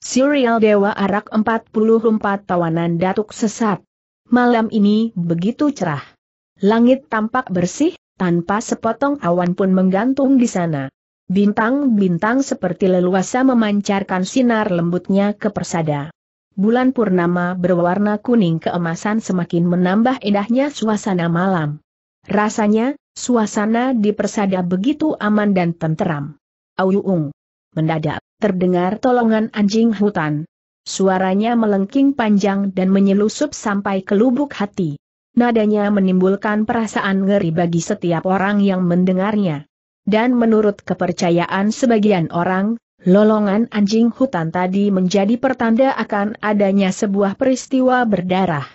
Serial Dewa Arak 44 Tawanan Datuk Sesat. Malam ini begitu cerah. Langit tampak bersih, tanpa sepotong awan pun menggantung di sana. Bintang-bintang seperti leluasa memancarkan sinar lembutnya ke persada. Bulan purnama berwarna kuning keemasan semakin menambah indahnya suasana malam. Rasanya, suasana di persada begitu aman dan tenteram. Auyung. Mendadak, terdengar tolongan anjing hutan. Suaranya melengking panjang dan menyelusup sampai ke lubuk hati. Nadanya menimbulkan perasaan ngeri bagi setiap orang yang mendengarnya. Dan menurut kepercayaan sebagian orang, lolongan anjing hutan tadi menjadi pertanda akan adanya sebuah peristiwa berdarah.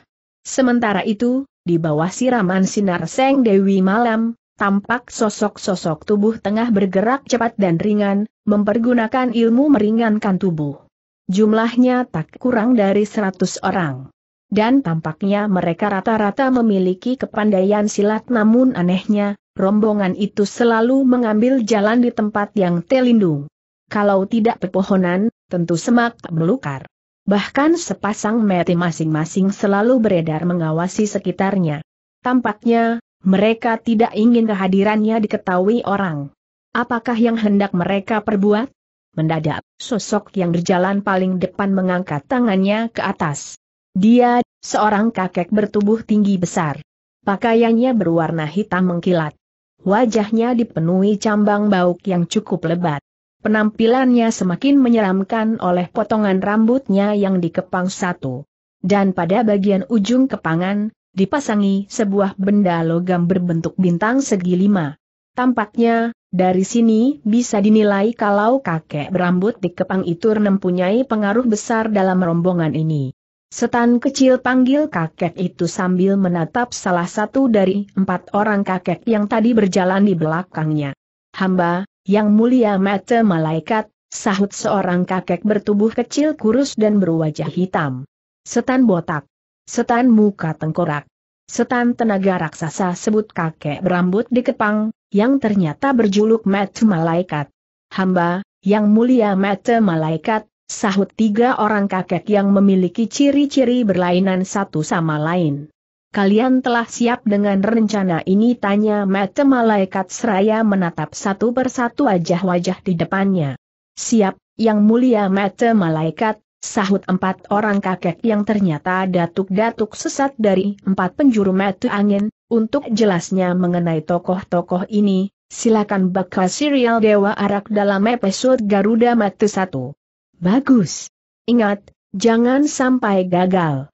Sementara itu, di bawah siraman sinar Seng Dewi Malam, tampak sosok-sosok tubuh tengah bergerak cepat dan ringan, mempergunakan ilmu meringankan tubuh. Jumlahnya tak kurang dari seratus orang. Dan tampaknya mereka rata-rata memiliki kepandaian silat namun anehnya, rombongan itu selalu mengambil jalan di tempat yang terlindung. Kalau tidak pepohonan, tentu semak belukar. Bahkan sepasang mati masing-masing selalu beredar mengawasi sekitarnya. Tampaknya, mereka tidak ingin kehadirannya diketahui orang. Apakah yang hendak mereka perbuat? Mendadak, sosok yang berjalan paling depan mengangkat tangannya ke atas. Dia, seorang kakek bertubuh tinggi besar. Pakaiannya berwarna hitam mengkilat. Wajahnya dipenuhi cambang bauk yang cukup lebat. Penampilannya semakin menyeramkan oleh potongan rambutnya yang dikepang satu. Dan pada bagian ujung kepangan, dipasangi sebuah benda logam berbentuk bintang segi lima. Tampaknya, dari sini bisa dinilai kalau kakek berambut di kepang itu mempunyai pengaruh besar dalam rombongan ini. Setan kecil panggil kakek itu sambil menatap salah satu dari empat orang kakek yang tadi berjalan di belakangnya. Hamba, yang mulia mata malaikat, sahut seorang kakek bertubuh kecil kurus dan berwajah hitam. Setan botak. Setan muka tengkorak. Setan tenaga raksasa sebut kakek berambut di kepang, yang ternyata berjuluk Mata Malaikat. Hamba, yang mulia Mata Malaikat, sahut tiga orang kakek yang memiliki ciri-ciri berlainan satu sama lain. Kalian telah siap dengan rencana ini tanya Mata Malaikat seraya menatap satu persatu wajah-wajah di depannya. Siap, yang mulia Mata Malaikat, sahut empat orang kakek yang ternyata datuk-datuk sesat dari empat penjuru mata angin, untuk jelasnya mengenai tokoh-tokoh ini, silakan baca serial Dewa Arak dalam episode Garuda Mata 1. Bagus. Ingat, jangan sampai gagal.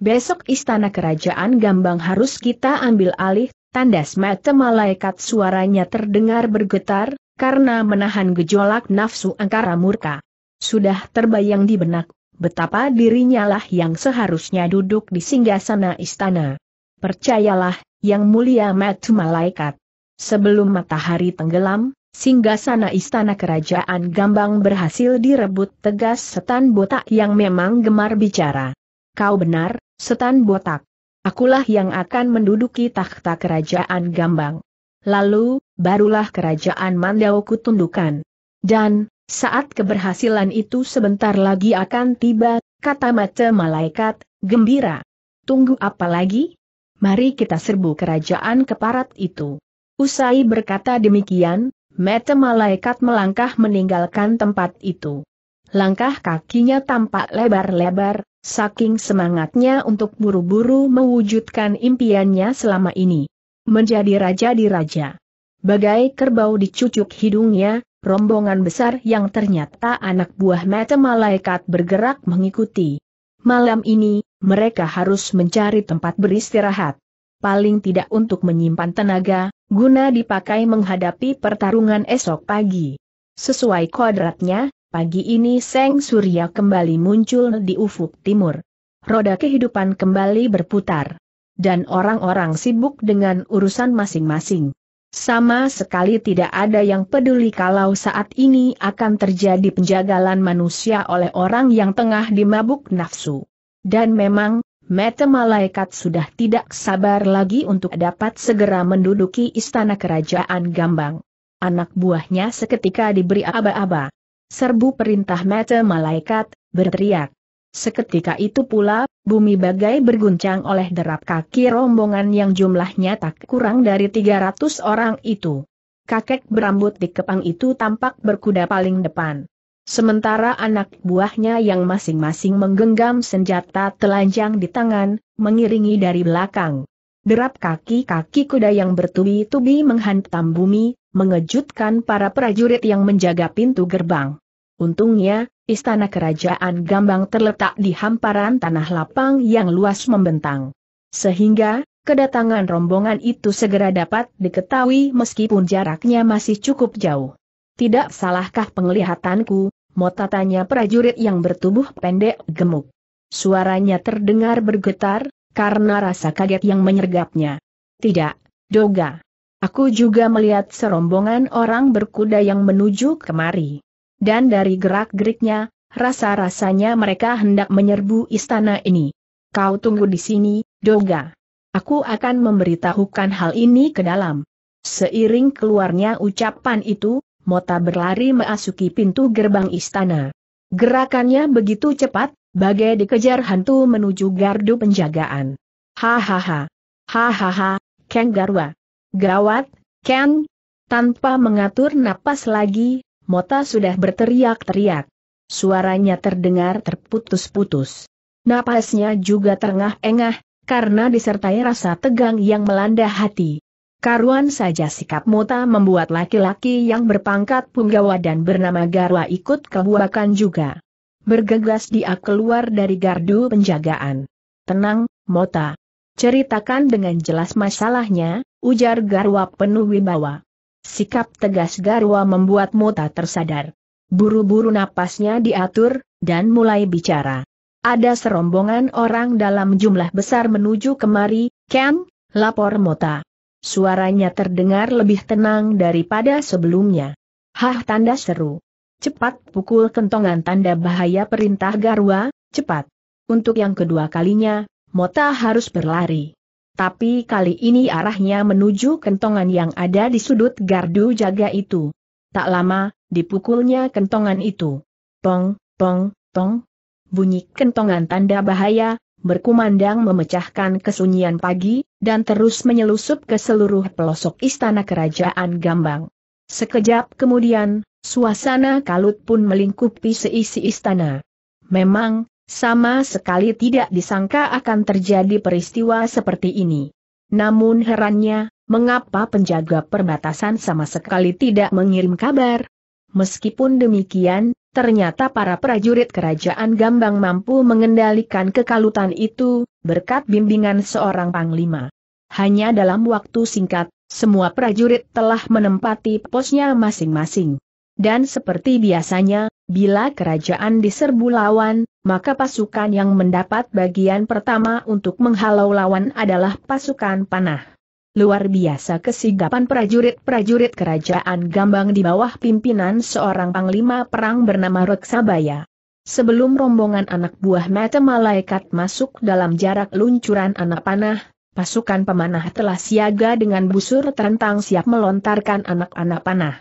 Besok istana kerajaan Gambang harus kita ambil alih, tandas mata malaikat suaranya terdengar bergetar, karena menahan gejolak nafsu angkara murka. Sudah terbayang di benak betapa dirinya lah yang seharusnya duduk di singgasana istana. Percayalah, yang mulia matu malaikat. Sebelum matahari tenggelam, singgasana istana kerajaan Gambang berhasil direbut tegas setan botak yang memang gemar bicara. Kau benar, setan botak. Akulah yang akan menduduki takhta kerajaan Gambang. Lalu, barulah kerajaan Mandau kutundukan. Dan, saat keberhasilan itu sebentar lagi akan tiba, kata mata malaikat, gembira. Tunggu apa lagi? Mari kita serbu kerajaan keparat itu. Usai berkata demikian, mata malaikat melangkah meninggalkan tempat itu. Langkah kakinya tampak lebar-lebar, saking semangatnya untuk buru-buru mewujudkan impiannya selama ini. Menjadi raja di raja. Bagai kerbau dicucuk hidungnya, rombongan besar yang ternyata anak buah mata malaikat bergerak mengikuti. Malam ini, mereka harus mencari tempat beristirahat. Paling tidak untuk menyimpan tenaga, guna dipakai menghadapi pertarungan esok pagi. Sesuai kodratnya, pagi ini Seng Surya kembali muncul di ufuk timur. Roda kehidupan kembali berputar. Dan orang-orang sibuk dengan urusan masing-masing. Sama sekali tidak ada yang peduli kalau saat ini akan terjadi penjagalan manusia oleh orang yang tengah dimabuk nafsu. Dan memang, mata malaikat sudah tidak sabar lagi untuk dapat segera menduduki istana kerajaan Gambang. Anak buahnya seketika diberi aba-aba. Serbu perintah mata malaikat, berteriak. Seketika itu pula, bumi bagai berguncang oleh derap kaki rombongan yang jumlahnya tak kurang dari 300 orang itu. Kakek berambut di kepang itu tampak berkuda paling depan. Sementara anak buahnya yang masing-masing menggenggam senjata telanjang di tangan, mengiringi dari belakang. Derap kaki-kaki kuda yang bertubi-tubi menghantam bumi, mengejutkan para prajurit yang menjaga pintu gerbang. Untungnya, Istana Kerajaan Gambang terletak di hamparan tanah lapang yang luas membentang. Sehingga, kedatangan rombongan itu segera dapat diketahui meskipun jaraknya masih cukup jauh. Tidak salahkah penglihatanku, motatanya prajurit yang bertubuh pendek gemuk. Suaranya terdengar bergetar, karena rasa kaget yang menyergapnya. Tidak, Doga. Aku juga melihat serombongan orang berkuda yang menuju kemari dan dari gerak-geriknya, rasa-rasanya mereka hendak menyerbu istana ini. Kau tunggu di sini, Doga. Aku akan memberitahukan hal ini ke dalam. Seiring keluarnya ucapan itu, Mota berlari memasuki pintu gerbang istana. Gerakannya begitu cepat, bagai dikejar hantu menuju gardu penjagaan. Hahaha. Hahaha, Ken Garwa. Gawat, Ken. Tanpa mengatur napas lagi, Mota sudah berteriak-teriak. Suaranya terdengar terputus-putus. Napasnya juga terengah-engah, karena disertai rasa tegang yang melanda hati. Karuan saja sikap Mota membuat laki-laki yang berpangkat punggawa dan bernama Garwa ikut kebuakan juga. Bergegas dia keluar dari gardu penjagaan. Tenang, Mota. Ceritakan dengan jelas masalahnya, ujar Garwa penuh wibawa. Sikap tegas Garwa membuat Muta tersadar. Buru-buru napasnya diatur, dan mulai bicara. Ada serombongan orang dalam jumlah besar menuju kemari, Ken, lapor Mota. Suaranya terdengar lebih tenang daripada sebelumnya. Hah tanda seru. Cepat pukul kentongan tanda bahaya perintah Garwa, cepat. Untuk yang kedua kalinya, Mota harus berlari tapi kali ini arahnya menuju kentongan yang ada di sudut gardu jaga itu. Tak lama, dipukulnya kentongan itu. Tong, tong, tong. Bunyi kentongan tanda bahaya, berkumandang memecahkan kesunyian pagi, dan terus menyelusup ke seluruh pelosok istana kerajaan Gambang. Sekejap kemudian, suasana kalut pun melingkupi seisi istana. Memang, sama sekali tidak disangka akan terjadi peristiwa seperti ini. Namun herannya, mengapa penjaga perbatasan sama sekali tidak mengirim kabar? Meskipun demikian, ternyata para prajurit kerajaan Gambang mampu mengendalikan kekalutan itu, berkat bimbingan seorang panglima. Hanya dalam waktu singkat, semua prajurit telah menempati posnya masing-masing. Dan seperti biasanya, bila kerajaan diserbu lawan, maka pasukan yang mendapat bagian pertama untuk menghalau lawan adalah pasukan panah. Luar biasa kesigapan prajurit-prajurit kerajaan Gambang di bawah pimpinan seorang panglima perang bernama Reksabaya. Sebelum rombongan anak buah mata malaikat masuk dalam jarak luncuran anak panah, pasukan pemanah telah siaga dengan busur terentang siap melontarkan anak-anak panah.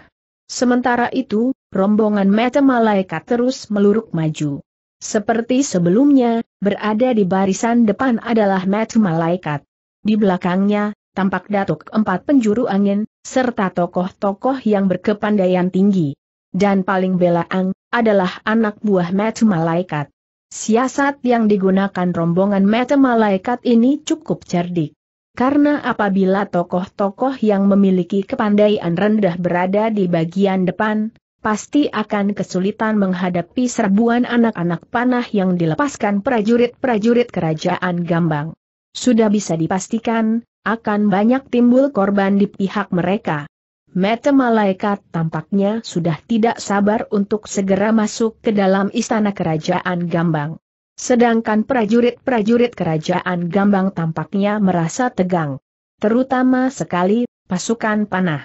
Sementara itu, rombongan mata malaikat terus meluruk maju. Seperti sebelumnya, berada di barisan depan adalah mata malaikat. Di belakangnya, tampak datuk empat penjuru angin, serta tokoh-tokoh yang berkepandaian tinggi. Dan paling belaang, adalah anak buah mata malaikat. Siasat yang digunakan rombongan mata malaikat ini cukup cerdik. Karena apabila tokoh-tokoh yang memiliki kepandaian rendah berada di bagian depan, pasti akan kesulitan menghadapi serbuan anak-anak panah yang dilepaskan prajurit-prajurit kerajaan Gambang. Sudah bisa dipastikan, akan banyak timbul korban di pihak mereka. Mata malaikat tampaknya sudah tidak sabar untuk segera masuk ke dalam istana kerajaan Gambang. Sedangkan prajurit-prajurit kerajaan Gambang tampaknya merasa tegang. Terutama sekali, pasukan panah.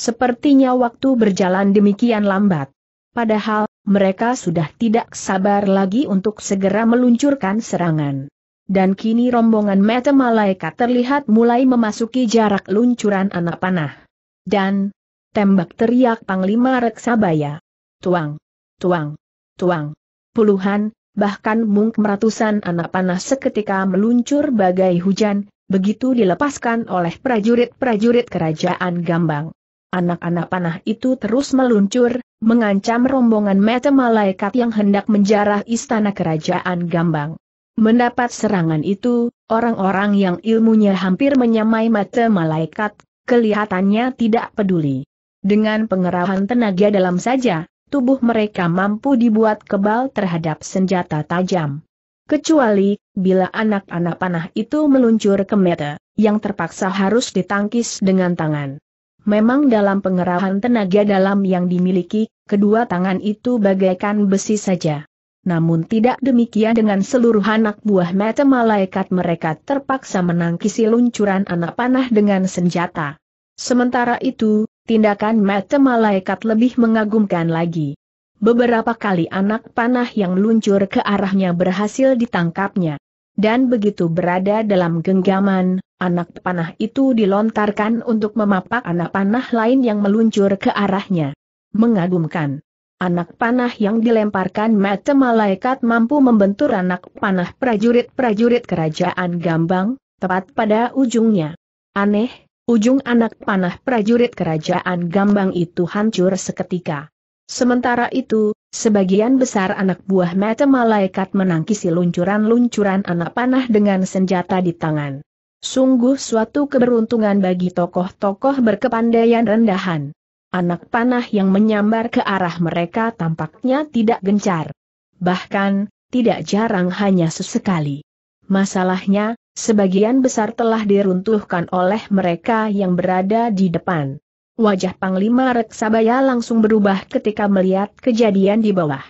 Sepertinya waktu berjalan demikian lambat. Padahal, mereka sudah tidak sabar lagi untuk segera meluncurkan serangan. Dan kini rombongan mata malaikat terlihat mulai memasuki jarak luncuran anak panah. Dan, tembak teriak Panglima Reksabaya. Tuang, tuang, tuang. Puluhan, bahkan mungkin ratusan anak panah seketika meluncur bagai hujan, begitu dilepaskan oleh prajurit-prajurit kerajaan Gambang. Anak-anak panah itu terus meluncur, mengancam rombongan mata malaikat yang hendak menjarah istana kerajaan Gambang. Mendapat serangan itu, orang-orang yang ilmunya hampir menyamai mata malaikat, kelihatannya tidak peduli. Dengan pengerahan tenaga dalam saja, tubuh mereka mampu dibuat kebal terhadap senjata tajam. Kecuali, bila anak-anak panah itu meluncur ke meta, yang terpaksa harus ditangkis dengan tangan. Memang dalam pengerahan tenaga dalam yang dimiliki, kedua tangan itu bagaikan besi saja. Namun tidak demikian dengan seluruh anak buah mata malaikat mereka terpaksa menangkisi luncuran anak panah dengan senjata. Sementara itu, tindakan mata malaikat lebih mengagumkan lagi. Beberapa kali anak panah yang luncur ke arahnya berhasil ditangkapnya. Dan begitu berada dalam genggaman, anak panah itu dilontarkan untuk memapak anak panah lain yang meluncur ke arahnya. Mengagumkan. Anak panah yang dilemparkan mata malaikat mampu membentur anak panah prajurit-prajurit kerajaan Gambang, tepat pada ujungnya. Aneh, Ujung anak panah prajurit kerajaan Gambang itu hancur seketika. Sementara itu, sebagian besar anak buah mata malaikat menangkisi luncuran-luncuran anak panah dengan senjata di tangan. Sungguh suatu keberuntungan bagi tokoh-tokoh berkepandaian rendahan. Anak panah yang menyambar ke arah mereka tampaknya tidak gencar. Bahkan, tidak jarang hanya sesekali. Masalahnya, Sebagian besar telah diruntuhkan oleh mereka yang berada di depan. Wajah Panglima Reksabaya langsung berubah ketika melihat kejadian di bawah.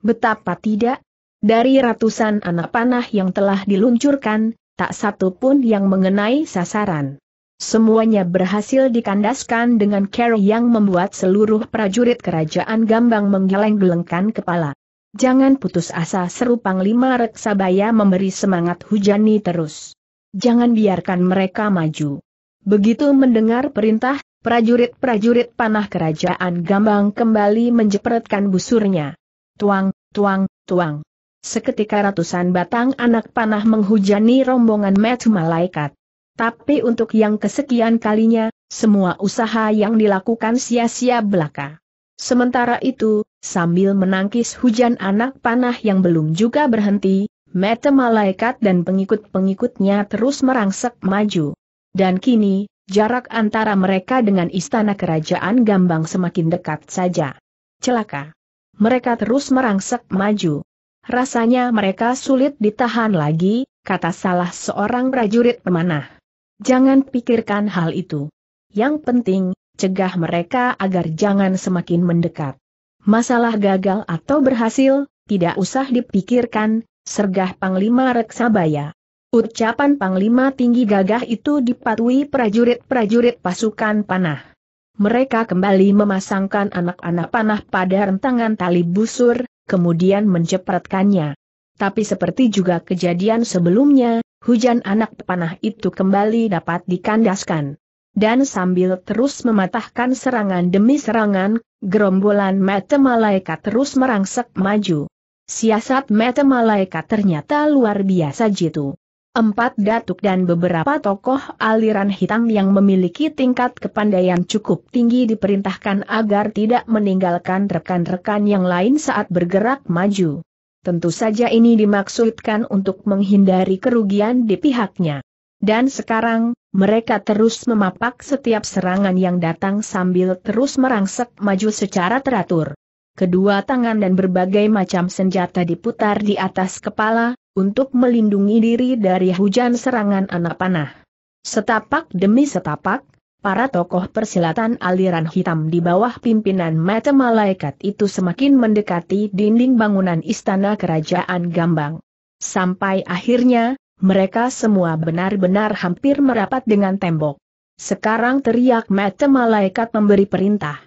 Betapa tidak? Dari ratusan anak panah yang telah diluncurkan, tak satu pun yang mengenai sasaran. Semuanya berhasil dikandaskan dengan cara yang membuat seluruh prajurit kerajaan Gambang menggeleng-gelengkan kepala. Jangan putus asa seru Panglima Reksabaya memberi semangat hujani terus. Jangan biarkan mereka maju. Begitu mendengar perintah, prajurit-prajurit panah kerajaan Gambang kembali menjepretkan busurnya. Tuang, tuang, tuang. Seketika ratusan batang anak panah menghujani rombongan Met Malaikat. Tapi untuk yang kesekian kalinya, semua usaha yang dilakukan sia-sia belaka. Sementara itu, Sambil menangkis hujan anak panah yang belum juga berhenti, mata malaikat dan pengikut-pengikutnya terus merangsek maju. Dan kini, jarak antara mereka dengan istana kerajaan Gambang semakin dekat saja. Celaka. Mereka terus merangsek maju. Rasanya mereka sulit ditahan lagi, kata salah seorang prajurit pemanah. Jangan pikirkan hal itu. Yang penting, cegah mereka agar jangan semakin mendekat. Masalah gagal atau berhasil, tidak usah dipikirkan, sergah Panglima Reksabaya. Ucapan Panglima Tinggi Gagah itu dipatuhi prajurit-prajurit pasukan panah. Mereka kembali memasangkan anak-anak panah pada rentangan tali busur, kemudian mencepretkannya. Tapi seperti juga kejadian sebelumnya, hujan anak panah itu kembali dapat dikandaskan dan sambil terus mematahkan serangan demi serangan, gerombolan mata malaikat terus merangsek maju. Siasat mata malaikat ternyata luar biasa jitu. Empat datuk dan beberapa tokoh aliran hitam yang memiliki tingkat kepandaian cukup tinggi diperintahkan agar tidak meninggalkan rekan-rekan yang lain saat bergerak maju. Tentu saja ini dimaksudkan untuk menghindari kerugian di pihaknya. Dan sekarang, mereka terus memapak setiap serangan yang datang sambil terus merangsek maju secara teratur. Kedua tangan dan berbagai macam senjata diputar di atas kepala, untuk melindungi diri dari hujan serangan anak panah. Setapak demi setapak, para tokoh persilatan aliran hitam di bawah pimpinan mata malaikat itu semakin mendekati dinding bangunan istana kerajaan Gambang. Sampai akhirnya, mereka semua benar-benar hampir merapat dengan tembok. Sekarang teriak mata malaikat memberi perintah.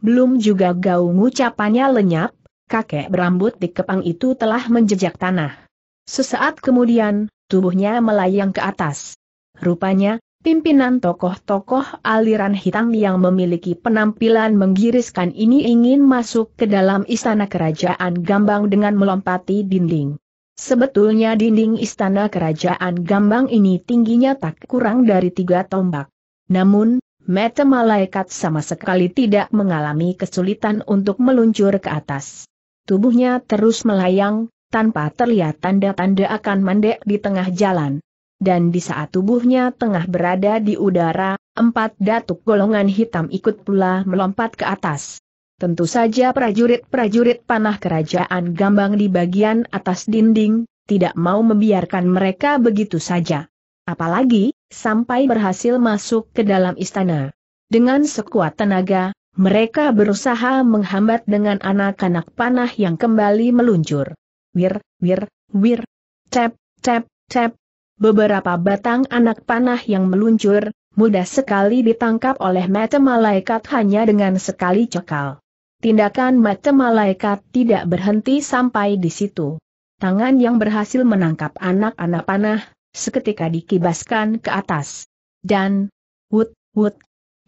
Belum juga gaung ucapannya lenyap, kakek berambut di kepang itu telah menjejak tanah. Sesaat kemudian, tubuhnya melayang ke atas. Rupanya, pimpinan tokoh-tokoh aliran hitam yang memiliki penampilan menggiriskan ini ingin masuk ke dalam istana kerajaan Gambang dengan melompati dinding. Sebetulnya dinding istana kerajaan Gambang ini tingginya tak kurang dari tiga tombak. Namun, mata malaikat sama sekali tidak mengalami kesulitan untuk meluncur ke atas. Tubuhnya terus melayang, tanpa terlihat tanda-tanda akan mandek di tengah jalan. Dan di saat tubuhnya tengah berada di udara, empat datuk golongan hitam ikut pula melompat ke atas. Tentu saja prajurit-prajurit panah kerajaan gambang di bagian atas dinding, tidak mau membiarkan mereka begitu saja. Apalagi, sampai berhasil masuk ke dalam istana. Dengan sekuat tenaga, mereka berusaha menghambat dengan anak-anak panah yang kembali meluncur. Wir, wir, wir. Tap, tap, tap. Beberapa batang anak panah yang meluncur, mudah sekali ditangkap oleh mata malaikat hanya dengan sekali cekal. Tindakan mata malaikat tidak berhenti sampai di situ. Tangan yang berhasil menangkap anak-anak panah, seketika dikibaskan ke atas. Dan, wut, wut,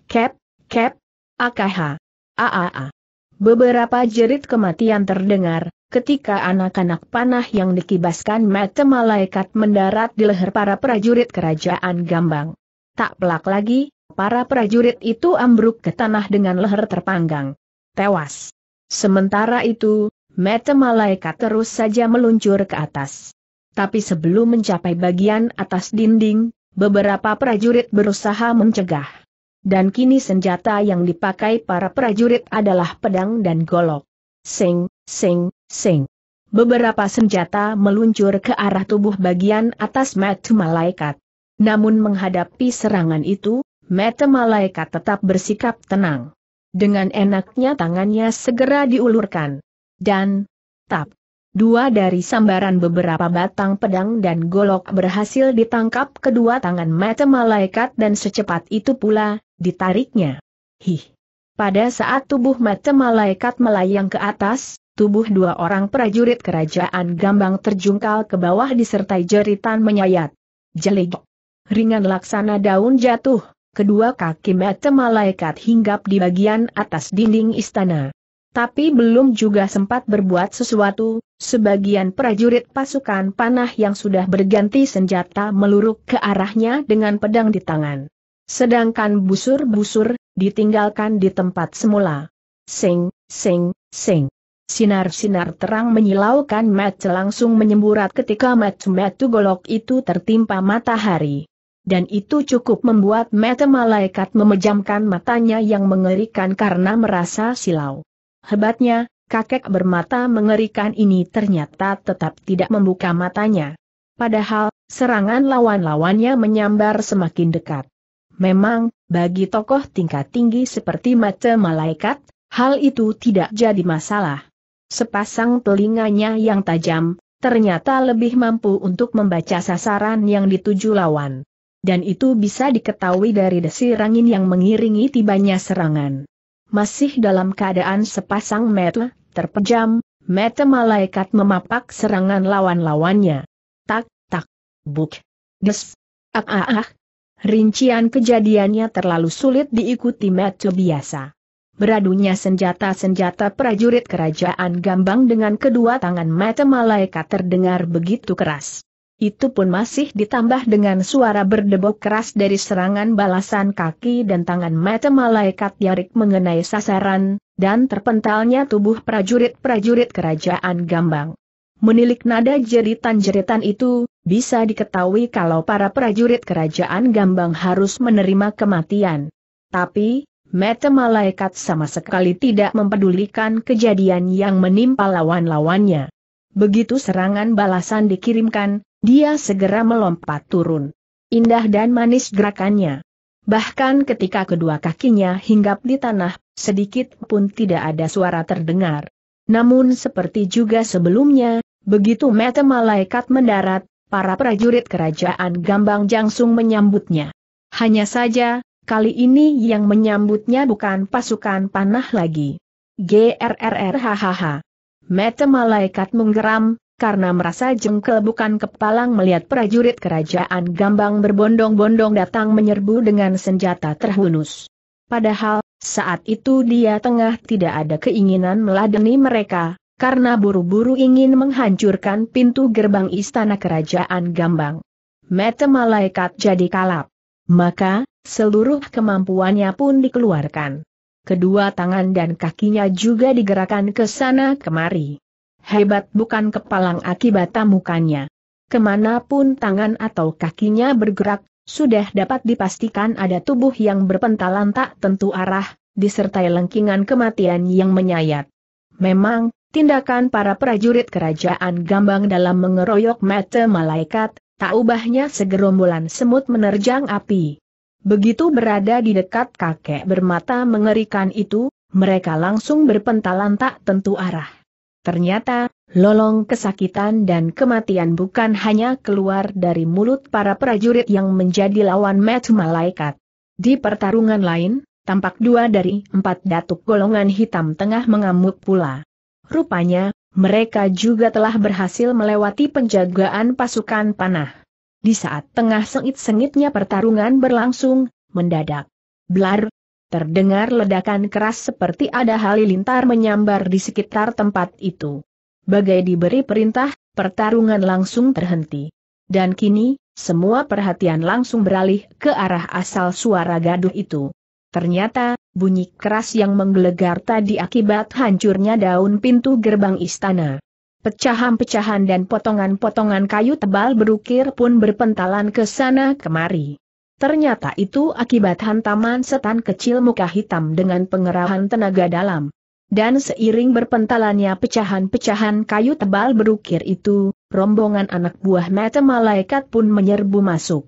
cap, cap, akh, aaa. Beberapa jerit kematian terdengar, ketika anak-anak panah yang dikibaskan mata malaikat mendarat di leher para prajurit kerajaan Gambang. Tak pelak lagi, para prajurit itu ambruk ke tanah dengan leher terpanggang tewas. Sementara itu, mata malaikat terus saja meluncur ke atas. Tapi sebelum mencapai bagian atas dinding, beberapa prajurit berusaha mencegah. Dan kini senjata yang dipakai para prajurit adalah pedang dan golok. Sing, sing, sing. Beberapa senjata meluncur ke arah tubuh bagian atas mata malaikat. Namun menghadapi serangan itu, mata malaikat tetap bersikap tenang. Dengan enaknya tangannya segera diulurkan. Dan, tap, dua dari sambaran beberapa batang pedang dan golok berhasil ditangkap kedua tangan mata malaikat dan secepat itu pula, ditariknya. Hih. Pada saat tubuh mata malaikat melayang ke atas, tubuh dua orang prajurit kerajaan gambang terjungkal ke bawah disertai jeritan menyayat. Jelik. Ringan laksana daun jatuh kedua kaki mata malaikat hinggap di bagian atas dinding istana. Tapi belum juga sempat berbuat sesuatu, sebagian prajurit pasukan panah yang sudah berganti senjata meluruk ke arahnya dengan pedang di tangan. Sedangkan busur-busur, ditinggalkan di tempat semula. Sing, sing, sing. Sinar-sinar terang menyilaukan match langsung menyemburat ketika match-match golok itu tertimpa matahari dan itu cukup membuat mata malaikat memejamkan matanya yang mengerikan karena merasa silau. Hebatnya, kakek bermata mengerikan ini ternyata tetap tidak membuka matanya. Padahal, serangan lawan-lawannya menyambar semakin dekat. Memang, bagi tokoh tingkat tinggi seperti mata malaikat, hal itu tidak jadi masalah. Sepasang telinganya yang tajam, ternyata lebih mampu untuk membaca sasaran yang dituju lawan dan itu bisa diketahui dari desir angin yang mengiringi tibanya serangan. Masih dalam keadaan sepasang mata, terpejam, mata malaikat memapak serangan lawan-lawannya. Tak, tak, buk, des, ak ah, ah, ah. Rincian kejadiannya terlalu sulit diikuti mata biasa. Beradunya senjata-senjata prajurit kerajaan gambang dengan kedua tangan mata malaikat terdengar begitu keras. Itu pun masih ditambah dengan suara berdebok keras dari serangan balasan kaki dan tangan mata malaikat Yarik mengenai sasaran, dan terpentalnya tubuh prajurit-prajurit kerajaan Gambang. Menilik nada jeritan-jeritan itu, bisa diketahui kalau para prajurit kerajaan Gambang harus menerima kematian. Tapi, mata malaikat sama sekali tidak mempedulikan kejadian yang menimpa lawan-lawannya. Begitu serangan balasan dikirimkan, dia segera melompat turun. Indah dan manis gerakannya. Bahkan ketika kedua kakinya hinggap di tanah, sedikit pun tidak ada suara terdengar. Namun seperti juga sebelumnya, begitu mata malaikat mendarat, para prajurit kerajaan Gambang Jangsung menyambutnya. Hanya saja, kali ini yang menyambutnya bukan pasukan panah lagi. GRRR hahaha. Mata malaikat menggeram, karena merasa jengkel bukan kepalang melihat prajurit kerajaan Gambang berbondong-bondong datang menyerbu dengan senjata terhunus. Padahal, saat itu dia tengah tidak ada keinginan meladeni mereka, karena buru-buru ingin menghancurkan pintu gerbang istana kerajaan Gambang. Mata malaikat jadi kalap. Maka, seluruh kemampuannya pun dikeluarkan. Kedua tangan dan kakinya juga digerakkan ke sana kemari hebat bukan kepalang akibat tamukannya. Kemanapun tangan atau kakinya bergerak, sudah dapat dipastikan ada tubuh yang berpentalan tak tentu arah, disertai lengkingan kematian yang menyayat. Memang, tindakan para prajurit kerajaan gambang dalam mengeroyok mata malaikat, tak ubahnya segerombolan semut menerjang api. Begitu berada di dekat kakek bermata mengerikan itu, mereka langsung berpentalan tak tentu arah. Ternyata, lolong kesakitan dan kematian bukan hanya keluar dari mulut para prajurit yang menjadi lawan metu malaikat. Di pertarungan lain, tampak dua dari empat datuk golongan hitam tengah mengamuk pula. Rupanya, mereka juga telah berhasil melewati penjagaan pasukan panah. Di saat tengah sengit-sengitnya pertarungan berlangsung, mendadak. Blar, Terdengar ledakan keras seperti ada halilintar menyambar di sekitar tempat itu. Bagai diberi perintah, pertarungan langsung terhenti. Dan kini, semua perhatian langsung beralih ke arah asal suara gaduh itu. Ternyata, bunyi keras yang menggelegar tadi akibat hancurnya daun pintu gerbang istana. Pecahan-pecahan dan potongan-potongan kayu tebal berukir pun berpentalan ke sana kemari. Ternyata itu akibat hantaman setan kecil muka hitam dengan pengerahan tenaga dalam. Dan seiring berpentalannya pecahan-pecahan kayu tebal berukir itu, rombongan anak buah mata malaikat pun menyerbu masuk.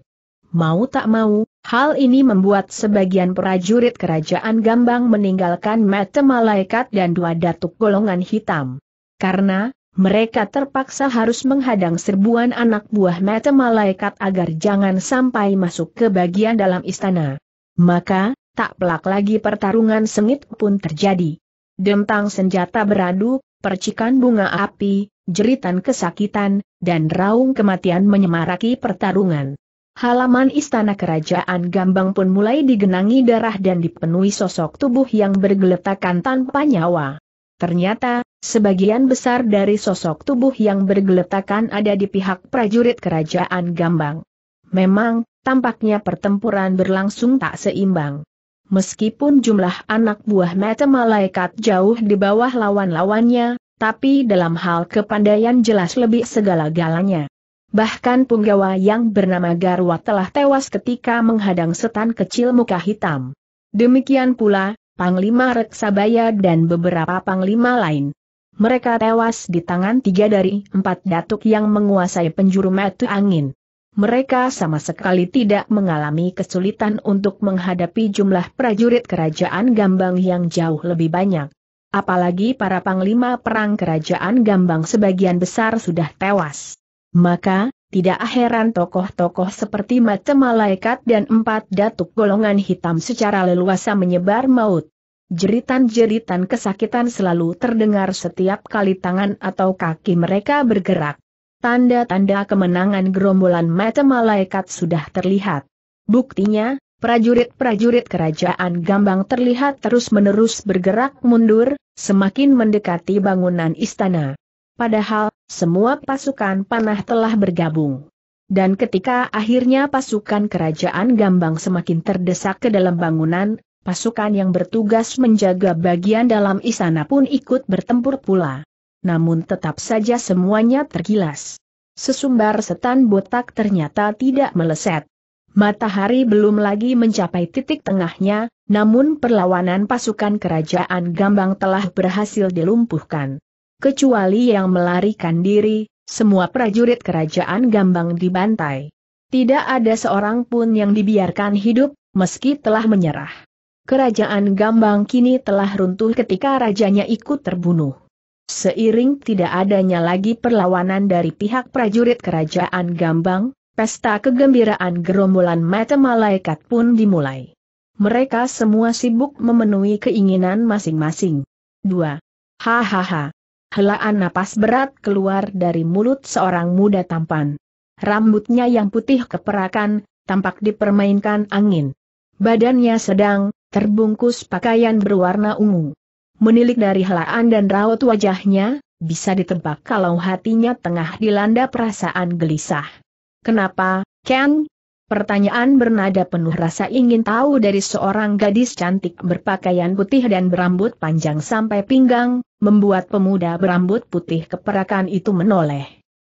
Mau tak mau, hal ini membuat sebagian prajurit kerajaan Gambang meninggalkan mata malaikat dan dua datuk golongan hitam. Karena, mereka terpaksa harus menghadang serbuan anak buah mata malaikat agar jangan sampai masuk ke bagian dalam istana. Maka, tak pelak lagi pertarungan sengit pun terjadi. Dentang senjata beradu, percikan bunga api, jeritan kesakitan, dan raung kematian menyemaraki pertarungan. Halaman istana kerajaan Gambang pun mulai digenangi darah dan dipenuhi sosok tubuh yang bergeletakan tanpa nyawa. Ternyata, Sebagian besar dari sosok tubuh yang bergeletakan ada di pihak prajurit kerajaan Gambang. Memang, tampaknya pertempuran berlangsung tak seimbang. Meskipun jumlah anak buah mata malaikat jauh di bawah lawan-lawannya, tapi dalam hal kepandaian jelas lebih segala-galanya. Bahkan punggawa yang bernama Garwa telah tewas ketika menghadang setan kecil muka hitam. Demikian pula, Panglima Reksabaya dan beberapa panglima lain. Mereka tewas di tangan tiga dari empat datuk yang menguasai penjuru metu angin. Mereka sama sekali tidak mengalami kesulitan untuk menghadapi jumlah prajurit kerajaan Gambang yang jauh lebih banyak. Apalagi para panglima perang kerajaan Gambang sebagian besar sudah tewas. Maka, tidak heran tokoh-tokoh seperti macam Malaikat dan Empat Datuk Golongan Hitam secara leluasa menyebar maut. Jeritan-jeritan kesakitan selalu terdengar setiap kali tangan atau kaki mereka bergerak. Tanda-tanda kemenangan gerombolan mata malaikat sudah terlihat. Buktinya, prajurit-prajurit kerajaan Gambang terlihat terus-menerus bergerak mundur, semakin mendekati bangunan istana. Padahal, semua pasukan panah telah bergabung. Dan ketika akhirnya pasukan kerajaan Gambang semakin terdesak ke dalam bangunan, pasukan yang bertugas menjaga bagian dalam istana pun ikut bertempur pula. Namun tetap saja semuanya tergilas. Sesumbar setan botak ternyata tidak meleset. Matahari belum lagi mencapai titik tengahnya, namun perlawanan pasukan kerajaan Gambang telah berhasil dilumpuhkan. Kecuali yang melarikan diri, semua prajurit kerajaan Gambang dibantai. Tidak ada seorang pun yang dibiarkan hidup, meski telah menyerah kerajaan Gambang kini telah runtuh ketika rajanya ikut terbunuh. Seiring tidak adanya lagi perlawanan dari pihak prajurit kerajaan Gambang, pesta kegembiraan gerombolan mata malaikat pun dimulai. Mereka semua sibuk memenuhi keinginan masing-masing. 2. Hahaha. Helaan napas berat keluar dari mulut seorang muda tampan. Rambutnya yang putih keperakan, tampak dipermainkan angin. Badannya sedang, terbungkus pakaian berwarna ungu. Menilik dari helaan dan raut wajahnya, bisa ditebak kalau hatinya tengah dilanda perasaan gelisah. Kenapa, Ken? Pertanyaan bernada penuh rasa ingin tahu dari seorang gadis cantik berpakaian putih dan berambut panjang sampai pinggang, membuat pemuda berambut putih keperakan itu menoleh.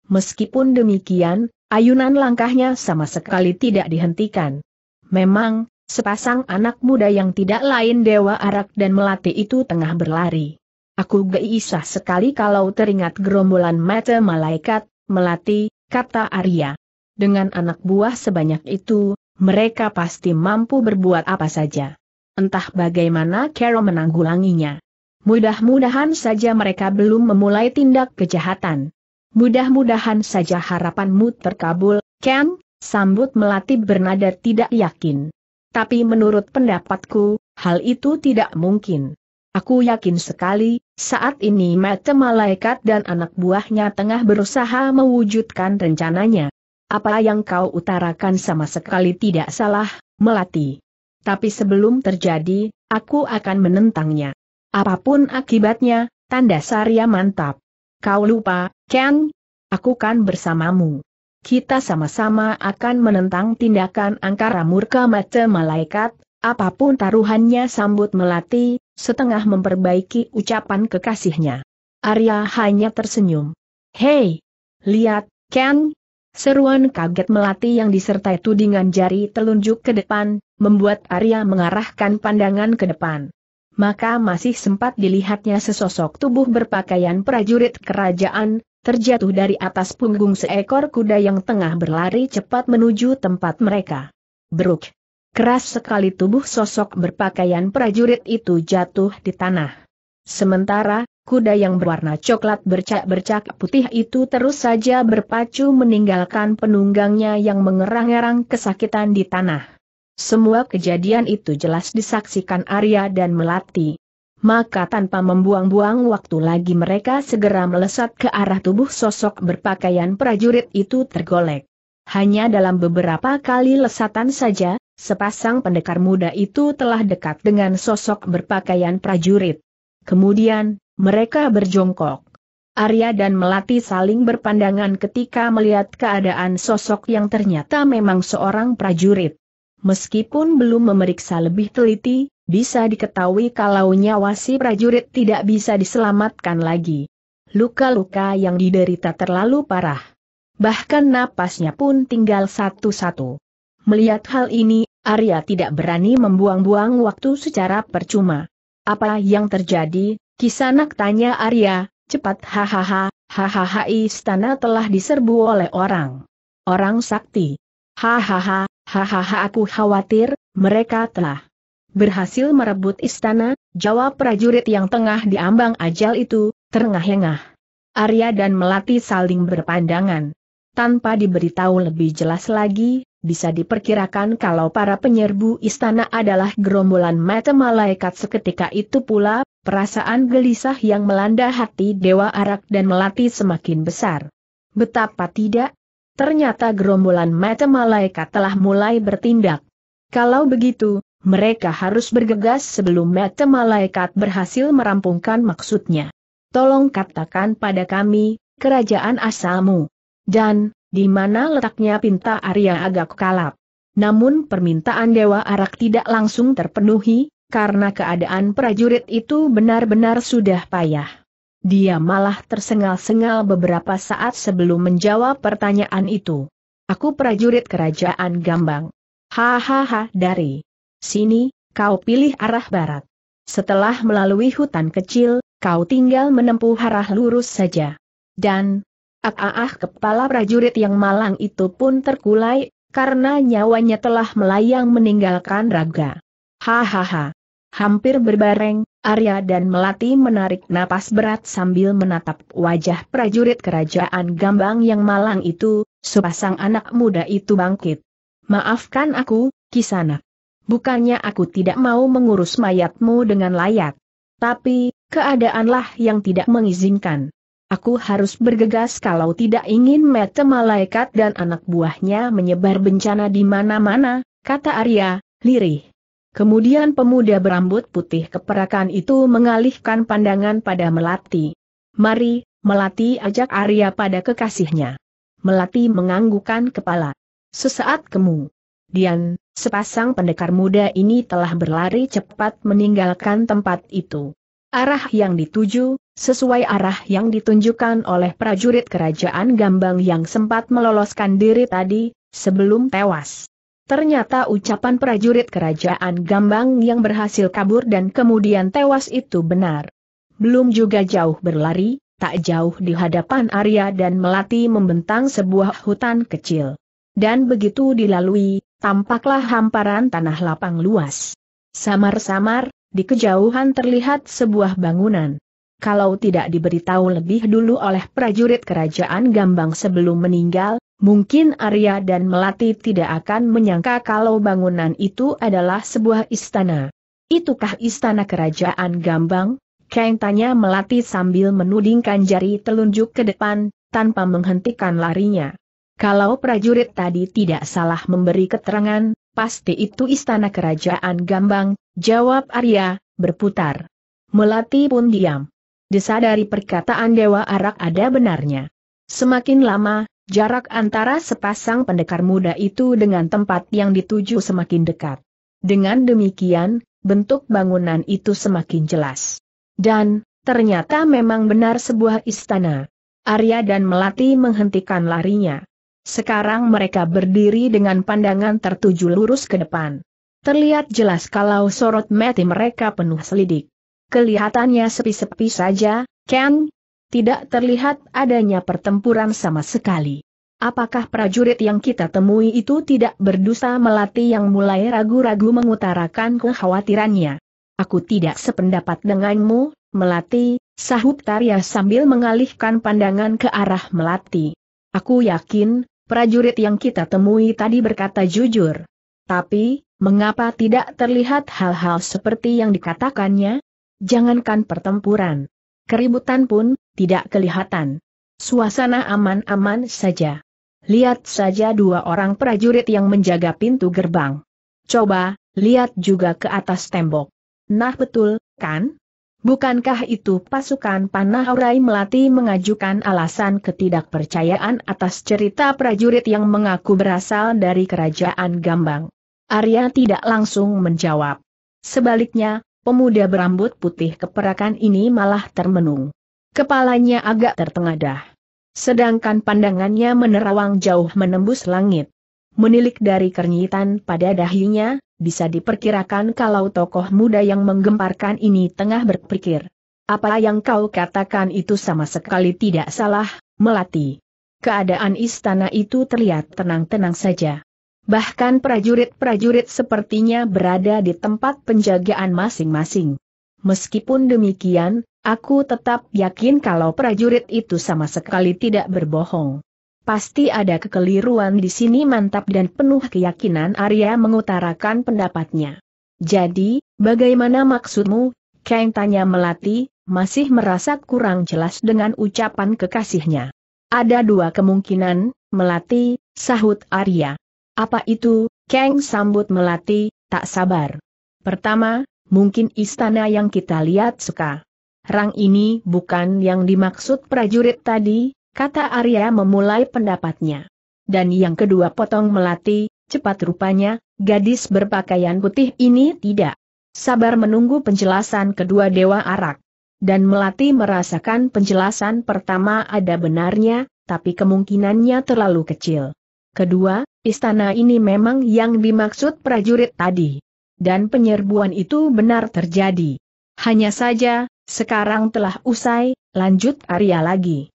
Meskipun demikian, ayunan langkahnya sama sekali tidak dihentikan. Memang, Sepasang anak muda yang tidak lain Dewa Arak dan Melati itu tengah berlari. Aku geisah sekali kalau teringat gerombolan mata malaikat, Melati, kata Arya. Dengan anak buah sebanyak itu, mereka pasti mampu berbuat apa saja. Entah bagaimana Carol menanggulanginya. Mudah-mudahan saja mereka belum memulai tindak kejahatan. Mudah-mudahan saja harapanmu terkabul, Ken, sambut Melati bernada tidak yakin. Tapi menurut pendapatku, hal itu tidak mungkin. Aku yakin sekali, saat ini mata malaikat dan anak buahnya tengah berusaha mewujudkan rencananya. Apa yang kau utarakan sama sekali tidak salah, Melati. Tapi sebelum terjadi, aku akan menentangnya. Apapun akibatnya, tanda Sarya mantap. Kau lupa, Ken? Aku kan bersamamu kita sama-sama akan menentang tindakan angkara murka mata malaikat, apapun taruhannya sambut melati, setengah memperbaiki ucapan kekasihnya. Arya hanya tersenyum. Hei! Lihat, Ken! Seruan kaget melati yang disertai tudingan jari telunjuk ke depan, membuat Arya mengarahkan pandangan ke depan. Maka masih sempat dilihatnya sesosok tubuh berpakaian prajurit kerajaan, terjatuh dari atas punggung seekor kuda yang tengah berlari cepat menuju tempat mereka. Beruk. Keras sekali tubuh sosok berpakaian prajurit itu jatuh di tanah. Sementara, kuda yang berwarna coklat bercak-bercak putih itu terus saja berpacu meninggalkan penunggangnya yang mengerang-erang kesakitan di tanah. Semua kejadian itu jelas disaksikan Arya dan Melati maka tanpa membuang-buang waktu lagi mereka segera melesat ke arah tubuh sosok berpakaian prajurit itu tergolek. Hanya dalam beberapa kali lesatan saja, sepasang pendekar muda itu telah dekat dengan sosok berpakaian prajurit. Kemudian, mereka berjongkok. Arya dan Melati saling berpandangan ketika melihat keadaan sosok yang ternyata memang seorang prajurit. Meskipun belum memeriksa lebih teliti, bisa diketahui kalau nyawa si prajurit tidak bisa diselamatkan lagi. Luka-luka yang diderita terlalu parah. Bahkan napasnya pun tinggal satu-satu. Melihat hal ini, Arya tidak berani membuang-buang waktu secara percuma. Apa yang terjadi, Kisanak tanya Arya, cepat hahaha, hahaha istana telah diserbu oleh orang. Orang sakti. Hahaha, hahaha aku khawatir, mereka telah berhasil merebut istana, jawab prajurit yang tengah diambang ajal itu, terengah-engah. Arya dan Melati saling berpandangan. Tanpa diberitahu lebih jelas lagi, bisa diperkirakan kalau para penyerbu istana adalah gerombolan mata malaikat seketika itu pula, perasaan gelisah yang melanda hati Dewa Arak dan Melati semakin besar. Betapa tidak, ternyata gerombolan mata malaikat telah mulai bertindak. Kalau begitu, mereka harus bergegas sebelum mata malaikat berhasil merampungkan maksudnya. Tolong katakan pada kami, kerajaan asalmu. Dan, di mana letaknya pinta Arya agak kalap. Namun permintaan Dewa Arak tidak langsung terpenuhi, karena keadaan prajurit itu benar-benar sudah payah. Dia malah tersengal-sengal beberapa saat sebelum menjawab pertanyaan itu. Aku prajurit kerajaan Gambang. Hahaha dari Sini, kau pilih arah barat. Setelah melalui hutan kecil, kau tinggal menempuh arah lurus saja. Dan, ah, ah, ah kepala prajurit yang malang itu pun terkulai, karena nyawanya telah melayang meninggalkan raga. Hahaha. Hampir berbareng, Arya dan Melati menarik napas berat sambil menatap wajah prajurit kerajaan Gambang yang malang itu, sepasang anak muda itu bangkit. Maafkan aku, Kisanak. Bukannya aku tidak mau mengurus mayatmu dengan layak. Tapi, keadaanlah yang tidak mengizinkan. Aku harus bergegas kalau tidak ingin mete malaikat dan anak buahnya menyebar bencana di mana-mana, kata Arya, lirih. Kemudian pemuda berambut putih keperakan itu mengalihkan pandangan pada Melati. Mari, Melati ajak Arya pada kekasihnya. Melati menganggukkan kepala. Sesaat kemudian. Dian, sepasang pendekar muda ini telah berlari cepat meninggalkan tempat itu. Arah yang dituju, sesuai arah yang ditunjukkan oleh prajurit kerajaan Gambang yang sempat meloloskan diri tadi, sebelum tewas. Ternyata ucapan prajurit kerajaan Gambang yang berhasil kabur dan kemudian tewas itu benar. Belum juga jauh berlari, tak jauh di hadapan Arya dan Melati membentang sebuah hutan kecil. Dan begitu dilalui, tampaklah hamparan tanah lapang luas. Samar-samar, di kejauhan terlihat sebuah bangunan. Kalau tidak diberitahu lebih dulu oleh prajurit kerajaan Gambang sebelum meninggal, mungkin Arya dan Melati tidak akan menyangka kalau bangunan itu adalah sebuah istana. Itukah istana kerajaan Gambang? Kang tanya Melati sambil menudingkan jari telunjuk ke depan, tanpa menghentikan larinya. Kalau prajurit tadi tidak salah memberi keterangan, pasti itu istana kerajaan Gambang, jawab Arya, berputar. Melati pun diam. Disadari perkataan Dewa Arak ada benarnya. Semakin lama, jarak antara sepasang pendekar muda itu dengan tempat yang dituju semakin dekat. Dengan demikian, bentuk bangunan itu semakin jelas. Dan, ternyata memang benar sebuah istana. Arya dan Melati menghentikan larinya. Sekarang mereka berdiri dengan pandangan tertuju lurus ke depan. Terlihat jelas kalau sorot mati mereka penuh selidik. Kelihatannya sepi-sepi saja, Ken. Tidak terlihat adanya pertempuran sama sekali. Apakah prajurit yang kita temui itu tidak berdosa melati yang mulai ragu-ragu mengutarakan kekhawatirannya? Aku tidak sependapat denganmu, Melati, sahut Tarya sambil mengalihkan pandangan ke arah Melati. Aku yakin, prajurit yang kita temui tadi berkata jujur. Tapi, mengapa tidak terlihat hal-hal seperti yang dikatakannya? Jangankan pertempuran. Keributan pun, tidak kelihatan. Suasana aman-aman saja. Lihat saja dua orang prajurit yang menjaga pintu gerbang. Coba, lihat juga ke atas tembok. Nah betul, kan? Bukankah itu pasukan panah Rai Melati mengajukan alasan ketidakpercayaan atas cerita prajurit yang mengaku berasal dari kerajaan Gambang? Arya tidak langsung menjawab. Sebaliknya, pemuda berambut putih keperakan ini malah termenung. Kepalanya agak tertengadah. Sedangkan pandangannya menerawang jauh menembus langit. Menilik dari kernyitan pada dahinya, bisa diperkirakan kalau tokoh muda yang menggemparkan ini tengah berpikir. Apa yang kau katakan itu sama sekali tidak salah, Melati. Keadaan istana itu terlihat tenang-tenang saja. Bahkan prajurit-prajurit sepertinya berada di tempat penjagaan masing-masing. Meskipun demikian, aku tetap yakin kalau prajurit itu sama sekali tidak berbohong. Pasti ada kekeliruan di sini mantap dan penuh keyakinan Arya mengutarakan pendapatnya. Jadi, bagaimana maksudmu? Kang tanya Melati, masih merasa kurang jelas dengan ucapan kekasihnya. Ada dua kemungkinan, Melati, sahut Arya. Apa itu, Kang sambut Melati, tak sabar. Pertama, mungkin istana yang kita lihat suka. Rang ini bukan yang dimaksud prajurit tadi, kata Arya memulai pendapatnya. Dan yang kedua potong melati, cepat rupanya, gadis berpakaian putih ini tidak sabar menunggu penjelasan kedua Dewa Arak. Dan Melati merasakan penjelasan pertama ada benarnya, tapi kemungkinannya terlalu kecil. Kedua, istana ini memang yang dimaksud prajurit tadi. Dan penyerbuan itu benar terjadi. Hanya saja, sekarang telah usai, lanjut Arya lagi.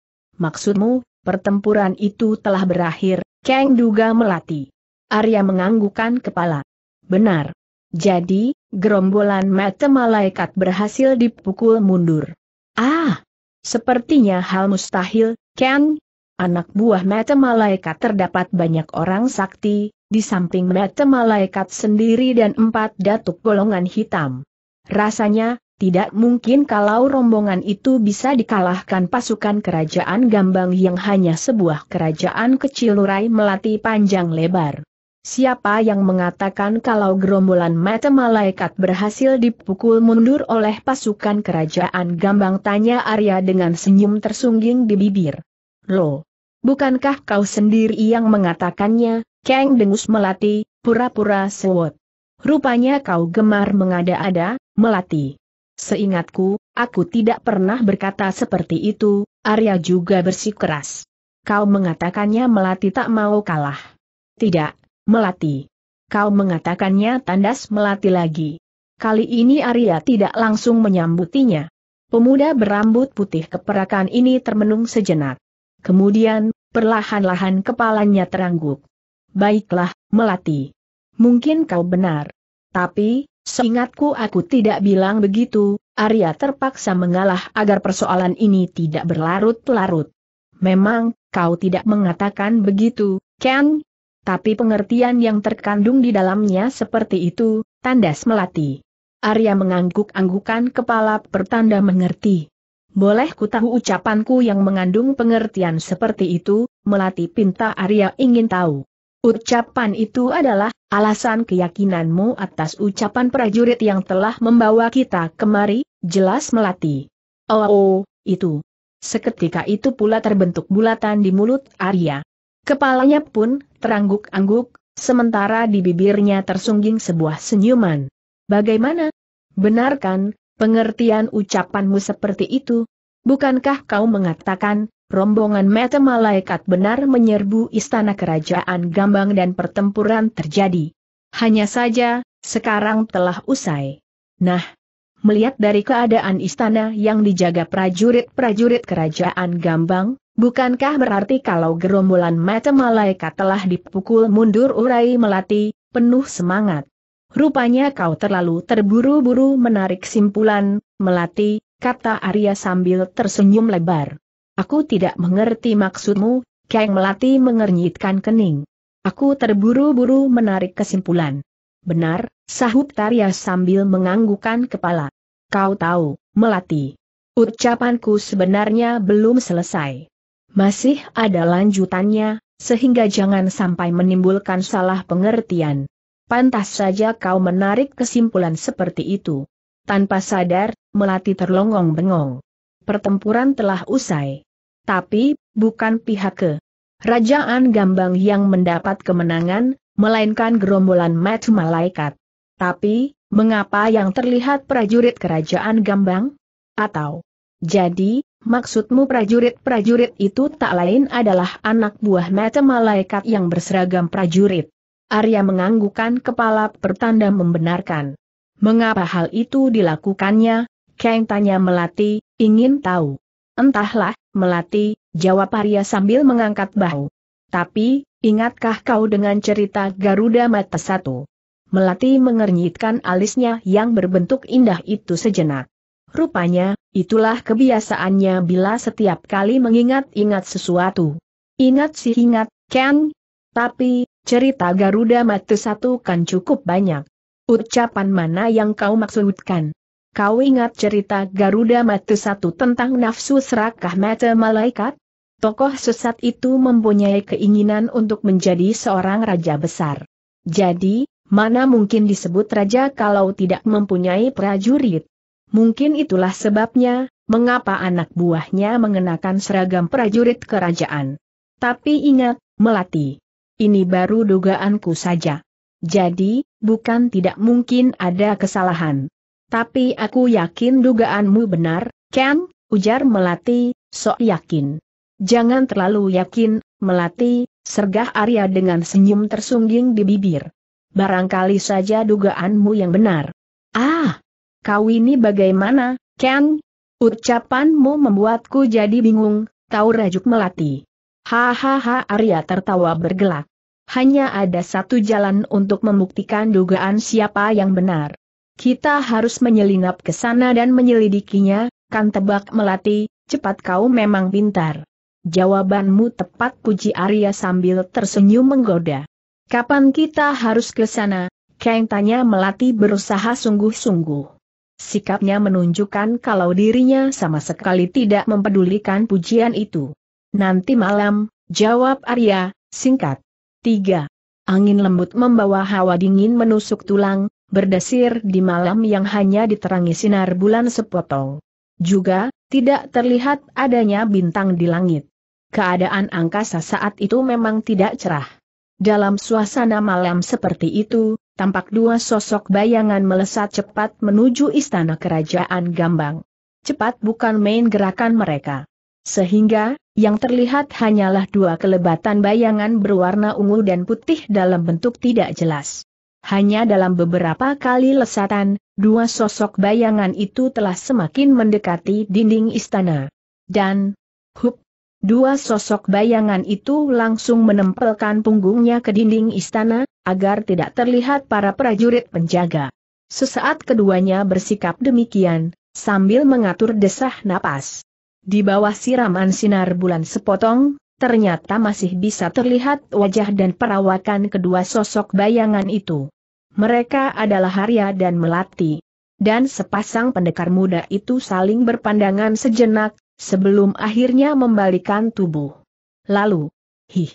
Maksudmu, pertempuran itu telah berakhir, Kang Duga Melati. Arya menganggukan kepala. Benar. Jadi, gerombolan mata malaikat berhasil dipukul mundur. Ah! Sepertinya hal mustahil, Kang. Anak buah mata malaikat terdapat banyak orang sakti, di samping mata malaikat sendiri dan empat datuk golongan hitam. Rasanya, tidak mungkin kalau rombongan itu bisa dikalahkan pasukan kerajaan Gambang yang hanya sebuah kerajaan kecil urai melati panjang lebar. Siapa yang mengatakan kalau gerombolan mata malaikat berhasil dipukul mundur oleh pasukan kerajaan Gambang tanya Arya dengan senyum tersungging di bibir. Loh, bukankah kau sendiri yang mengatakannya, Kang Dengus Melati, pura-pura sewot. Rupanya kau gemar mengada-ada, Melati. Seingatku, aku tidak pernah berkata seperti itu, Arya juga bersikeras. Kau mengatakannya Melati tak mau kalah. Tidak, Melati. Kau mengatakannya tandas Melati lagi. Kali ini Arya tidak langsung menyambutinya. Pemuda berambut putih keperakan ini termenung sejenak. Kemudian, perlahan-lahan kepalanya terangguk. Baiklah, Melati. Mungkin kau benar. Tapi, Seingatku aku tidak bilang begitu, Arya terpaksa mengalah agar persoalan ini tidak berlarut-larut. Memang, kau tidak mengatakan begitu, Ken? Tapi pengertian yang terkandung di dalamnya seperti itu, tandas melati. Arya mengangguk-anggukan kepala pertanda mengerti. Boleh ku tahu ucapanku yang mengandung pengertian seperti itu, melati pinta Arya ingin tahu. Ucapan itu adalah alasan keyakinanmu atas ucapan prajurit yang telah membawa kita kemari, jelas melati. Oh, oh itu. Seketika itu pula terbentuk bulatan di mulut Arya. Kepalanya pun terangguk-angguk, sementara di bibirnya tersungging sebuah senyuman. Bagaimana? Benarkan, pengertian ucapanmu seperti itu? Bukankah kau mengatakan, rombongan mata malaikat benar menyerbu istana kerajaan Gambang dan pertempuran terjadi. Hanya saja, sekarang telah usai. Nah, melihat dari keadaan istana yang dijaga prajurit-prajurit kerajaan Gambang, bukankah berarti kalau gerombolan mata malaikat telah dipukul mundur urai melati, penuh semangat. Rupanya kau terlalu terburu-buru menarik simpulan, melati, kata Arya sambil tersenyum lebar. Aku tidak mengerti maksudmu, Kang Melati mengernyitkan kening. Aku terburu-buru menarik kesimpulan. Benar, sahut Tarya sambil menganggukan kepala. Kau tahu, Melati. Ucapanku sebenarnya belum selesai. Masih ada lanjutannya, sehingga jangan sampai menimbulkan salah pengertian. Pantas saja kau menarik kesimpulan seperti itu. Tanpa sadar, Melati terlongong bengong pertempuran telah usai. Tapi, bukan pihak ke Rajaan Gambang yang mendapat kemenangan, melainkan gerombolan Mat Malaikat. Tapi, mengapa yang terlihat prajurit kerajaan Gambang? Atau, jadi, maksudmu prajurit-prajurit itu tak lain adalah anak buah Mat Malaikat yang berseragam prajurit? Arya menganggukkan kepala pertanda membenarkan. Mengapa hal itu dilakukannya? Kang tanya Melati, Ingin tahu? Entahlah, Melati, jawab Arya sambil mengangkat bahu. Tapi, ingatkah kau dengan cerita Garuda Mata Satu? Melati mengernyitkan alisnya yang berbentuk indah itu sejenak. Rupanya, itulah kebiasaannya bila setiap kali mengingat-ingat sesuatu. Ingat sih ingat, Ken. Tapi, cerita Garuda Mata Satu kan cukup banyak. Ucapan mana yang kau maksudkan? Kau ingat cerita Garuda Matu satu tentang nafsu serakah mata malaikat? Tokoh sesat itu mempunyai keinginan untuk menjadi seorang raja besar. Jadi, mana mungkin disebut raja kalau tidak mempunyai prajurit? Mungkin itulah sebabnya, mengapa anak buahnya mengenakan seragam prajurit kerajaan. Tapi ingat, Melati. Ini baru dugaanku saja. Jadi, bukan tidak mungkin ada kesalahan. Tapi aku yakin dugaanmu benar, Ken, ujar Melati, sok yakin. Jangan terlalu yakin, Melati, sergah Arya dengan senyum tersungging di bibir. Barangkali saja dugaanmu yang benar. Ah, kau ini bagaimana, Ken? Ucapanmu membuatku jadi bingung, tahu rajuk Melati. Hahaha Arya tertawa bergelak. Hanya ada satu jalan untuk membuktikan dugaan siapa yang benar. Kita harus menyelinap ke sana dan menyelidikinya, kan tebak melati, cepat kau memang pintar. Jawabanmu tepat puji Arya sambil tersenyum menggoda. Kapan kita harus ke sana? Kang tanya melati berusaha sungguh-sungguh. Sikapnya menunjukkan kalau dirinya sama sekali tidak mempedulikan pujian itu. Nanti malam, jawab Arya, singkat. 3. Angin lembut membawa hawa dingin menusuk tulang, berdesir di malam yang hanya diterangi sinar bulan sepotong. Juga, tidak terlihat adanya bintang di langit. Keadaan angkasa saat itu memang tidak cerah. Dalam suasana malam seperti itu, tampak dua sosok bayangan melesat cepat menuju istana kerajaan Gambang. Cepat bukan main gerakan mereka. Sehingga, yang terlihat hanyalah dua kelebatan bayangan berwarna ungu dan putih dalam bentuk tidak jelas. Hanya dalam beberapa kali lesatan, dua sosok bayangan itu telah semakin mendekati dinding istana. Dan, hup, dua sosok bayangan itu langsung menempelkan punggungnya ke dinding istana, agar tidak terlihat para prajurit penjaga. Sesaat keduanya bersikap demikian, sambil mengatur desah napas. Di bawah siraman sinar bulan sepotong, ternyata masih bisa terlihat wajah dan perawakan kedua sosok bayangan itu. Mereka adalah Arya dan Melati. Dan sepasang pendekar muda itu saling berpandangan sejenak, sebelum akhirnya membalikan tubuh. Lalu, hih.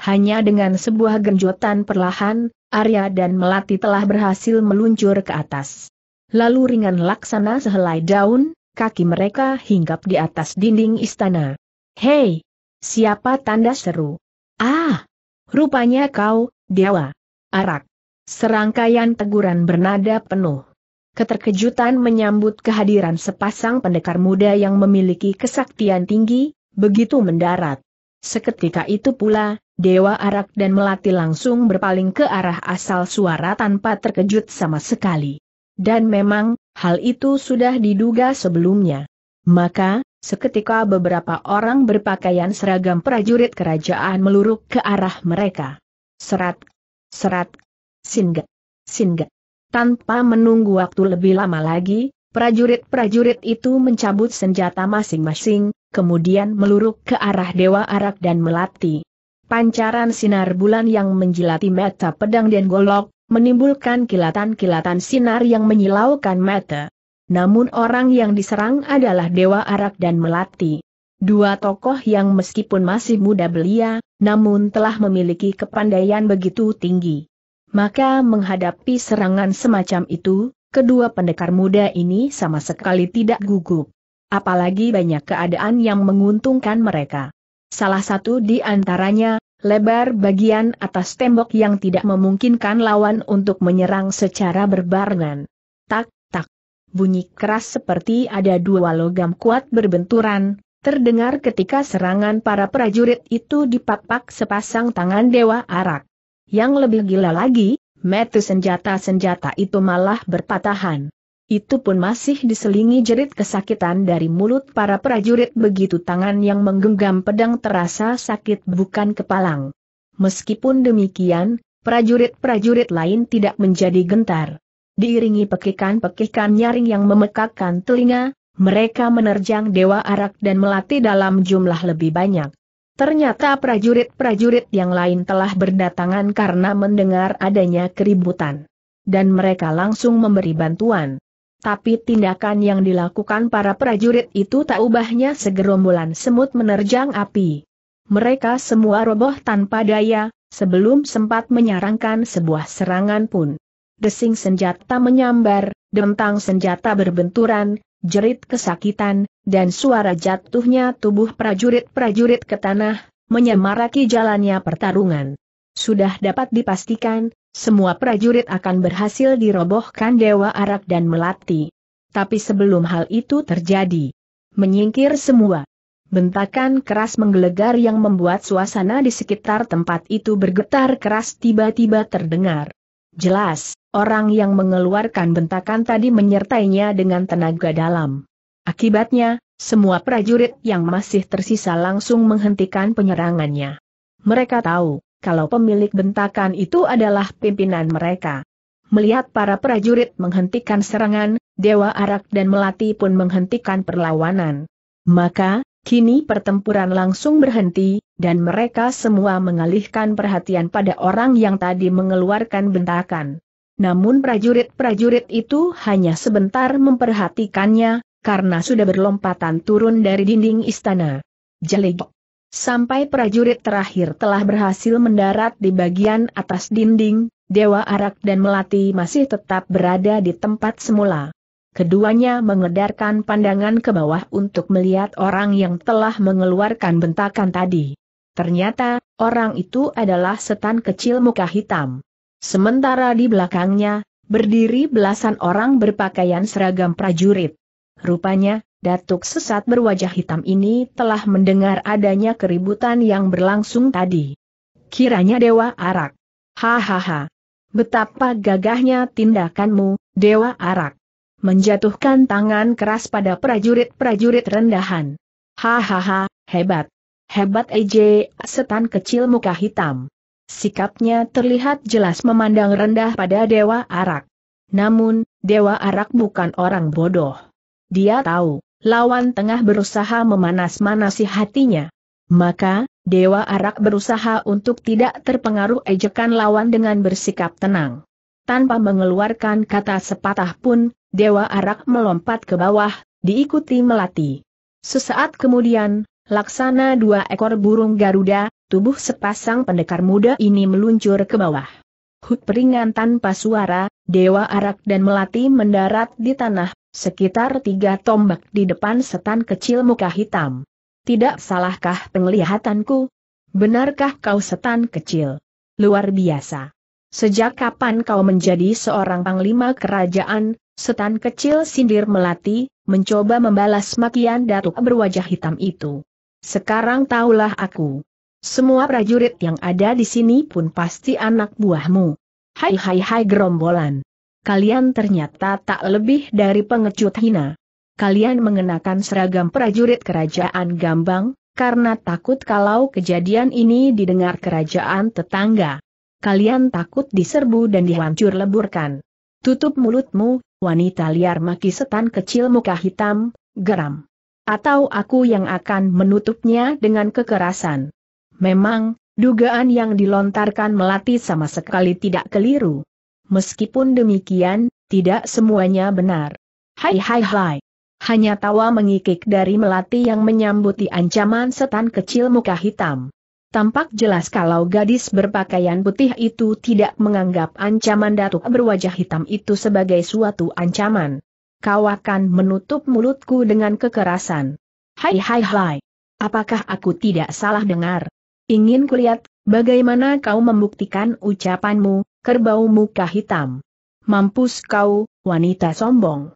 Hanya dengan sebuah genjotan perlahan, Arya dan Melati telah berhasil meluncur ke atas. Lalu ringan laksana sehelai daun, kaki mereka hinggap di atas dinding istana. Hei, Siapa tanda seru? Ah! Rupanya kau, Dewa. Arak. Serangkaian teguran bernada penuh. Keterkejutan menyambut kehadiran sepasang pendekar muda yang memiliki kesaktian tinggi, begitu mendarat. Seketika itu pula, Dewa Arak dan Melati langsung berpaling ke arah asal suara tanpa terkejut sama sekali. Dan memang, hal itu sudah diduga sebelumnya. Maka, Seketika beberapa orang berpakaian seragam prajurit kerajaan meluruk ke arah mereka. Serat, serat, singgah, singgah. Tanpa menunggu waktu lebih lama lagi, prajurit-prajurit itu mencabut senjata masing-masing, kemudian meluruk ke arah Dewa Arak dan Melati. Pancaran sinar bulan yang menjilati mata pedang dan golok, menimbulkan kilatan-kilatan sinar yang menyilaukan mata namun orang yang diserang adalah Dewa Arak dan Melati. Dua tokoh yang meskipun masih muda belia, namun telah memiliki kepandaian begitu tinggi. Maka menghadapi serangan semacam itu, kedua pendekar muda ini sama sekali tidak gugup. Apalagi banyak keadaan yang menguntungkan mereka. Salah satu di antaranya, lebar bagian atas tembok yang tidak memungkinkan lawan untuk menyerang secara berbarengan. Tak bunyi keras seperti ada dua logam kuat berbenturan, terdengar ketika serangan para prajurit itu dipapak sepasang tangan Dewa Arak. Yang lebih gila lagi, metu senjata-senjata itu malah berpatahan. Itu pun masih diselingi jerit kesakitan dari mulut para prajurit begitu tangan yang menggenggam pedang terasa sakit bukan kepalang. Meskipun demikian, prajurit-prajurit lain tidak menjadi gentar. Diiringi pekikan-pekikan nyaring yang memekakkan telinga, mereka menerjang Dewa Arak dan melatih dalam jumlah lebih banyak. Ternyata prajurit-prajurit yang lain telah berdatangan karena mendengar adanya keributan. Dan mereka langsung memberi bantuan. Tapi tindakan yang dilakukan para prajurit itu tak ubahnya segerombolan semut menerjang api. Mereka semua roboh tanpa daya, sebelum sempat menyarankan sebuah serangan pun desing senjata menyambar, dentang senjata berbenturan, jerit kesakitan, dan suara jatuhnya tubuh prajurit-prajurit ke tanah, menyemaraki jalannya pertarungan. Sudah dapat dipastikan, semua prajurit akan berhasil dirobohkan Dewa Arak dan Melati. Tapi sebelum hal itu terjadi, menyingkir semua. Bentakan keras menggelegar yang membuat suasana di sekitar tempat itu bergetar keras tiba-tiba terdengar. Jelas, Orang yang mengeluarkan bentakan tadi menyertainya dengan tenaga dalam. Akibatnya, semua prajurit yang masih tersisa langsung menghentikan penyerangannya. Mereka tahu, kalau pemilik bentakan itu adalah pimpinan mereka. Melihat para prajurit menghentikan serangan, Dewa Arak dan Melati pun menghentikan perlawanan. Maka, kini pertempuran langsung berhenti, dan mereka semua mengalihkan perhatian pada orang yang tadi mengeluarkan bentakan. Namun prajurit-prajurit itu hanya sebentar memperhatikannya, karena sudah berlompatan turun dari dinding istana. Jelek. Sampai prajurit terakhir telah berhasil mendarat di bagian atas dinding, Dewa Arak dan Melati masih tetap berada di tempat semula. Keduanya mengedarkan pandangan ke bawah untuk melihat orang yang telah mengeluarkan bentakan tadi. Ternyata, orang itu adalah setan kecil muka hitam. Sementara di belakangnya, berdiri belasan orang berpakaian seragam prajurit. Rupanya, Datuk sesat berwajah hitam ini telah mendengar adanya keributan yang berlangsung tadi. Kiranya Dewa Arak. Hahaha. Betapa gagahnya tindakanmu, Dewa Arak. Menjatuhkan tangan keras pada prajurit-prajurit rendahan. Hahaha, hebat. Hebat EJ, setan kecil muka hitam. Sikapnya terlihat jelas memandang rendah pada Dewa Arak. Namun, Dewa Arak bukan orang bodoh. Dia tahu, lawan tengah berusaha memanas-manasi hatinya. Maka, Dewa Arak berusaha untuk tidak terpengaruh ejekan lawan dengan bersikap tenang. Tanpa mengeluarkan kata sepatah pun, Dewa Arak melompat ke bawah, diikuti melati. Sesaat kemudian, laksana dua ekor burung Garuda, Tubuh sepasang pendekar muda ini meluncur ke bawah. Hut peringan tanpa suara, Dewa Arak dan Melati mendarat di tanah, sekitar tiga tombak di depan setan kecil muka hitam. Tidak salahkah penglihatanku? Benarkah kau setan kecil? Luar biasa. Sejak kapan kau menjadi seorang panglima kerajaan, setan kecil sindir Melati, mencoba membalas makian datuk berwajah hitam itu. Sekarang tahulah aku. Semua prajurit yang ada di sini pun pasti anak buahmu. Hai hai hai gerombolan. Kalian ternyata tak lebih dari pengecut hina. Kalian mengenakan seragam prajurit kerajaan Gambang, karena takut kalau kejadian ini didengar kerajaan tetangga. Kalian takut diserbu dan dihancur leburkan. Tutup mulutmu, wanita liar maki setan kecil muka hitam, geram. Atau aku yang akan menutupnya dengan kekerasan. Memang, dugaan yang dilontarkan Melati sama sekali tidak keliru. Meskipun demikian, tidak semuanya benar. Hai hai hai. Hanya tawa mengikik dari Melati yang menyambuti ancaman setan kecil muka hitam. Tampak jelas kalau gadis berpakaian putih itu tidak menganggap ancaman datuk berwajah hitam itu sebagai suatu ancaman. Kau akan menutup mulutku dengan kekerasan. Hai hai hai. Apakah aku tidak salah dengar? Ingin kulihat, bagaimana kau membuktikan ucapanmu, kerbau muka hitam. Mampus kau, wanita sombong.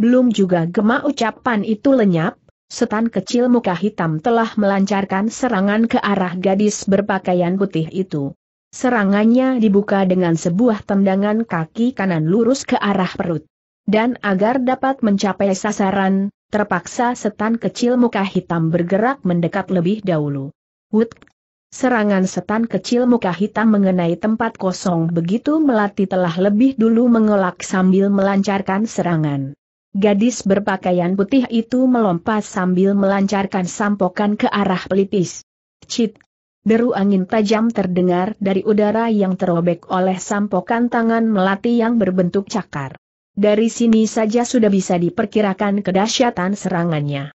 Belum juga gema ucapan itu lenyap, setan kecil muka hitam telah melancarkan serangan ke arah gadis berpakaian putih itu. Serangannya dibuka dengan sebuah tendangan kaki kanan lurus ke arah perut. Dan agar dapat mencapai sasaran, terpaksa setan kecil muka hitam bergerak mendekat lebih dahulu. Wut Serangan setan kecil muka hitam mengenai tempat kosong begitu melati telah lebih dulu mengelak sambil melancarkan serangan. Gadis berpakaian putih itu melompat sambil melancarkan sampokan ke arah pelipis. Cit! Deru angin tajam terdengar dari udara yang terobek oleh sampokan tangan melati yang berbentuk cakar. Dari sini saja sudah bisa diperkirakan kedahsyatan serangannya.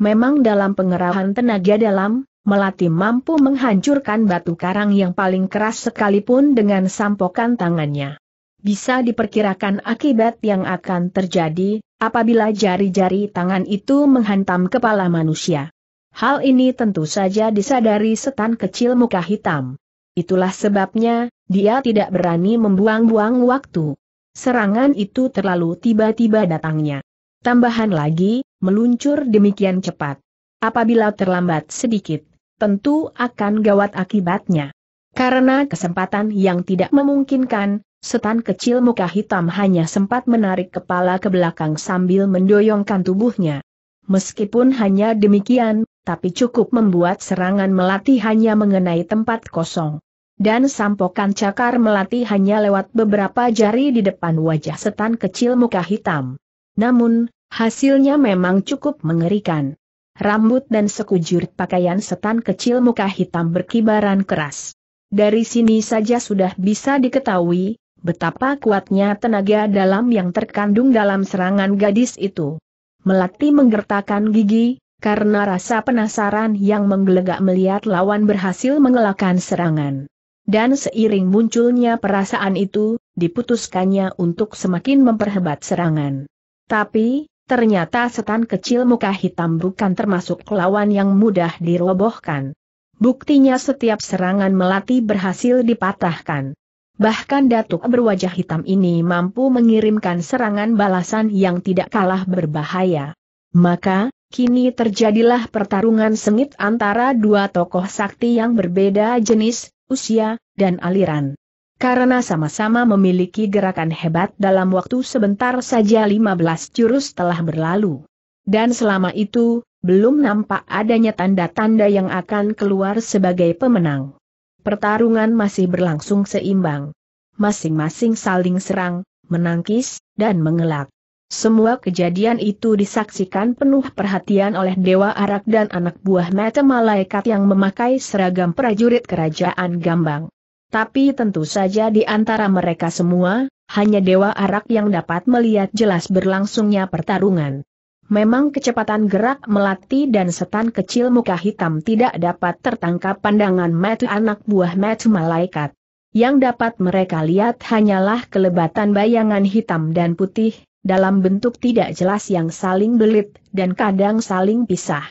Memang dalam pengerahan tenaga dalam, Melati mampu menghancurkan batu karang yang paling keras sekalipun dengan sampokan tangannya. Bisa diperkirakan akibat yang akan terjadi, apabila jari-jari tangan itu menghantam kepala manusia. Hal ini tentu saja disadari setan kecil muka hitam. Itulah sebabnya, dia tidak berani membuang-buang waktu. Serangan itu terlalu tiba-tiba datangnya. Tambahan lagi, meluncur demikian cepat. Apabila terlambat sedikit, tentu akan gawat akibatnya. Karena kesempatan yang tidak memungkinkan, setan kecil muka hitam hanya sempat menarik kepala ke belakang sambil mendoyongkan tubuhnya. Meskipun hanya demikian, tapi cukup membuat serangan melati hanya mengenai tempat kosong. Dan sampokan cakar melati hanya lewat beberapa jari di depan wajah setan kecil muka hitam. Namun, hasilnya memang cukup mengerikan rambut dan sekujur pakaian setan kecil muka hitam berkibaran keras. Dari sini saja sudah bisa diketahui, betapa kuatnya tenaga dalam yang terkandung dalam serangan gadis itu. Melati menggertakkan gigi, karena rasa penasaran yang menggelegak melihat lawan berhasil mengelakkan serangan. Dan seiring munculnya perasaan itu, diputuskannya untuk semakin memperhebat serangan. Tapi, Ternyata setan kecil muka hitam bukan termasuk lawan yang mudah dirobohkan. Buktinya setiap serangan melati berhasil dipatahkan. Bahkan datuk berwajah hitam ini mampu mengirimkan serangan balasan yang tidak kalah berbahaya. Maka, kini terjadilah pertarungan sengit antara dua tokoh sakti yang berbeda jenis, usia, dan aliran. Karena sama-sama memiliki gerakan hebat dalam waktu sebentar saja 15 jurus telah berlalu. Dan selama itu, belum nampak adanya tanda-tanda yang akan keluar sebagai pemenang. Pertarungan masih berlangsung seimbang. Masing-masing saling serang, menangkis, dan mengelak. Semua kejadian itu disaksikan penuh perhatian oleh Dewa Arak dan anak buah mata malaikat yang memakai seragam prajurit kerajaan Gambang. Tapi tentu saja di antara mereka semua, hanya Dewa Arak yang dapat melihat jelas berlangsungnya pertarungan. Memang kecepatan gerak melati dan setan kecil muka hitam tidak dapat tertangkap pandangan metu anak buah metu malaikat. Yang dapat mereka lihat hanyalah kelebatan bayangan hitam dan putih, dalam bentuk tidak jelas yang saling belit, dan kadang saling pisah.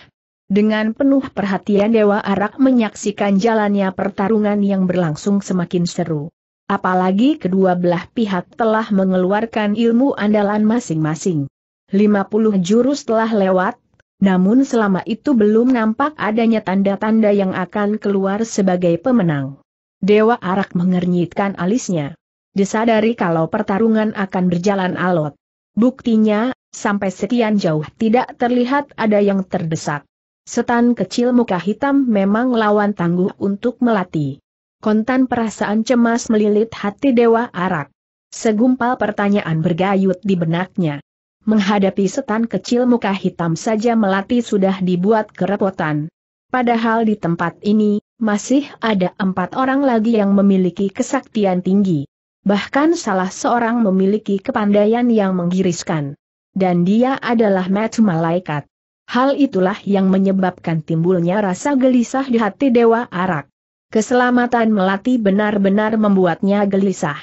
Dengan penuh perhatian Dewa Arak menyaksikan jalannya pertarungan yang berlangsung semakin seru. Apalagi kedua belah pihak telah mengeluarkan ilmu andalan masing-masing. 50 jurus telah lewat, namun selama itu belum nampak adanya tanda-tanda yang akan keluar sebagai pemenang. Dewa Arak mengernyitkan alisnya. Disadari kalau pertarungan akan berjalan alot. Buktinya, sampai sekian jauh tidak terlihat ada yang terdesak. Setan kecil muka hitam memang lawan tangguh untuk melatih. Kontan perasaan cemas melilit hati Dewa Arak. Segumpal pertanyaan bergayut di benaknya. Menghadapi setan kecil muka hitam saja melatih sudah dibuat kerepotan. Padahal di tempat ini, masih ada empat orang lagi yang memiliki kesaktian tinggi. Bahkan salah seorang memiliki kepandaian yang menggiriskan. Dan dia adalah Matu Malaikat. Hal itulah yang menyebabkan timbulnya rasa gelisah di hati Dewa Arak. Keselamatan Melati benar-benar membuatnya gelisah.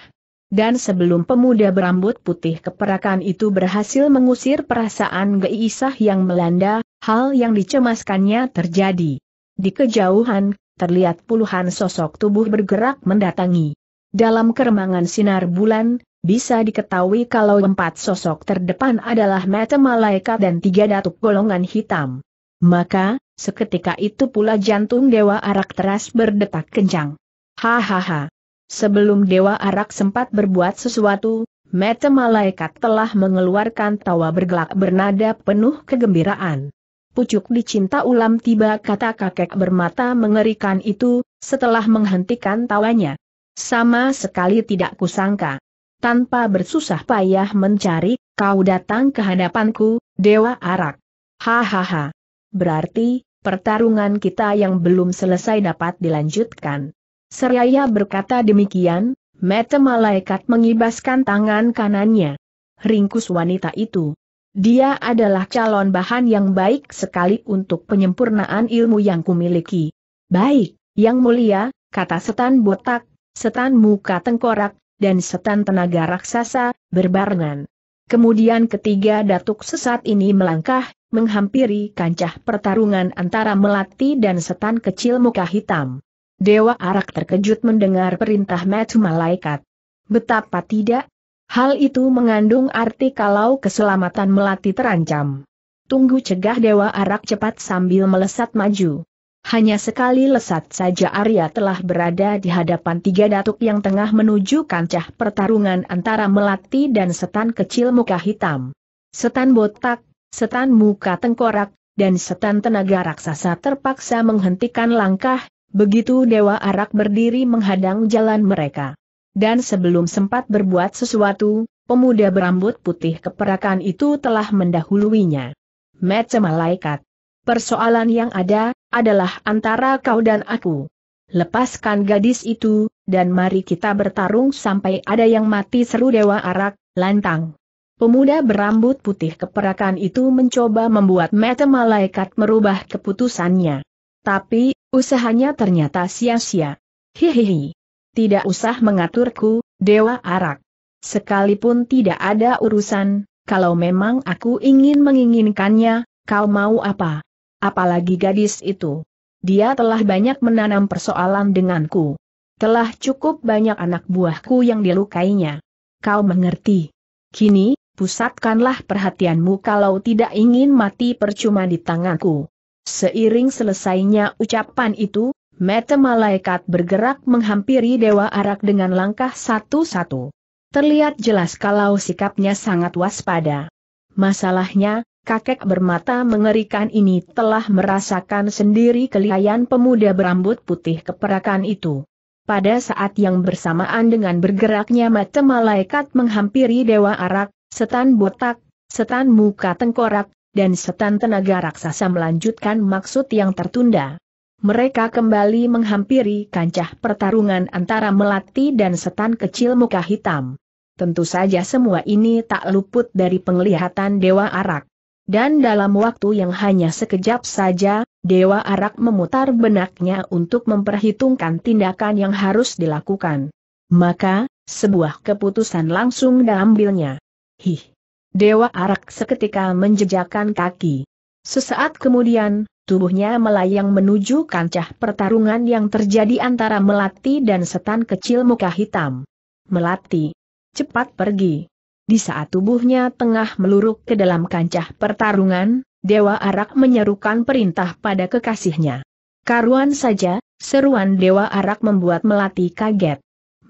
Dan sebelum pemuda berambut putih keperakan itu berhasil mengusir perasaan geisah yang melanda, hal yang dicemaskannya terjadi. Di kejauhan, terlihat puluhan sosok tubuh bergerak mendatangi. Dalam keremangan sinar bulan, bisa diketahui kalau empat sosok terdepan adalah mata malaikat dan tiga datuk golongan hitam. Maka, seketika itu pula jantung Dewa Arak teras berdetak kencang. Hahaha. Sebelum Dewa Arak sempat berbuat sesuatu, mata malaikat telah mengeluarkan tawa bergelak bernada penuh kegembiraan. Pucuk dicinta ulam tiba kata kakek bermata mengerikan itu, setelah menghentikan tawanya. Sama sekali tidak kusangka tanpa bersusah payah mencari, kau datang ke hadapanku, Dewa Arak. Hahaha. Berarti, pertarungan kita yang belum selesai dapat dilanjutkan. Seraya berkata demikian, mata malaikat mengibaskan tangan kanannya. Ringkus wanita itu. Dia adalah calon bahan yang baik sekali untuk penyempurnaan ilmu yang kumiliki. Baik, yang mulia, kata setan botak, setan muka tengkorak, dan setan tenaga raksasa, berbarengan. Kemudian ketiga datuk sesat ini melangkah, menghampiri kancah pertarungan antara melati dan setan kecil muka hitam. Dewa Arak terkejut mendengar perintah Metu Malaikat. Betapa tidak? Hal itu mengandung arti kalau keselamatan melati terancam. Tunggu cegah Dewa Arak cepat sambil melesat maju. Hanya sekali lesat saja Arya telah berada di hadapan tiga datuk yang tengah menuju kancah pertarungan antara Melati dan setan kecil muka hitam. Setan botak, setan muka tengkorak, dan setan tenaga raksasa terpaksa menghentikan langkah, begitu Dewa Arak berdiri menghadang jalan mereka. Dan sebelum sempat berbuat sesuatu, pemuda berambut putih keperakan itu telah mendahuluinya. Macam malaikat. Persoalan yang ada, adalah antara kau dan aku. Lepaskan gadis itu, dan mari kita bertarung sampai ada yang mati seru Dewa Arak, lantang. Pemuda berambut putih keperakan itu mencoba membuat mata malaikat merubah keputusannya. Tapi, usahanya ternyata sia-sia. Hihihi. Tidak usah mengaturku, Dewa Arak. Sekalipun tidak ada urusan, kalau memang aku ingin menginginkannya, kau mau apa? Apalagi gadis itu. Dia telah banyak menanam persoalan denganku. Telah cukup banyak anak buahku yang dilukainya. Kau mengerti. Kini, pusatkanlah perhatianmu kalau tidak ingin mati percuma di tanganku. Seiring selesainya ucapan itu, mata malaikat bergerak menghampiri Dewa Arak dengan langkah satu-satu. Terlihat jelas kalau sikapnya sangat waspada. Masalahnya, kakek bermata mengerikan ini telah merasakan sendiri kelihayan pemuda berambut putih keperakan itu. Pada saat yang bersamaan dengan bergeraknya mata malaikat menghampiri Dewa Arak, setan botak, setan muka tengkorak, dan setan tenaga raksasa melanjutkan maksud yang tertunda. Mereka kembali menghampiri kancah pertarungan antara melati dan setan kecil muka hitam. Tentu saja semua ini tak luput dari penglihatan Dewa Arak. Dan dalam waktu yang hanya sekejap saja, Dewa Arak memutar benaknya untuk memperhitungkan tindakan yang harus dilakukan. Maka, sebuah keputusan langsung diambilnya. Hih! Dewa Arak seketika menjejakkan kaki. Sesaat kemudian, tubuhnya melayang menuju kancah pertarungan yang terjadi antara Melati dan setan kecil muka hitam. Melati, cepat pergi. Di saat tubuhnya tengah meluruk ke dalam kancah pertarungan, Dewa Arak menyerukan perintah pada kekasihnya. Karuan saja, seruan Dewa Arak membuat Melati kaget.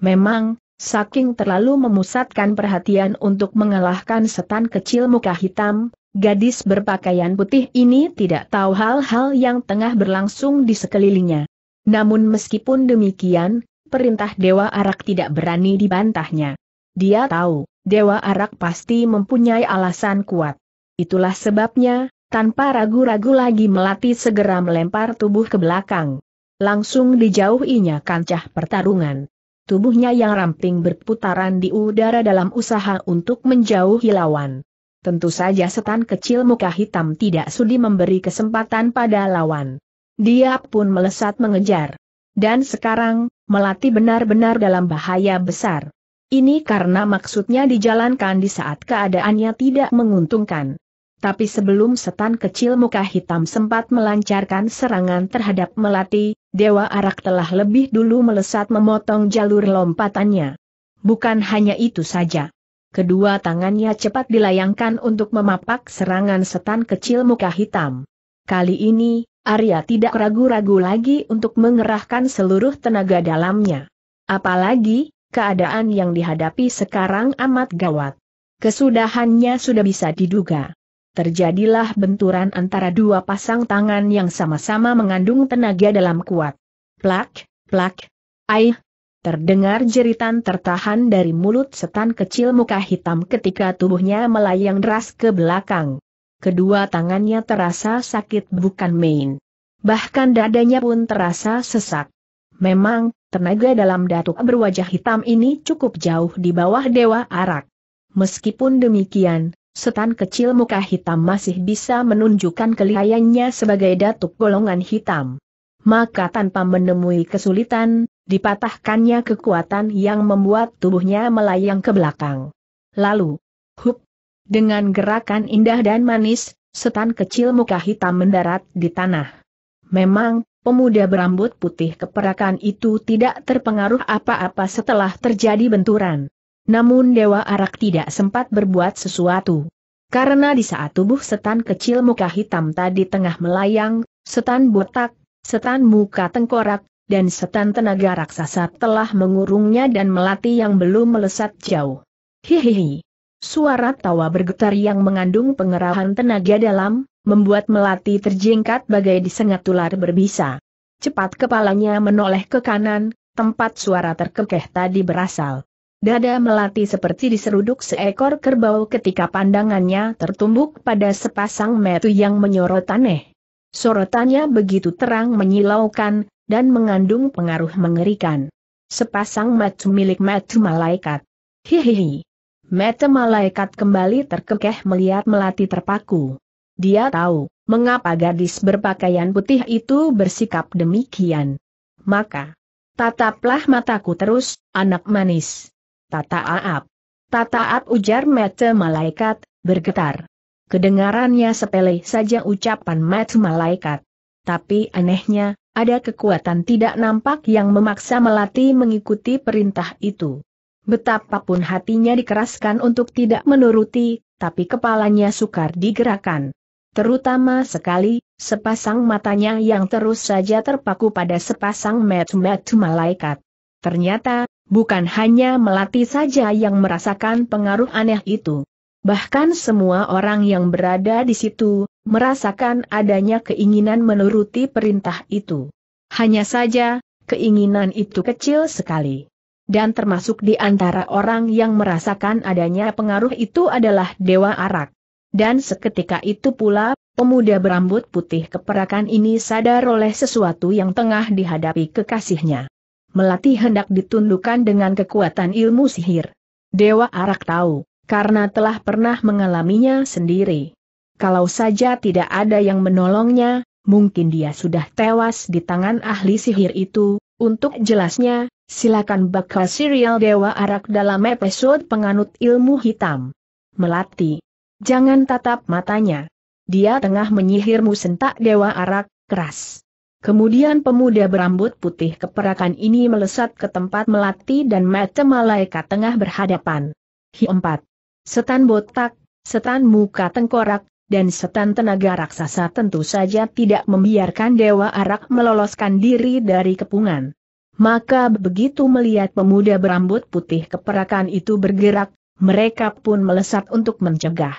Memang, saking terlalu memusatkan perhatian untuk mengalahkan setan kecil muka hitam, gadis berpakaian putih ini tidak tahu hal-hal yang tengah berlangsung di sekelilingnya. Namun meskipun demikian, perintah Dewa Arak tidak berani dibantahnya. Dia tahu, Dewa Arak pasti mempunyai alasan kuat. Itulah sebabnya, tanpa ragu-ragu lagi melati segera melempar tubuh ke belakang. Langsung dijauhinya kancah pertarungan. Tubuhnya yang ramping berputaran di udara dalam usaha untuk menjauhi lawan. Tentu saja setan kecil muka hitam tidak sudi memberi kesempatan pada lawan. Dia pun melesat mengejar. Dan sekarang, Melati benar-benar dalam bahaya besar. Ini karena maksudnya dijalankan di saat keadaannya tidak menguntungkan. Tapi sebelum setan kecil muka hitam sempat melancarkan serangan terhadap Melati, Dewa Arak telah lebih dulu melesat memotong jalur lompatannya. Bukan hanya itu saja. Kedua tangannya cepat dilayangkan untuk memapak serangan setan kecil muka hitam. Kali ini, Arya tidak ragu-ragu lagi untuk mengerahkan seluruh tenaga dalamnya. Apalagi, keadaan yang dihadapi sekarang amat gawat. Kesudahannya sudah bisa diduga. Terjadilah benturan antara dua pasang tangan yang sama-sama mengandung tenaga dalam kuat. Plak, plak, aih. Terdengar jeritan tertahan dari mulut setan kecil muka hitam ketika tubuhnya melayang deras ke belakang. Kedua tangannya terasa sakit bukan main. Bahkan dadanya pun terasa sesak. Memang, tenaga dalam datuk berwajah hitam ini cukup jauh di bawah Dewa Arak. Meskipun demikian, setan kecil muka hitam masih bisa menunjukkan kelihayannya sebagai datuk golongan hitam. Maka tanpa menemui kesulitan, dipatahkannya kekuatan yang membuat tubuhnya melayang ke belakang. Lalu, hup, dengan gerakan indah dan manis, setan kecil muka hitam mendarat di tanah. Memang, pemuda berambut putih keperakan itu tidak terpengaruh apa-apa setelah terjadi benturan. Namun Dewa Arak tidak sempat berbuat sesuatu. Karena di saat tubuh setan kecil muka hitam tadi tengah melayang, setan botak, setan muka tengkorak, dan setan tenaga raksasa telah mengurungnya dan melatih yang belum melesat jauh. Hihihi. Suara tawa bergetar yang mengandung pengerahan tenaga dalam, membuat Melati terjengkat bagai disengat ular berbisa. Cepat kepalanya menoleh ke kanan, tempat suara terkekeh tadi berasal. Dada melati seperti diseruduk seekor kerbau ketika pandangannya tertumbuk pada sepasang metu yang menyorot aneh. Sorotannya begitu terang menyilaukan, dan mengandung pengaruh mengerikan. Sepasang metu milik metu malaikat. Hihihi. Mata malaikat kembali terkekeh melihat melati terpaku. Dia tahu, mengapa gadis berpakaian putih itu bersikap demikian. Maka, tataplah mataku terus, anak manis. Tata Aap. Tata Aap ujar mata malaikat, bergetar. Kedengarannya sepele saja ucapan mata malaikat. Tapi anehnya, ada kekuatan tidak nampak yang memaksa Melati mengikuti perintah itu. Betapapun hatinya dikeraskan untuk tidak menuruti, tapi kepalanya sukar digerakkan. Terutama sekali, sepasang matanya yang terus saja terpaku pada sepasang mata-mata malaikat. Ternyata, bukan hanya melati saja yang merasakan pengaruh aneh itu. Bahkan semua orang yang berada di situ, merasakan adanya keinginan menuruti perintah itu. Hanya saja, keinginan itu kecil sekali. Dan termasuk di antara orang yang merasakan adanya pengaruh itu adalah Dewa Arak. Dan seketika itu pula, pemuda berambut putih keperakan ini sadar oleh sesuatu yang tengah dihadapi kekasihnya. Melati hendak ditundukkan dengan kekuatan ilmu sihir. Dewa Arak tahu, karena telah pernah mengalaminya sendiri. Kalau saja tidak ada yang menolongnya, mungkin dia sudah tewas di tangan ahli sihir itu. Untuk jelasnya, silakan bakal serial Dewa Arak dalam episode penganut ilmu hitam. Melati Jangan tatap matanya. Dia tengah menyihirmu sentak dewa arak, keras. Kemudian pemuda berambut putih keperakan ini melesat ke tempat melati dan mata malaikat tengah berhadapan. Hi 4. Setan botak, setan muka tengkorak, dan setan tenaga raksasa tentu saja tidak membiarkan Dewa Arak meloloskan diri dari kepungan. Maka begitu melihat pemuda berambut putih keperakan itu bergerak, mereka pun melesat untuk mencegah.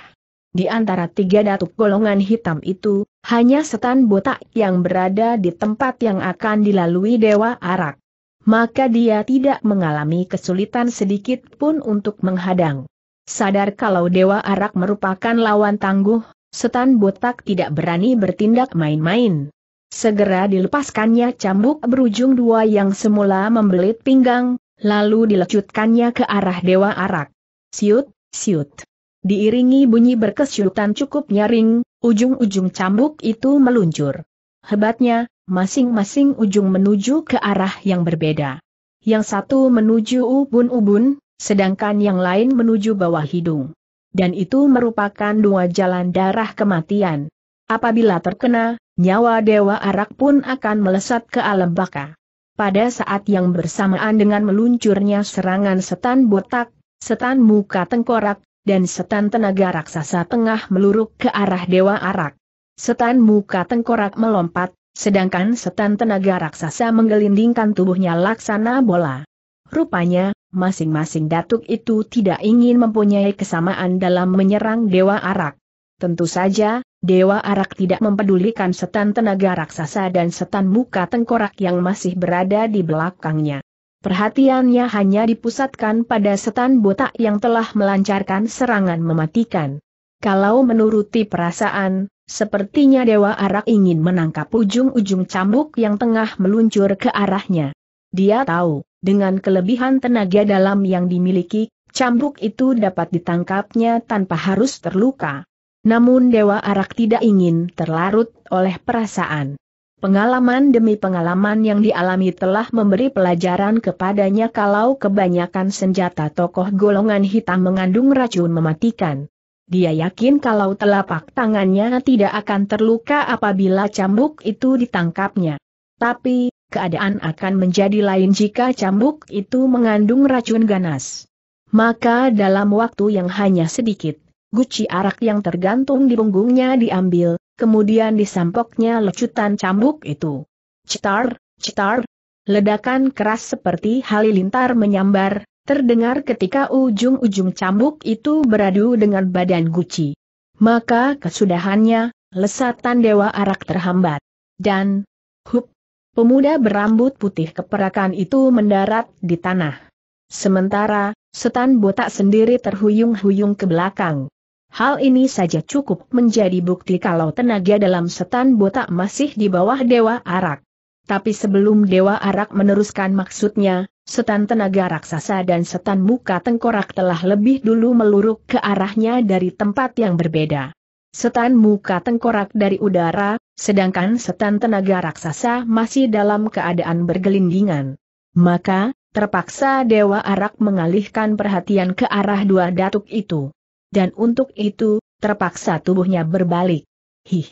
Di antara tiga datuk golongan hitam itu, hanya setan botak yang berada di tempat yang akan dilalui Dewa Arak. Maka dia tidak mengalami kesulitan sedikit pun untuk menghadang. Sadar kalau Dewa Arak merupakan lawan tangguh, setan botak tidak berani bertindak main-main. Segera dilepaskannya cambuk berujung dua yang semula membelit pinggang, lalu dilecutkannya ke arah Dewa Arak. Siut, siut. Diiringi bunyi berkesyutan cukup nyaring, ujung-ujung cambuk itu meluncur. Hebatnya, masing-masing ujung menuju ke arah yang berbeda. Yang satu menuju ubun-ubun, sedangkan yang lain menuju bawah hidung. Dan itu merupakan dua jalan darah kematian. Apabila terkena, nyawa Dewa Arak pun akan melesat ke alam baka. Pada saat yang bersamaan dengan meluncurnya serangan setan botak, setan muka tengkorak, dan setan tenaga raksasa tengah meluruk ke arah Dewa Arak. Setan muka tengkorak melompat, sedangkan setan tenaga raksasa menggelindingkan tubuhnya laksana bola. Rupanya, masing-masing datuk itu tidak ingin mempunyai kesamaan dalam menyerang Dewa Arak. Tentu saja, Dewa Arak tidak mempedulikan setan tenaga raksasa dan setan muka tengkorak yang masih berada di belakangnya. Perhatiannya hanya dipusatkan pada setan botak yang telah melancarkan serangan mematikan. Kalau menuruti perasaan, sepertinya Dewa Arak ingin menangkap ujung-ujung cambuk yang tengah meluncur ke arahnya. Dia tahu, dengan kelebihan tenaga dalam yang dimiliki, cambuk itu dapat ditangkapnya tanpa harus terluka. Namun Dewa Arak tidak ingin terlarut oleh perasaan. Pengalaman demi pengalaman yang dialami telah memberi pelajaran kepadanya kalau kebanyakan senjata tokoh golongan hitam mengandung racun mematikan. Dia yakin kalau telapak tangannya tidak akan terluka apabila cambuk itu ditangkapnya. Tapi, keadaan akan menjadi lain jika cambuk itu mengandung racun ganas. Maka dalam waktu yang hanya sedikit, guci arak yang tergantung di punggungnya diambil, kemudian disampoknya lecutan cambuk itu. Citar, citar, ledakan keras seperti halilintar menyambar, terdengar ketika ujung-ujung cambuk itu beradu dengan badan guci. Maka kesudahannya, lesatan dewa arak terhambat. Dan, hup, pemuda berambut putih keperakan itu mendarat di tanah. Sementara, setan botak sendiri terhuyung-huyung ke belakang. Hal ini saja cukup menjadi bukti kalau tenaga dalam setan botak masih di bawah Dewa Arak. Tapi sebelum Dewa Arak meneruskan maksudnya, setan tenaga raksasa dan setan muka tengkorak telah lebih dulu meluruk ke arahnya dari tempat yang berbeda. Setan muka tengkorak dari udara, sedangkan setan tenaga raksasa masih dalam keadaan bergelindingan. Maka, terpaksa Dewa Arak mengalihkan perhatian ke arah dua datuk itu dan untuk itu, terpaksa tubuhnya berbalik. Hih!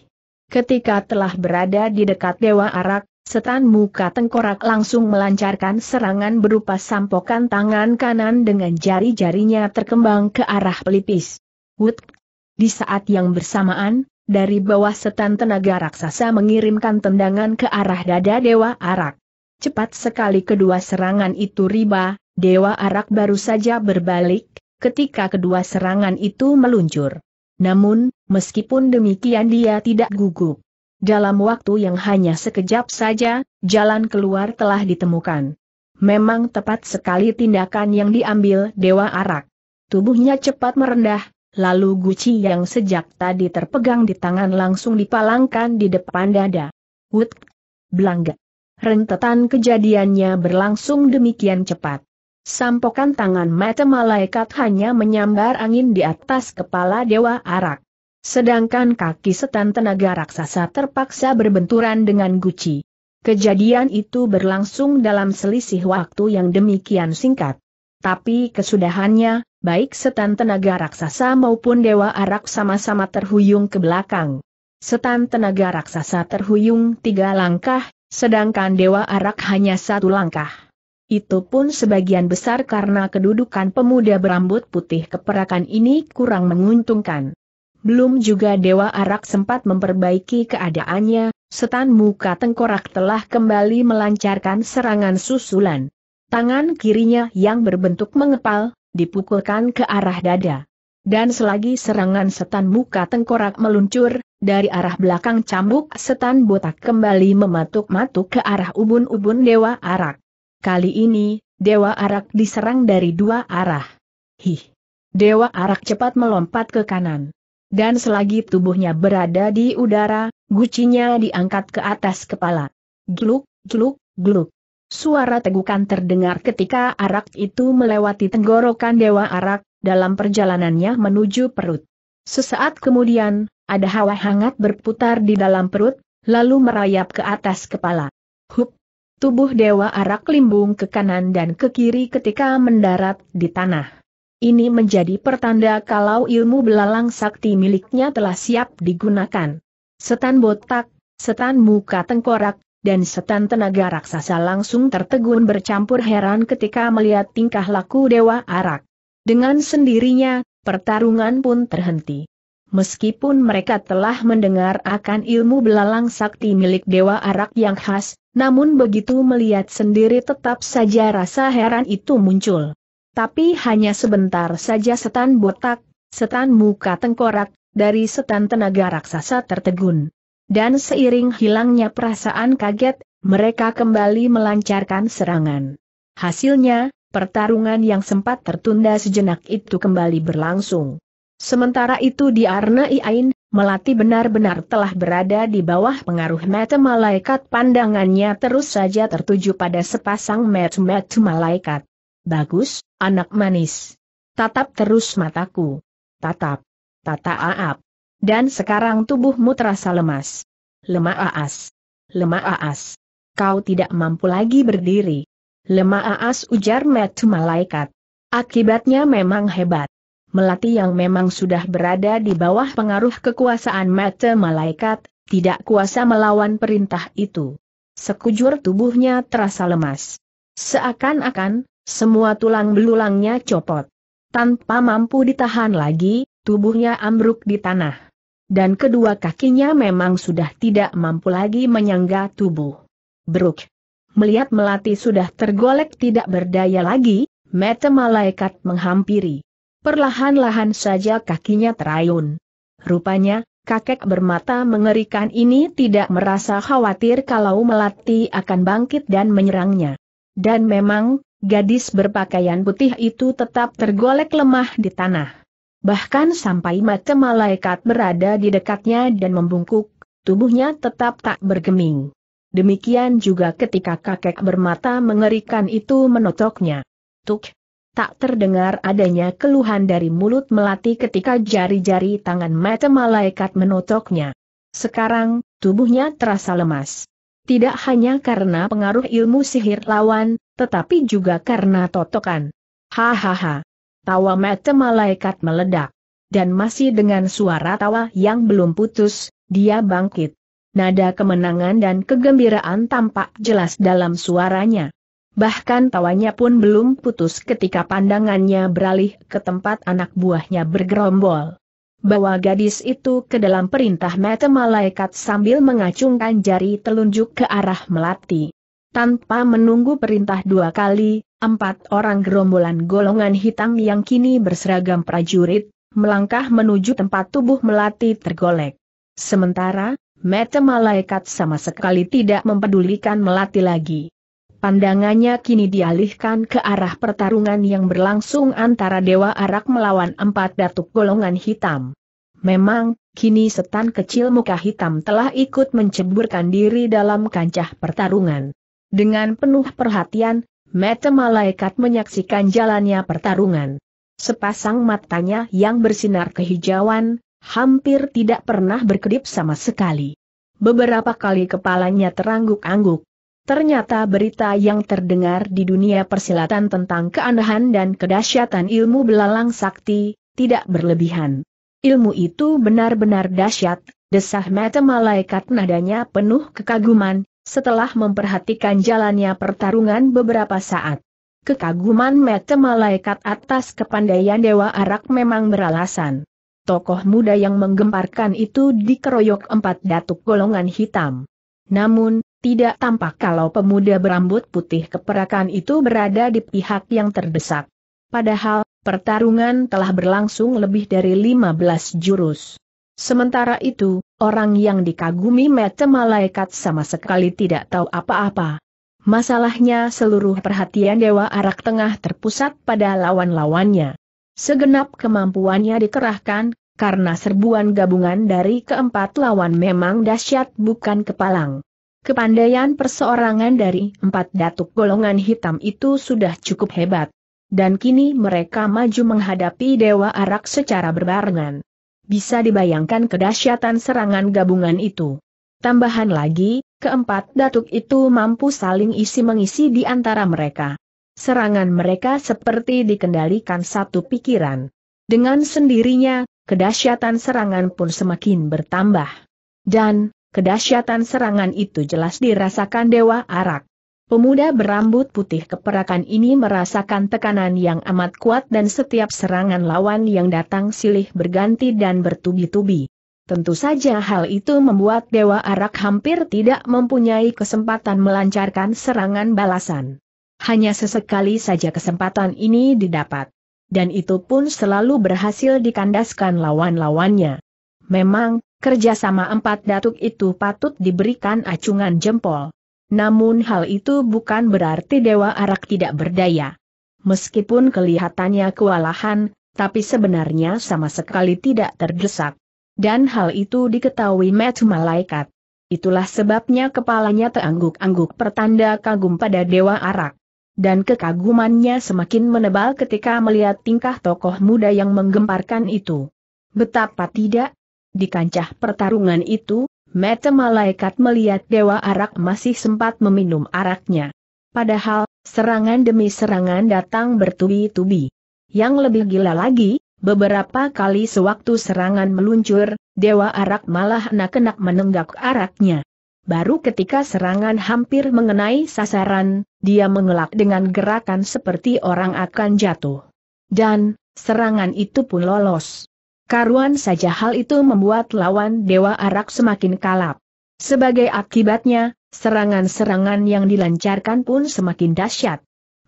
Ketika telah berada di dekat Dewa Arak, setan muka tengkorak langsung melancarkan serangan berupa sampokan tangan kanan dengan jari-jarinya terkembang ke arah pelipis. Wut! Di saat yang bersamaan, dari bawah setan tenaga raksasa mengirimkan tendangan ke arah dada Dewa Arak. Cepat sekali kedua serangan itu riba, Dewa Arak baru saja berbalik, ketika kedua serangan itu meluncur. Namun, meskipun demikian dia tidak gugup. Dalam waktu yang hanya sekejap saja, jalan keluar telah ditemukan. Memang tepat sekali tindakan yang diambil Dewa Arak. Tubuhnya cepat merendah, lalu guci yang sejak tadi terpegang di tangan langsung dipalangkan di depan dada. Wut! Belangga! Rentetan kejadiannya berlangsung demikian cepat. Sampokan tangan mata malaikat hanya menyambar angin di atas kepala Dewa Arak. Sedangkan kaki setan tenaga raksasa terpaksa berbenturan dengan guci. Kejadian itu berlangsung dalam selisih waktu yang demikian singkat. Tapi kesudahannya, baik setan tenaga raksasa maupun Dewa Arak sama-sama terhuyung ke belakang. Setan tenaga raksasa terhuyung tiga langkah, sedangkan Dewa Arak hanya satu langkah. Itu pun sebagian besar karena kedudukan pemuda berambut putih keperakan ini kurang menguntungkan. Belum juga Dewa Arak sempat memperbaiki keadaannya, setan muka tengkorak telah kembali melancarkan serangan susulan. Tangan kirinya yang berbentuk mengepal, dipukulkan ke arah dada. Dan selagi serangan setan muka tengkorak meluncur, dari arah belakang cambuk setan botak kembali mematuk-matuk ke arah ubun-ubun Dewa Arak. Kali ini, Dewa Arak diserang dari dua arah. Hih! Dewa Arak cepat melompat ke kanan. Dan selagi tubuhnya berada di udara, gucinya diangkat ke atas kepala. Gluk, gluk, gluk. Suara tegukan terdengar ketika arak itu melewati tenggorokan Dewa Arak, dalam perjalanannya menuju perut. Sesaat kemudian, ada hawa hangat berputar di dalam perut, lalu merayap ke atas kepala. Hup, Tubuh Dewa Arak limbung ke kanan dan ke kiri ketika mendarat di tanah. Ini menjadi pertanda kalau ilmu belalang sakti miliknya telah siap digunakan. Setan botak, setan muka tengkorak, dan setan tenaga raksasa langsung tertegun bercampur heran ketika melihat tingkah laku Dewa Arak. Dengan sendirinya, pertarungan pun terhenti meskipun mereka telah mendengar akan ilmu belalang sakti milik Dewa Arak yang khas, namun begitu melihat sendiri tetap saja rasa heran itu muncul. Tapi hanya sebentar saja setan botak, setan muka tengkorak, dari setan tenaga raksasa tertegun. Dan seiring hilangnya perasaan kaget, mereka kembali melancarkan serangan. Hasilnya, pertarungan yang sempat tertunda sejenak itu kembali berlangsung. Sementara itu di Arna Iain, Melati benar-benar telah berada di bawah pengaruh mata malaikat pandangannya terus saja tertuju pada sepasang mata-mata malaikat. Bagus, anak manis. Tatap terus mataku. Tatap. Tata aap. Dan sekarang tubuhmu terasa lemas. Lemah aas. Lemah aas. Kau tidak mampu lagi berdiri. Lemah aas ujar mata malaikat. Akibatnya memang hebat. Melati yang memang sudah berada di bawah pengaruh kekuasaan mata malaikat, tidak kuasa melawan perintah itu. Sekujur tubuhnya terasa lemas. Seakan-akan, semua tulang belulangnya copot. Tanpa mampu ditahan lagi, tubuhnya ambruk di tanah. Dan kedua kakinya memang sudah tidak mampu lagi menyangga tubuh. Beruk, Melihat Melati sudah tergolek tidak berdaya lagi, mata malaikat menghampiri. Perlahan-lahan saja kakinya terayun. Rupanya, kakek bermata mengerikan ini tidak merasa khawatir kalau Melati akan bangkit dan menyerangnya. Dan memang, gadis berpakaian putih itu tetap tergolek lemah di tanah. Bahkan sampai mata malaikat berada di dekatnya dan membungkuk, tubuhnya tetap tak bergeming. Demikian juga ketika kakek bermata mengerikan itu menotoknya. Tuk, tak terdengar adanya keluhan dari mulut melati ketika jari-jari tangan mata malaikat menotoknya. Sekarang, tubuhnya terasa lemas. Tidak hanya karena pengaruh ilmu sihir lawan, tetapi juga karena totokan. Hahaha. Tawa mata malaikat meledak. Dan masih dengan suara tawa yang belum putus, dia bangkit. Nada kemenangan dan kegembiraan tampak jelas dalam suaranya. Bahkan tawanya pun belum putus ketika pandangannya beralih ke tempat anak buahnya bergerombol. Bawa gadis itu ke dalam perintah mata malaikat sambil mengacungkan jari telunjuk ke arah melati. Tanpa menunggu perintah dua kali, empat orang gerombolan golongan hitam yang kini berseragam prajurit, melangkah menuju tempat tubuh melati tergolek. Sementara, mata malaikat sama sekali tidak mempedulikan melati lagi. Pandangannya kini dialihkan ke arah pertarungan yang berlangsung antara Dewa Arak melawan empat datuk golongan hitam. Memang, kini setan kecil muka hitam telah ikut menceburkan diri dalam kancah pertarungan. Dengan penuh perhatian, mata malaikat menyaksikan jalannya pertarungan. Sepasang matanya yang bersinar kehijauan, hampir tidak pernah berkedip sama sekali. Beberapa kali kepalanya terangguk-angguk, Ternyata berita yang terdengar di dunia persilatan tentang keanehan dan kedahsyatan ilmu belalang sakti, tidak berlebihan. Ilmu itu benar-benar dahsyat, desah mata malaikat nadanya penuh kekaguman, setelah memperhatikan jalannya pertarungan beberapa saat. Kekaguman mata malaikat atas kepandaian Dewa Arak memang beralasan. Tokoh muda yang menggemparkan itu dikeroyok empat datuk golongan hitam. Namun, tidak tampak kalau pemuda berambut putih keperakan itu berada di pihak yang terdesak. Padahal, pertarungan telah berlangsung lebih dari 15 jurus. Sementara itu, orang yang dikagumi mata malaikat sama sekali tidak tahu apa-apa. Masalahnya seluruh perhatian Dewa Arak Tengah terpusat pada lawan-lawannya. Segenap kemampuannya dikerahkan, karena serbuan gabungan dari keempat lawan memang dahsyat bukan kepalang. Kepandaian perseorangan dari empat datuk golongan hitam itu sudah cukup hebat. Dan kini mereka maju menghadapi Dewa Arak secara berbarengan. Bisa dibayangkan kedahsyatan serangan gabungan itu. Tambahan lagi, keempat datuk itu mampu saling isi-mengisi di antara mereka. Serangan mereka seperti dikendalikan satu pikiran. Dengan sendirinya, kedahsyatan serangan pun semakin bertambah. Dan, Kedahsyatan serangan itu jelas dirasakan Dewa Arak. Pemuda berambut putih keperakan ini merasakan tekanan yang amat kuat dan setiap serangan lawan yang datang silih berganti dan bertubi-tubi. Tentu saja hal itu membuat Dewa Arak hampir tidak mempunyai kesempatan melancarkan serangan balasan. Hanya sesekali saja kesempatan ini didapat. Dan itu pun selalu berhasil dikandaskan lawan-lawannya. Memang, Kerjasama empat datuk itu patut diberikan acungan jempol. Namun hal itu bukan berarti Dewa Arak tidak berdaya. Meskipun kelihatannya kewalahan, tapi sebenarnya sama sekali tidak terdesak. Dan hal itu diketahui Met Malaikat. Itulah sebabnya kepalanya terangguk-angguk pertanda kagum pada Dewa Arak. Dan kekagumannya semakin menebal ketika melihat tingkah tokoh muda yang menggemparkan itu. Betapa tidak, di kancah pertarungan itu, mata malaikat melihat Dewa Arak masih sempat meminum araknya. Padahal, serangan demi serangan datang bertubi-tubi. Yang lebih gila lagi, beberapa kali sewaktu serangan meluncur, Dewa Arak malah nak enak menenggak araknya. Baru ketika serangan hampir mengenai sasaran, dia mengelak dengan gerakan seperti orang akan jatuh. Dan, serangan itu pun lolos. Karuan saja hal itu membuat lawan Dewa Arak semakin kalap. Sebagai akibatnya, serangan-serangan yang dilancarkan pun semakin dahsyat.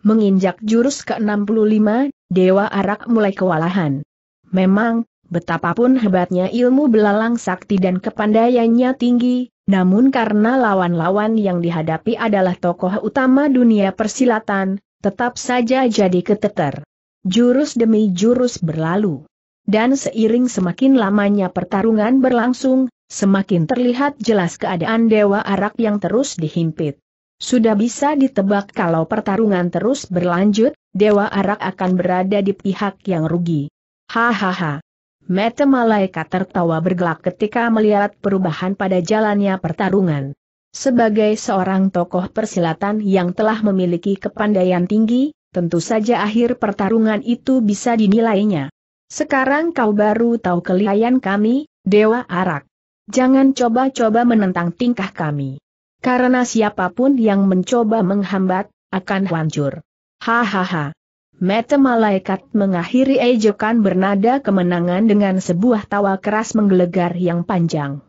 Menginjak jurus ke-65, Dewa Arak mulai kewalahan. Memang, betapapun hebatnya ilmu belalang sakti dan kepandaiannya tinggi, namun karena lawan-lawan yang dihadapi adalah tokoh utama dunia persilatan, tetap saja jadi keteter. Jurus demi jurus berlalu dan seiring semakin lamanya pertarungan berlangsung, semakin terlihat jelas keadaan Dewa Arak yang terus dihimpit. Sudah bisa ditebak kalau pertarungan terus berlanjut, Dewa Arak akan berada di pihak yang rugi. Hahaha. Mete malaikat tertawa bergelak ketika melihat perubahan pada jalannya pertarungan. Sebagai seorang tokoh persilatan yang telah memiliki kepandaian tinggi, tentu saja akhir pertarungan itu bisa dinilainya. Sekarang kau baru tahu kelihayan kami, Dewa Arak. Jangan coba-coba menentang tingkah kami. Karena siapapun yang mencoba menghambat, akan hancur. Hahaha. Mata malaikat mengakhiri ejekan bernada kemenangan dengan sebuah tawa keras menggelegar yang panjang.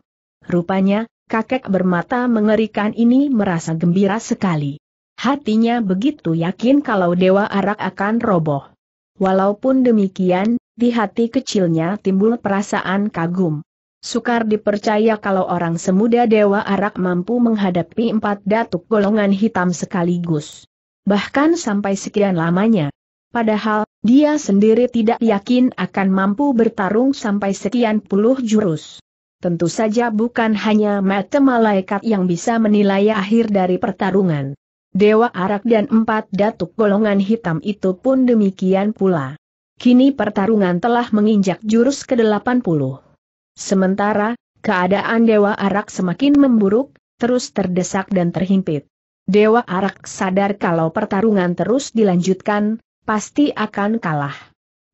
Rupanya, kakek bermata mengerikan ini merasa gembira sekali. Hatinya begitu yakin kalau Dewa Arak akan roboh. Walaupun demikian, di hati kecilnya timbul perasaan kagum. Sukar dipercaya kalau orang semuda Dewa Arak mampu menghadapi empat datuk golongan hitam sekaligus. Bahkan sampai sekian lamanya. Padahal, dia sendiri tidak yakin akan mampu bertarung sampai sekian puluh jurus. Tentu saja bukan hanya mata malaikat yang bisa menilai akhir dari pertarungan. Dewa Arak dan empat datuk golongan hitam itu pun demikian pula. Kini pertarungan telah menginjak jurus ke-80. Sementara, keadaan Dewa Arak semakin memburuk, terus terdesak dan terhimpit. Dewa Arak sadar kalau pertarungan terus dilanjutkan, pasti akan kalah.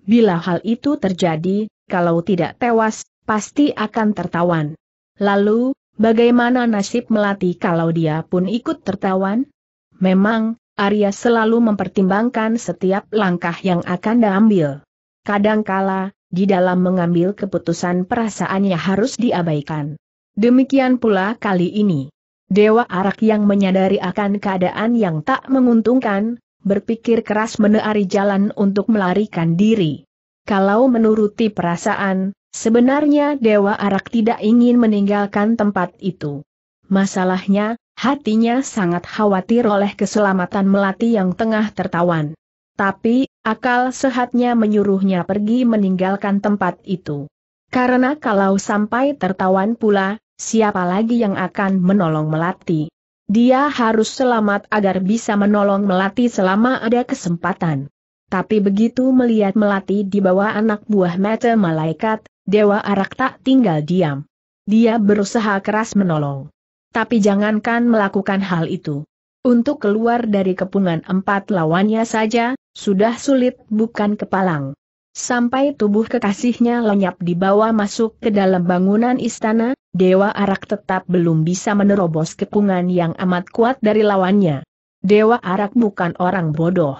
Bila hal itu terjadi, kalau tidak tewas, pasti akan tertawan. Lalu, bagaimana nasib Melati kalau dia pun ikut tertawan? Memang, Arya selalu mempertimbangkan setiap langkah yang akan diambil. Kadangkala, di dalam mengambil keputusan perasaannya harus diabaikan. Demikian pula kali ini. Dewa Arak yang menyadari akan keadaan yang tak menguntungkan, berpikir keras meneari jalan untuk melarikan diri. Kalau menuruti perasaan, sebenarnya Dewa Arak tidak ingin meninggalkan tempat itu. Masalahnya, Hatinya sangat khawatir oleh keselamatan Melati yang tengah tertawan. Tapi, akal sehatnya menyuruhnya pergi meninggalkan tempat itu. Karena kalau sampai tertawan pula, siapa lagi yang akan menolong Melati? Dia harus selamat agar bisa menolong Melati selama ada kesempatan. Tapi begitu melihat Melati di bawah anak buah mata malaikat, Dewa Arak tak tinggal diam. Dia berusaha keras menolong tapi jangankan melakukan hal itu. Untuk keluar dari kepungan empat lawannya saja, sudah sulit bukan kepalang. Sampai tubuh kekasihnya lenyap di bawah masuk ke dalam bangunan istana, Dewa Arak tetap belum bisa menerobos kepungan yang amat kuat dari lawannya. Dewa Arak bukan orang bodoh.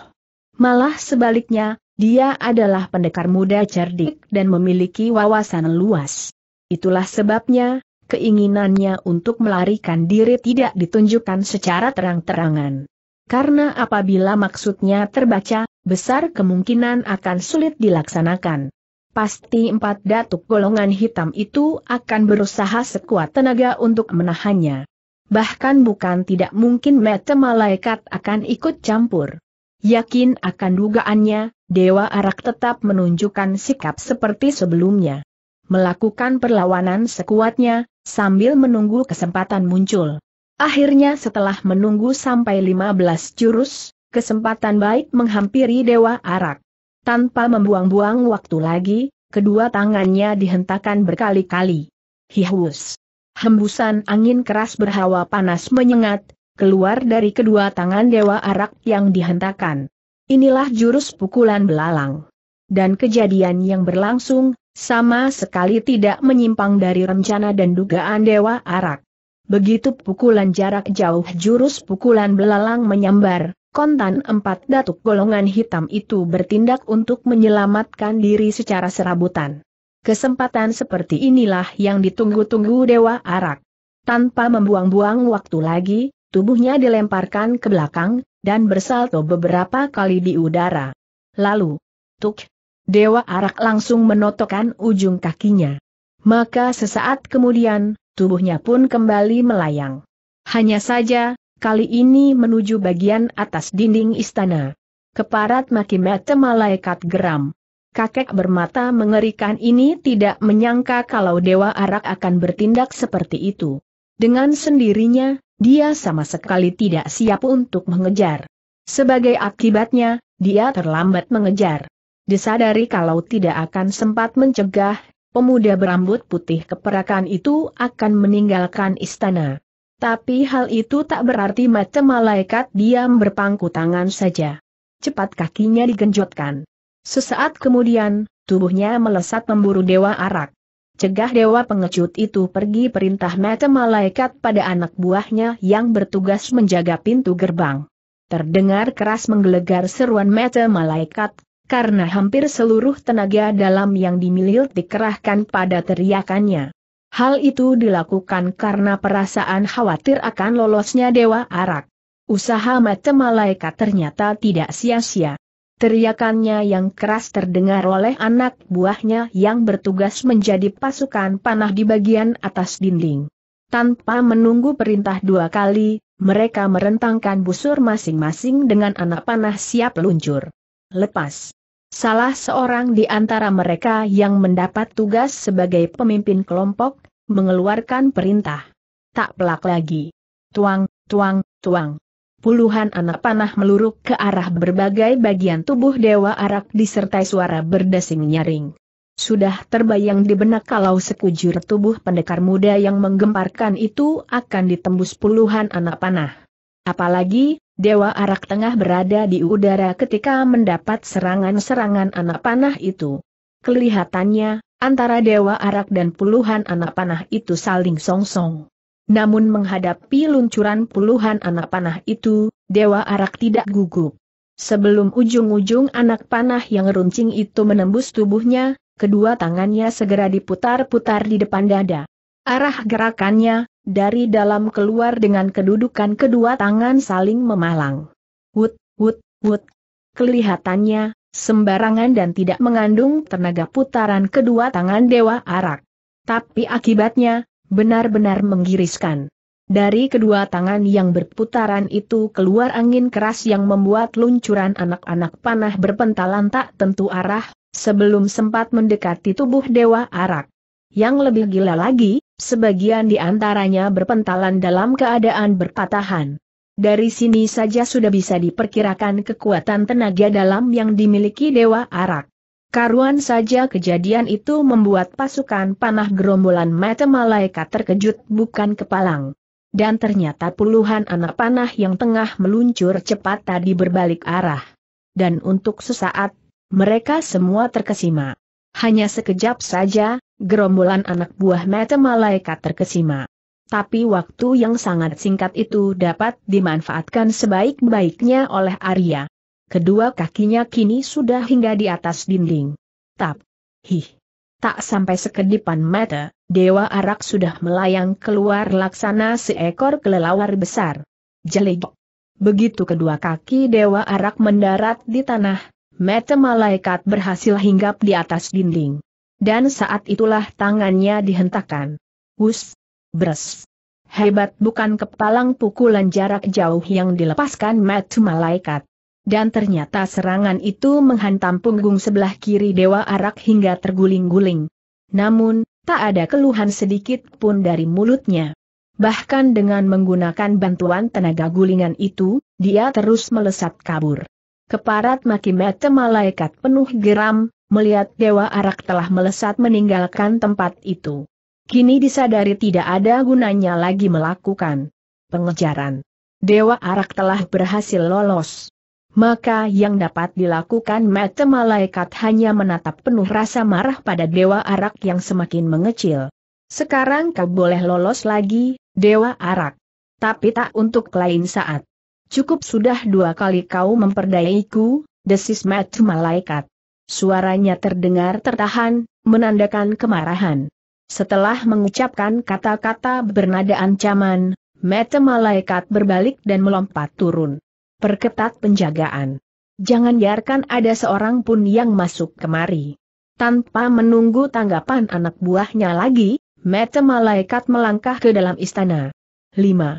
Malah sebaliknya, dia adalah pendekar muda cerdik dan memiliki wawasan luas. Itulah sebabnya, keinginannya untuk melarikan diri tidak ditunjukkan secara terang-terangan. Karena apabila maksudnya terbaca, besar kemungkinan akan sulit dilaksanakan. Pasti empat datuk golongan hitam itu akan berusaha sekuat tenaga untuk menahannya. Bahkan bukan tidak mungkin mete malaikat akan ikut campur. Yakin akan dugaannya, Dewa Arak tetap menunjukkan sikap seperti sebelumnya. Melakukan perlawanan sekuatnya, sambil menunggu kesempatan muncul. Akhirnya setelah menunggu sampai 15 jurus, kesempatan baik menghampiri Dewa Arak. Tanpa membuang-buang waktu lagi, kedua tangannya dihentakkan berkali-kali. Hihus. Hembusan angin keras berhawa panas menyengat, keluar dari kedua tangan Dewa Arak yang dihentakkan. Inilah jurus pukulan belalang. Dan kejadian yang berlangsung, sama sekali tidak menyimpang dari rencana dan dugaan Dewa Arak. Begitu pukulan jarak jauh jurus pukulan belalang menyambar, kontan empat datuk golongan hitam itu bertindak untuk menyelamatkan diri secara serabutan. Kesempatan seperti inilah yang ditunggu-tunggu Dewa Arak. Tanpa membuang-buang waktu lagi, tubuhnya dilemparkan ke belakang, dan bersalto beberapa kali di udara. Lalu, tuk, Dewa Arak langsung menotokkan ujung kakinya. Maka sesaat kemudian, tubuhnya pun kembali melayang. Hanya saja, kali ini menuju bagian atas dinding istana. Keparat maki mata malaikat geram. Kakek bermata mengerikan ini tidak menyangka kalau Dewa Arak akan bertindak seperti itu. Dengan sendirinya, dia sama sekali tidak siap untuk mengejar. Sebagai akibatnya, dia terlambat mengejar. Disadari kalau tidak akan sempat mencegah, pemuda berambut putih keperakan itu akan meninggalkan istana. Tapi hal itu tak berarti mata malaikat diam berpangku tangan saja. Cepat kakinya digenjotkan. Sesaat kemudian, tubuhnya melesat memburu Dewa Arak. Cegah Dewa Pengecut itu pergi perintah mata malaikat pada anak buahnya yang bertugas menjaga pintu gerbang. Terdengar keras menggelegar seruan mata malaikat karena hampir seluruh tenaga dalam yang dimiliki dikerahkan pada teriakannya. Hal itu dilakukan karena perasaan khawatir akan lolosnya Dewa Arak. Usaha mata malaikat ternyata tidak sia-sia. Teriakannya yang keras terdengar oleh anak buahnya yang bertugas menjadi pasukan panah di bagian atas dinding. Tanpa menunggu perintah dua kali, mereka merentangkan busur masing-masing dengan anak panah siap luncur. Lepas. Salah seorang di antara mereka yang mendapat tugas sebagai pemimpin kelompok, mengeluarkan perintah. Tak pelak lagi. Tuang, tuang, tuang. Puluhan anak panah meluruk ke arah berbagai bagian tubuh Dewa Arak disertai suara berdesing nyaring. Sudah terbayang di benak kalau sekujur tubuh pendekar muda yang menggemparkan itu akan ditembus puluhan anak panah. Apalagi, Dewa Arak Tengah berada di udara ketika mendapat serangan-serangan anak panah itu. Kelihatannya, antara Dewa Arak dan puluhan anak panah itu saling songsong. Namun menghadapi luncuran puluhan anak panah itu, Dewa Arak tidak gugup. Sebelum ujung-ujung anak panah yang runcing itu menembus tubuhnya, kedua tangannya segera diputar-putar di depan dada. Arah gerakannya, dari dalam keluar dengan kedudukan kedua tangan saling memalang. Wut, wut, wut. Kelihatannya, sembarangan dan tidak mengandung tenaga putaran kedua tangan Dewa Arak. Tapi akibatnya, benar-benar menggiriskan. Dari kedua tangan yang berputaran itu keluar angin keras yang membuat luncuran anak-anak panah berpentalan tak tentu arah, sebelum sempat mendekati tubuh Dewa Arak. Yang lebih gila lagi, sebagian di antaranya berpentalan dalam keadaan berpatahan. Dari sini saja sudah bisa diperkirakan kekuatan tenaga dalam yang dimiliki Dewa Arak. Karuan saja kejadian itu membuat pasukan panah gerombolan mata malaikat terkejut bukan kepalang. Dan ternyata puluhan anak panah yang tengah meluncur cepat tadi berbalik arah. Dan untuk sesaat, mereka semua terkesima. Hanya sekejap saja, gerombolan anak buah mata malaikat terkesima. Tapi waktu yang sangat singkat itu dapat dimanfaatkan sebaik-baiknya oleh Arya. Kedua kakinya kini sudah hingga di atas dinding. Tap. Hih. Tak sampai sekedipan mata, Dewa Arak sudah melayang keluar laksana seekor kelelawar besar. Jelik. Begitu kedua kaki Dewa Arak mendarat di tanah, Mata malaikat berhasil hinggap di atas dinding. Dan saat itulah tangannya dihentakkan. Wus! Bres! Hebat bukan kepalang pukulan jarak jauh yang dilepaskan mata malaikat. Dan ternyata serangan itu menghantam punggung sebelah kiri Dewa Arak hingga terguling-guling. Namun, tak ada keluhan sedikit pun dari mulutnya. Bahkan dengan menggunakan bantuan tenaga gulingan itu, dia terus melesat kabur. Keparat maki-maki malaikat penuh geram, melihat Dewa Arak telah melesat meninggalkan tempat itu. Kini disadari tidak ada gunanya lagi melakukan pengejaran. Dewa Arak telah berhasil lolos. Maka yang dapat dilakukan mata malaikat hanya menatap penuh rasa marah pada Dewa Arak yang semakin mengecil. Sekarang kau boleh lolos lagi, Dewa Arak. Tapi tak untuk lain saat. Cukup sudah dua kali kau memperdayaiku, desis matu malaikat. Suaranya terdengar tertahan, menandakan kemarahan. Setelah mengucapkan kata-kata bernada ancaman, Matu malaikat berbalik dan melompat turun. Perketat penjagaan. Jangan biarkan ada seorang pun yang masuk kemari. Tanpa menunggu tanggapan anak buahnya lagi, Mete malaikat melangkah ke dalam istana. 5.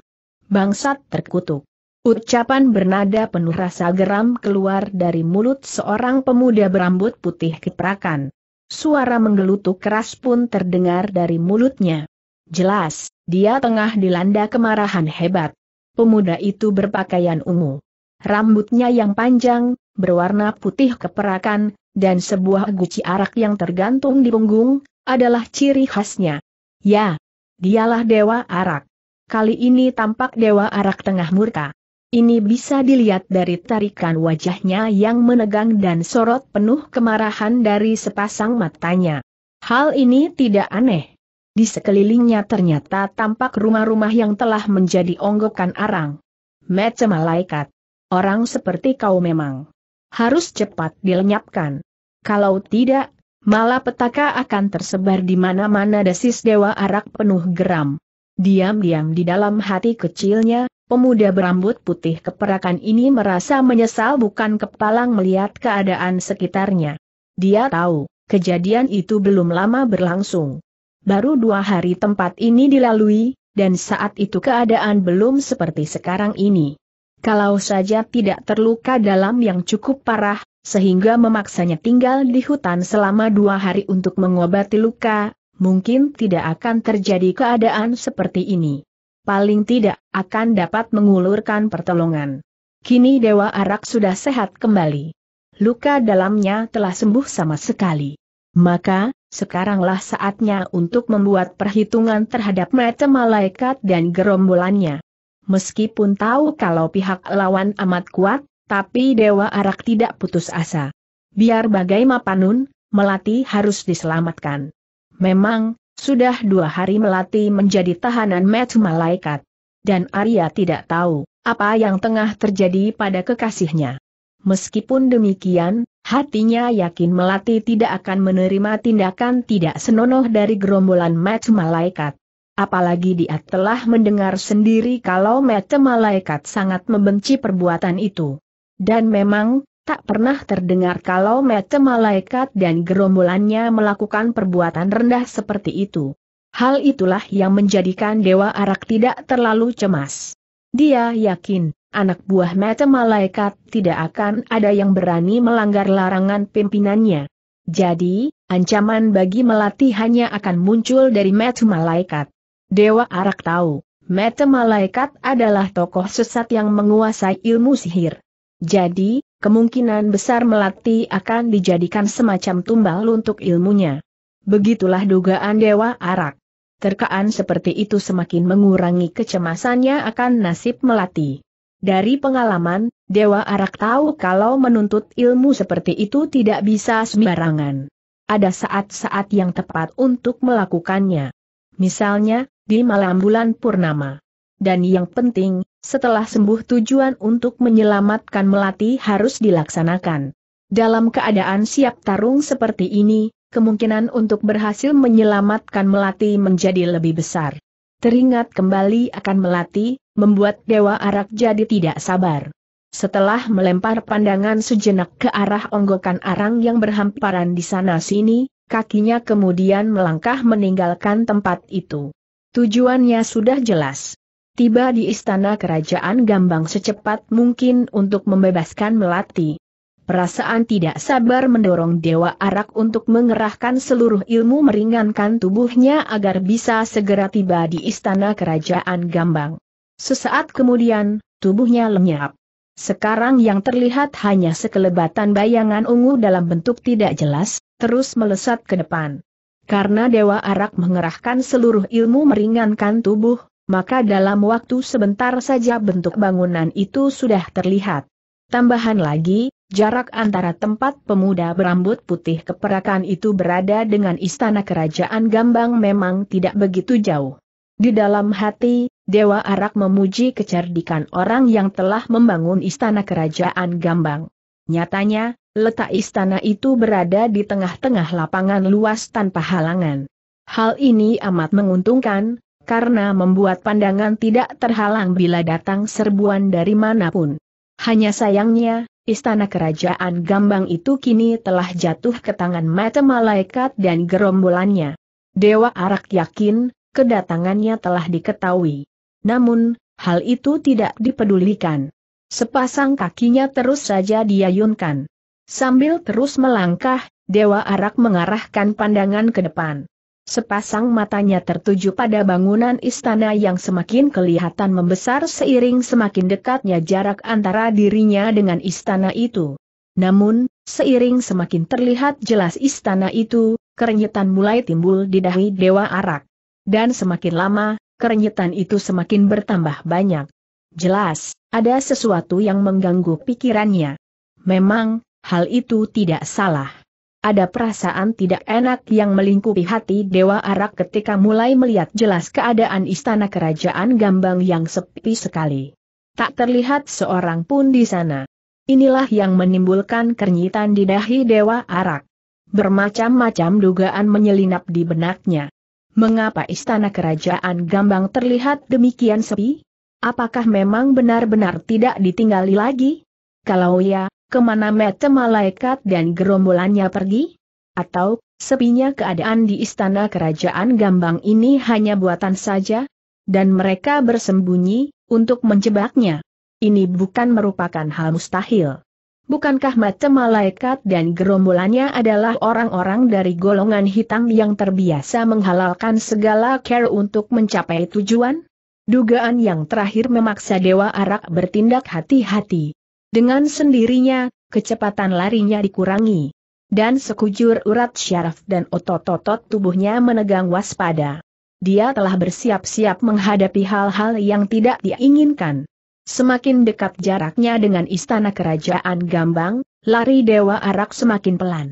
Bangsat terkutuk. Ucapan bernada penuh rasa geram keluar dari mulut seorang pemuda berambut putih keprakan. Suara menggelutuk keras pun terdengar dari mulutnya. Jelas, dia tengah dilanda kemarahan hebat. Pemuda itu berpakaian ungu. Rambutnya yang panjang, berwarna putih keperakan, dan sebuah guci arak yang tergantung di punggung, adalah ciri khasnya. Ya, dialah Dewa Arak. Kali ini tampak Dewa Arak tengah murka. Ini bisa dilihat dari tarikan wajahnya yang menegang dan sorot penuh kemarahan dari sepasang matanya. Hal ini tidak aneh. Di sekelilingnya ternyata tampak rumah-rumah yang telah menjadi onggokan arang. Macam malaikat. Orang seperti kau memang. Harus cepat dilenyapkan. Kalau tidak, malah petaka akan tersebar di mana-mana desis Dewa Arak penuh geram. Diam-diam di dalam hati kecilnya, Pemuda berambut putih keperakan ini merasa menyesal bukan kepalang melihat keadaan sekitarnya. Dia tahu, kejadian itu belum lama berlangsung. Baru dua hari tempat ini dilalui, dan saat itu keadaan belum seperti sekarang ini. Kalau saja tidak terluka dalam yang cukup parah, sehingga memaksanya tinggal di hutan selama dua hari untuk mengobati luka, mungkin tidak akan terjadi keadaan seperti ini paling tidak akan dapat mengulurkan pertolongan. Kini Dewa Arak sudah sehat kembali. Luka dalamnya telah sembuh sama sekali. Maka, sekaranglah saatnya untuk membuat perhitungan terhadap mata malaikat dan gerombolannya. Meskipun tahu kalau pihak lawan amat kuat, tapi Dewa Arak tidak putus asa. Biar bagai mapanun, Melati harus diselamatkan. Memang, sudah dua hari melatih menjadi tahanan met malaikat. Dan Arya tidak tahu apa yang tengah terjadi pada kekasihnya. Meskipun demikian, hatinya yakin Melati tidak akan menerima tindakan tidak senonoh dari gerombolan metu malaikat. Apalagi dia telah mendengar sendiri kalau metu malaikat sangat membenci perbuatan itu. Dan memang, tak pernah terdengar kalau mata malaikat dan gerombolannya melakukan perbuatan rendah seperti itu. Hal itulah yang menjadikan Dewa Arak tidak terlalu cemas. Dia yakin, anak buah mata malaikat tidak akan ada yang berani melanggar larangan pimpinannya. Jadi, ancaman bagi melati hanya akan muncul dari mata malaikat. Dewa Arak tahu, mata malaikat adalah tokoh sesat yang menguasai ilmu sihir. Jadi, kemungkinan besar Melati akan dijadikan semacam tumbal untuk ilmunya. Begitulah dugaan Dewa Arak. Terkaan seperti itu semakin mengurangi kecemasannya akan nasib Melati. Dari pengalaman, Dewa Arak tahu kalau menuntut ilmu seperti itu tidak bisa sembarangan. Ada saat-saat yang tepat untuk melakukannya. Misalnya, di malam bulan Purnama. Dan yang penting, setelah sembuh tujuan untuk menyelamatkan Melati harus dilaksanakan. Dalam keadaan siap tarung seperti ini, kemungkinan untuk berhasil menyelamatkan Melati menjadi lebih besar. Teringat kembali akan Melati, membuat Dewa Arak jadi tidak sabar. Setelah melempar pandangan sejenak ke arah onggokan arang yang berhamparan di sana-sini, kakinya kemudian melangkah meninggalkan tempat itu. Tujuannya sudah jelas tiba di istana kerajaan Gambang secepat mungkin untuk membebaskan Melati. Perasaan tidak sabar mendorong Dewa Arak untuk mengerahkan seluruh ilmu meringankan tubuhnya agar bisa segera tiba di istana kerajaan Gambang. Sesaat kemudian, tubuhnya lenyap. Sekarang yang terlihat hanya sekelebatan bayangan ungu dalam bentuk tidak jelas, terus melesat ke depan. Karena Dewa Arak mengerahkan seluruh ilmu meringankan tubuh, maka dalam waktu sebentar saja bentuk bangunan itu sudah terlihat. Tambahan lagi, jarak antara tempat pemuda berambut putih keperakan itu berada dengan istana kerajaan Gambang memang tidak begitu jauh. Di dalam hati, Dewa Arak memuji kecerdikan orang yang telah membangun istana kerajaan Gambang. Nyatanya, letak istana itu berada di tengah-tengah lapangan luas tanpa halangan. Hal ini amat menguntungkan, karena membuat pandangan tidak terhalang bila datang serbuan dari manapun. Hanya sayangnya, istana kerajaan Gambang itu kini telah jatuh ke tangan mata malaikat dan gerombolannya. Dewa Arak yakin, kedatangannya telah diketahui. Namun, hal itu tidak dipedulikan. Sepasang kakinya terus saja diayunkan. Sambil terus melangkah, Dewa Arak mengarahkan pandangan ke depan. Sepasang matanya tertuju pada bangunan istana yang semakin kelihatan membesar seiring semakin dekatnya jarak antara dirinya dengan istana itu. Namun, seiring semakin terlihat jelas istana itu, kerenyitan mulai timbul di dahi Dewa Arak. Dan semakin lama, kerenyitan itu semakin bertambah banyak. Jelas, ada sesuatu yang mengganggu pikirannya. Memang, hal itu tidak salah ada perasaan tidak enak yang melingkupi hati Dewa Arak ketika mulai melihat jelas keadaan istana kerajaan Gambang yang sepi sekali. Tak terlihat seorang pun di sana. Inilah yang menimbulkan kernyitan di dahi Dewa Arak. Bermacam-macam dugaan menyelinap di benaknya. Mengapa istana kerajaan Gambang terlihat demikian sepi? Apakah memang benar-benar tidak ditinggali lagi? Kalau ya, Kemana mata malaikat dan gerombolannya pergi? Atau, sepinya keadaan di istana kerajaan gambang ini hanya buatan saja? Dan mereka bersembunyi, untuk menjebaknya. Ini bukan merupakan hal mustahil. Bukankah mata malaikat dan gerombolannya adalah orang-orang dari golongan hitam yang terbiasa menghalalkan segala care untuk mencapai tujuan? Dugaan yang terakhir memaksa Dewa Arak bertindak hati-hati. Dengan sendirinya, kecepatan larinya dikurangi. Dan sekujur urat syaraf dan otot-otot tubuhnya menegang waspada. Dia telah bersiap-siap menghadapi hal-hal yang tidak diinginkan. Semakin dekat jaraknya dengan istana kerajaan Gambang, lari Dewa Arak semakin pelan.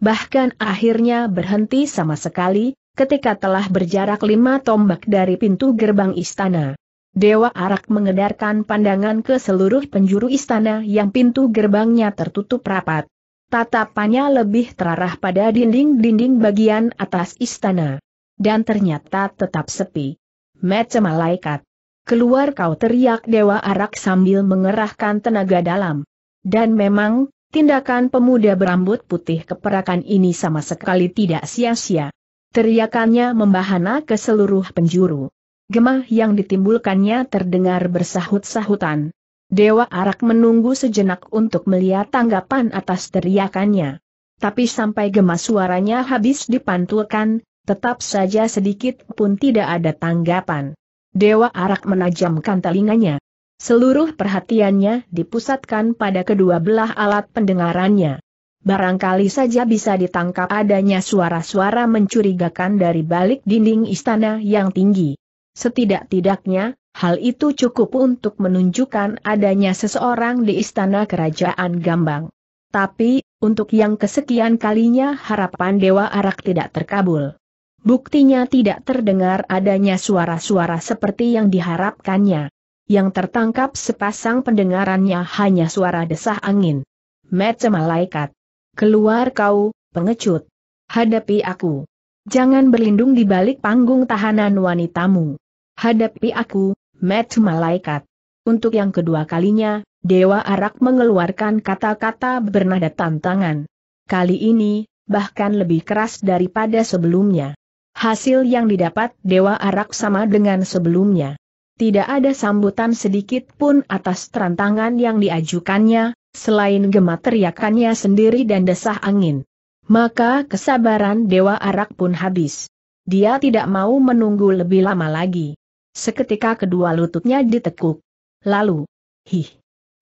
Bahkan akhirnya berhenti sama sekali, ketika telah berjarak lima tombak dari pintu gerbang istana. Dewa Arak mengedarkan pandangan ke seluruh penjuru istana yang pintu gerbangnya tertutup rapat. Tatapannya lebih terarah pada dinding-dinding bagian atas istana. Dan ternyata tetap sepi. Macam malaikat. Keluar kau teriak Dewa Arak sambil mengerahkan tenaga dalam. Dan memang, tindakan pemuda berambut putih keperakan ini sama sekali tidak sia-sia. Teriakannya membahana ke seluruh penjuru. Gemah yang ditimbulkannya terdengar bersahut-sahutan. Dewa Arak menunggu sejenak untuk melihat tanggapan atas teriakannya. Tapi sampai gemah suaranya habis dipantulkan, tetap saja sedikit pun tidak ada tanggapan. Dewa Arak menajamkan telinganya. Seluruh perhatiannya dipusatkan pada kedua belah alat pendengarannya. Barangkali saja bisa ditangkap adanya suara-suara mencurigakan dari balik dinding istana yang tinggi. Setidak-tidaknya, hal itu cukup untuk menunjukkan adanya seseorang di istana kerajaan Gambang. Tapi, untuk yang kesekian kalinya harapan Dewa Arak tidak terkabul. Buktinya tidak terdengar adanya suara-suara seperti yang diharapkannya. Yang tertangkap sepasang pendengarannya hanya suara desah angin. Mece malaikat. Keluar kau, pengecut. Hadapi aku. Jangan berlindung di balik panggung tahanan wanitamu. Hadapi aku, Met Malaikat. Untuk yang kedua kalinya, Dewa Arak mengeluarkan kata-kata bernada tantangan. Kali ini, bahkan lebih keras daripada sebelumnya. Hasil yang didapat Dewa Arak sama dengan sebelumnya. Tidak ada sambutan sedikit pun atas tantangan yang diajukannya, selain gema teriakannya sendiri dan desah angin. Maka kesabaran Dewa Arak pun habis. Dia tidak mau menunggu lebih lama lagi. Seketika kedua lututnya ditekuk. Lalu, hih.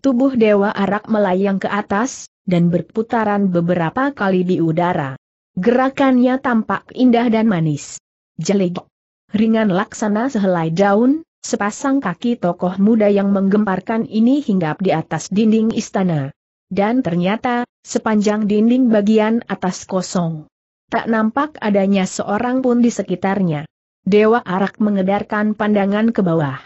Tubuh Dewa Arak melayang ke atas, dan berputaran beberapa kali di udara. Gerakannya tampak indah dan manis. Jelik. Ringan laksana sehelai daun, sepasang kaki tokoh muda yang menggemparkan ini hinggap di atas dinding istana. Dan ternyata, sepanjang dinding bagian atas kosong. Tak nampak adanya seorang pun di sekitarnya. Dewa Arak mengedarkan pandangan ke bawah.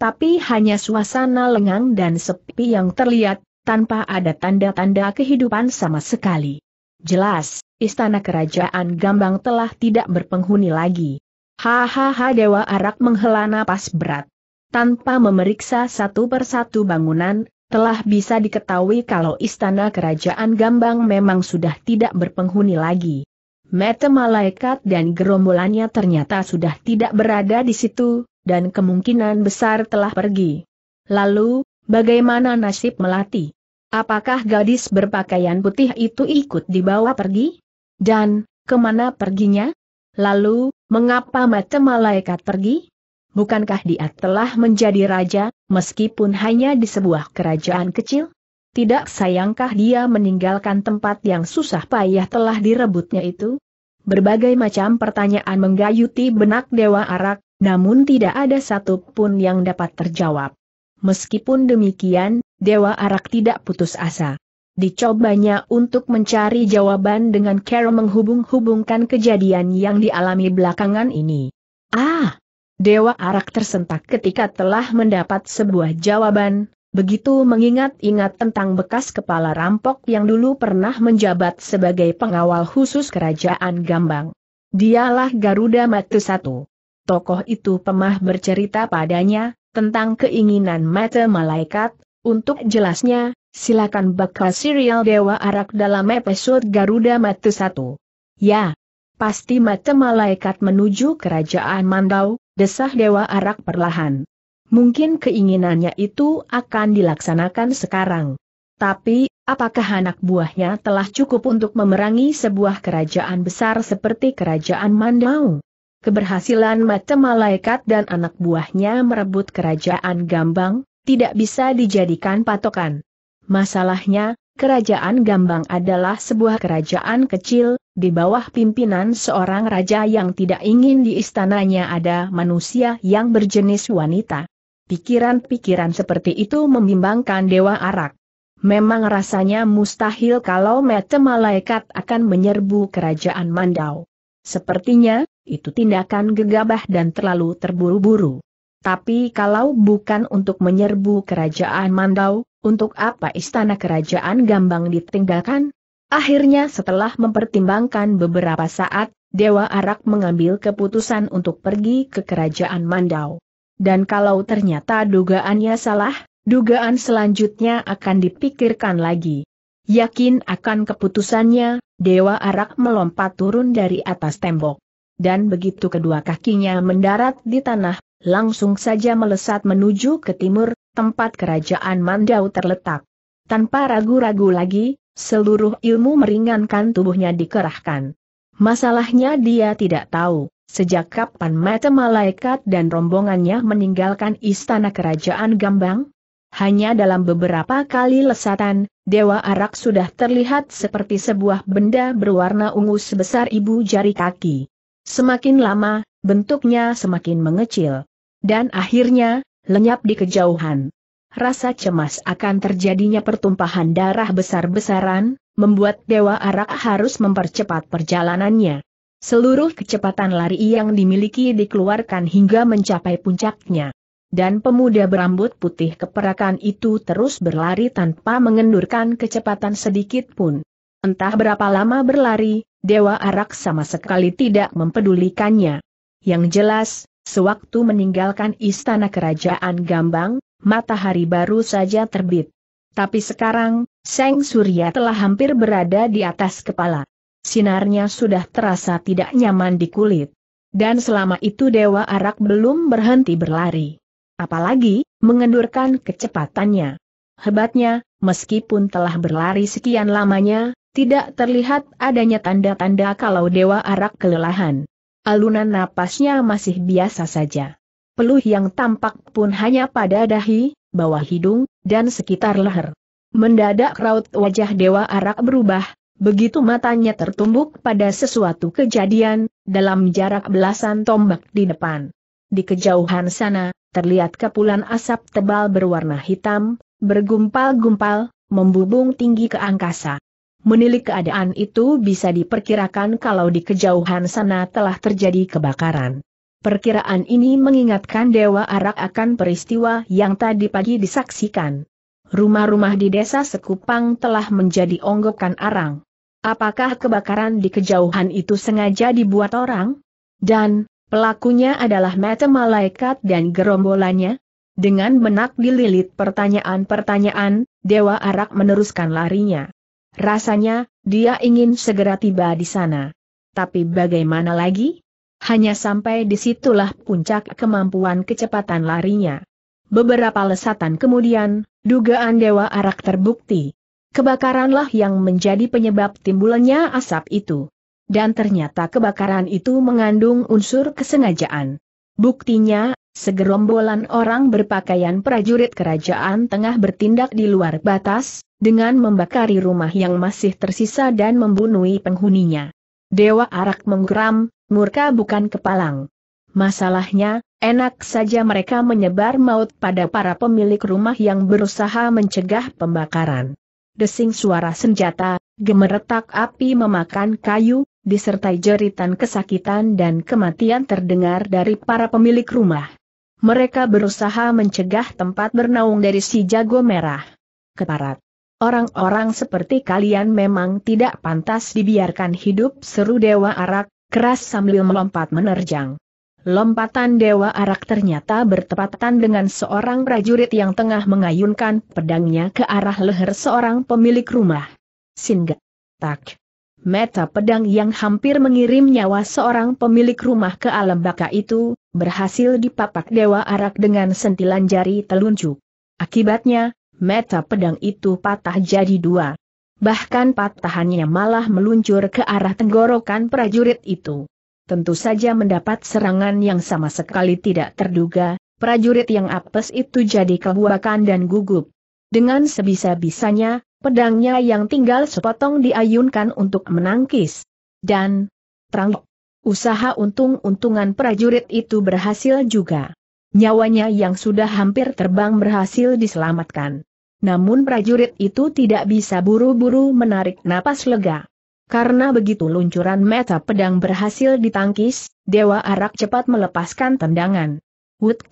Tapi hanya suasana lengang dan sepi yang terlihat, tanpa ada tanda-tanda kehidupan sama sekali. Jelas, istana kerajaan Gambang telah tidak berpenghuni lagi. Hahaha Dewa Arak menghela napas berat. Tanpa memeriksa satu persatu bangunan, telah bisa diketahui kalau istana kerajaan Gambang memang sudah tidak berpenghuni lagi. Mata malaikat dan gerombolannya ternyata sudah tidak berada di situ, dan kemungkinan besar telah pergi. Lalu, bagaimana nasib Melati? Apakah gadis berpakaian putih itu ikut dibawa pergi? Dan, kemana perginya? Lalu, mengapa mata malaikat pergi? Bukankah dia telah menjadi raja, meskipun hanya di sebuah kerajaan kecil? Tidak sayangkah dia meninggalkan tempat yang susah payah telah direbutnya itu? Berbagai macam pertanyaan menggayuti benak Dewa Arak, namun tidak ada satu pun yang dapat terjawab. Meskipun demikian, Dewa Arak tidak putus asa. Dicobanya untuk mencari jawaban dengan cara menghubung-hubungkan kejadian yang dialami belakangan ini. Ah! Dewa Arak tersentak ketika telah mendapat sebuah jawaban, Begitu mengingat-ingat tentang bekas kepala rampok yang dulu pernah menjabat sebagai pengawal khusus kerajaan Gambang. Dialah Garuda Mata Satu. Tokoh itu pemah bercerita padanya, tentang keinginan mata malaikat, untuk jelasnya, silakan baca serial Dewa Arak dalam episode Garuda Mata Satu. Ya, pasti mata malaikat menuju kerajaan Mandau, desah Dewa Arak perlahan. Mungkin keinginannya itu akan dilaksanakan sekarang. Tapi, apakah anak buahnya telah cukup untuk memerangi sebuah kerajaan besar seperti kerajaan Mandau? Keberhasilan mata malaikat dan anak buahnya merebut kerajaan Gambang, tidak bisa dijadikan patokan. Masalahnya, kerajaan Gambang adalah sebuah kerajaan kecil, di bawah pimpinan seorang raja yang tidak ingin di istananya ada manusia yang berjenis wanita. Pikiran-pikiran seperti itu membimbangkan Dewa Arak. Memang rasanya mustahil kalau mete malaikat akan menyerbu kerajaan Mandau. Sepertinya, itu tindakan gegabah dan terlalu terburu-buru. Tapi kalau bukan untuk menyerbu kerajaan Mandau, untuk apa istana kerajaan Gambang ditinggalkan? Akhirnya setelah mempertimbangkan beberapa saat, Dewa Arak mengambil keputusan untuk pergi ke kerajaan Mandau dan kalau ternyata dugaannya salah, dugaan selanjutnya akan dipikirkan lagi. Yakin akan keputusannya, Dewa Arak melompat turun dari atas tembok. Dan begitu kedua kakinya mendarat di tanah, langsung saja melesat menuju ke timur, tempat kerajaan Mandau terletak. Tanpa ragu-ragu lagi, seluruh ilmu meringankan tubuhnya dikerahkan. Masalahnya dia tidak tahu, Sejak kapan mata malaikat dan rombongannya meninggalkan istana kerajaan Gambang? Hanya dalam beberapa kali lesatan, Dewa Arak sudah terlihat seperti sebuah benda berwarna ungu sebesar ibu jari kaki. Semakin lama, bentuknya semakin mengecil. Dan akhirnya, lenyap di kejauhan. Rasa cemas akan terjadinya pertumpahan darah besar-besaran, membuat Dewa Arak harus mempercepat perjalanannya. Seluruh kecepatan lari yang dimiliki dikeluarkan hingga mencapai puncaknya. Dan pemuda berambut putih keperakan itu terus berlari tanpa mengendurkan kecepatan sedikit pun. Entah berapa lama berlari, Dewa Arak sama sekali tidak mempedulikannya. Yang jelas, sewaktu meninggalkan istana kerajaan Gambang, matahari baru saja terbit. Tapi sekarang, Seng Surya telah hampir berada di atas kepala. Sinarnya sudah terasa tidak nyaman di kulit. Dan selama itu Dewa Arak belum berhenti berlari. Apalagi, mengendurkan kecepatannya. Hebatnya, meskipun telah berlari sekian lamanya, tidak terlihat adanya tanda-tanda kalau Dewa Arak kelelahan. Alunan napasnya masih biasa saja. Peluh yang tampak pun hanya pada dahi, bawah hidung, dan sekitar leher. Mendadak raut wajah Dewa Arak berubah, Begitu matanya tertumbuk pada sesuatu kejadian, dalam jarak belasan tombak di depan. Di kejauhan sana, terlihat kepulan asap tebal berwarna hitam, bergumpal-gumpal, membubung tinggi ke angkasa. Menilik keadaan itu bisa diperkirakan kalau di kejauhan sana telah terjadi kebakaran. Perkiraan ini mengingatkan Dewa Arak akan peristiwa yang tadi pagi disaksikan. Rumah-rumah di desa Sekupang telah menjadi onggokan arang. Apakah kebakaran di kejauhan itu sengaja dibuat orang? Dan, pelakunya adalah mata malaikat dan gerombolannya? Dengan benak dililit pertanyaan-pertanyaan, Dewa Arak meneruskan larinya. Rasanya, dia ingin segera tiba di sana. Tapi bagaimana lagi? Hanya sampai disitulah puncak kemampuan kecepatan larinya. Beberapa lesatan kemudian, dugaan Dewa Arak terbukti kebakaranlah yang menjadi penyebab timbulnya asap itu. Dan ternyata kebakaran itu mengandung unsur kesengajaan. Buktinya, segerombolan orang berpakaian prajurit kerajaan tengah bertindak di luar batas, dengan membakari rumah yang masih tersisa dan membunuhi penghuninya. Dewa Arak menggeram, murka bukan kepalang. Masalahnya, enak saja mereka menyebar maut pada para pemilik rumah yang berusaha mencegah pembakaran desing suara senjata, gemeretak api memakan kayu, disertai jeritan kesakitan dan kematian terdengar dari para pemilik rumah. Mereka berusaha mencegah tempat bernaung dari si jago merah. Keparat. Orang-orang seperti kalian memang tidak pantas dibiarkan hidup seru Dewa Arak, keras sambil melompat menerjang. Lompatan Dewa Arak ternyata bertepatan dengan seorang prajurit yang tengah mengayunkan pedangnya ke arah leher seorang pemilik rumah. Singgah. Tak. Meta pedang yang hampir mengirim nyawa seorang pemilik rumah ke alam baka itu, berhasil dipapak Dewa Arak dengan sentilan jari telunjuk. Akibatnya, meta pedang itu patah jadi dua. Bahkan patahannya malah meluncur ke arah tenggorokan prajurit itu tentu saja mendapat serangan yang sama sekali tidak terduga, prajurit yang apes itu jadi kebuakan dan gugup. Dengan sebisa-bisanya, pedangnya yang tinggal sepotong diayunkan untuk menangkis. Dan, terang, usaha untung-untungan prajurit itu berhasil juga. Nyawanya yang sudah hampir terbang berhasil diselamatkan. Namun prajurit itu tidak bisa buru-buru menarik napas lega. Karena begitu luncuran meta pedang berhasil ditangkis, Dewa Arak cepat melepaskan tendangan. Wut!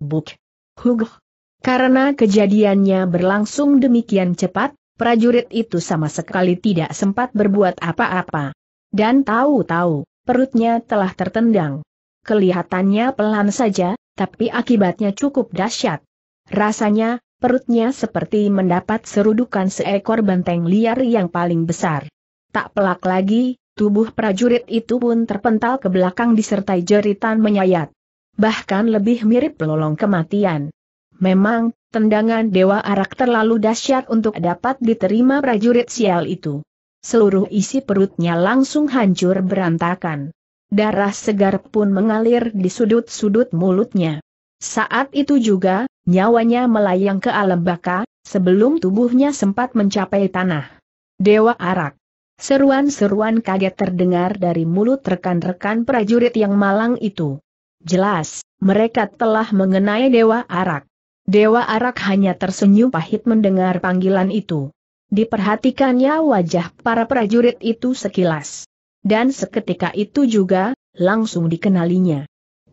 Buk! hug. Karena kejadiannya berlangsung demikian cepat, prajurit itu sama sekali tidak sempat berbuat apa-apa. Dan tahu-tahu, perutnya telah tertendang. Kelihatannya pelan saja, tapi akibatnya cukup dahsyat. Rasanya, perutnya seperti mendapat serudukan seekor benteng liar yang paling besar. Tak pelak lagi, tubuh prajurit itu pun terpental ke belakang disertai jeritan menyayat. Bahkan lebih mirip lolong kematian. Memang, tendangan Dewa Arak terlalu dahsyat untuk dapat diterima prajurit sial itu. Seluruh isi perutnya langsung hancur berantakan. Darah segar pun mengalir di sudut-sudut mulutnya. Saat itu juga, nyawanya melayang ke alam baka, sebelum tubuhnya sempat mencapai tanah. Dewa Arak. Seruan-seruan kaget terdengar dari mulut rekan-rekan prajurit yang malang itu. Jelas, mereka telah mengenai Dewa Arak. Dewa Arak hanya tersenyum pahit mendengar panggilan itu. Diperhatikannya wajah para prajurit itu sekilas. Dan seketika itu juga, langsung dikenalinya.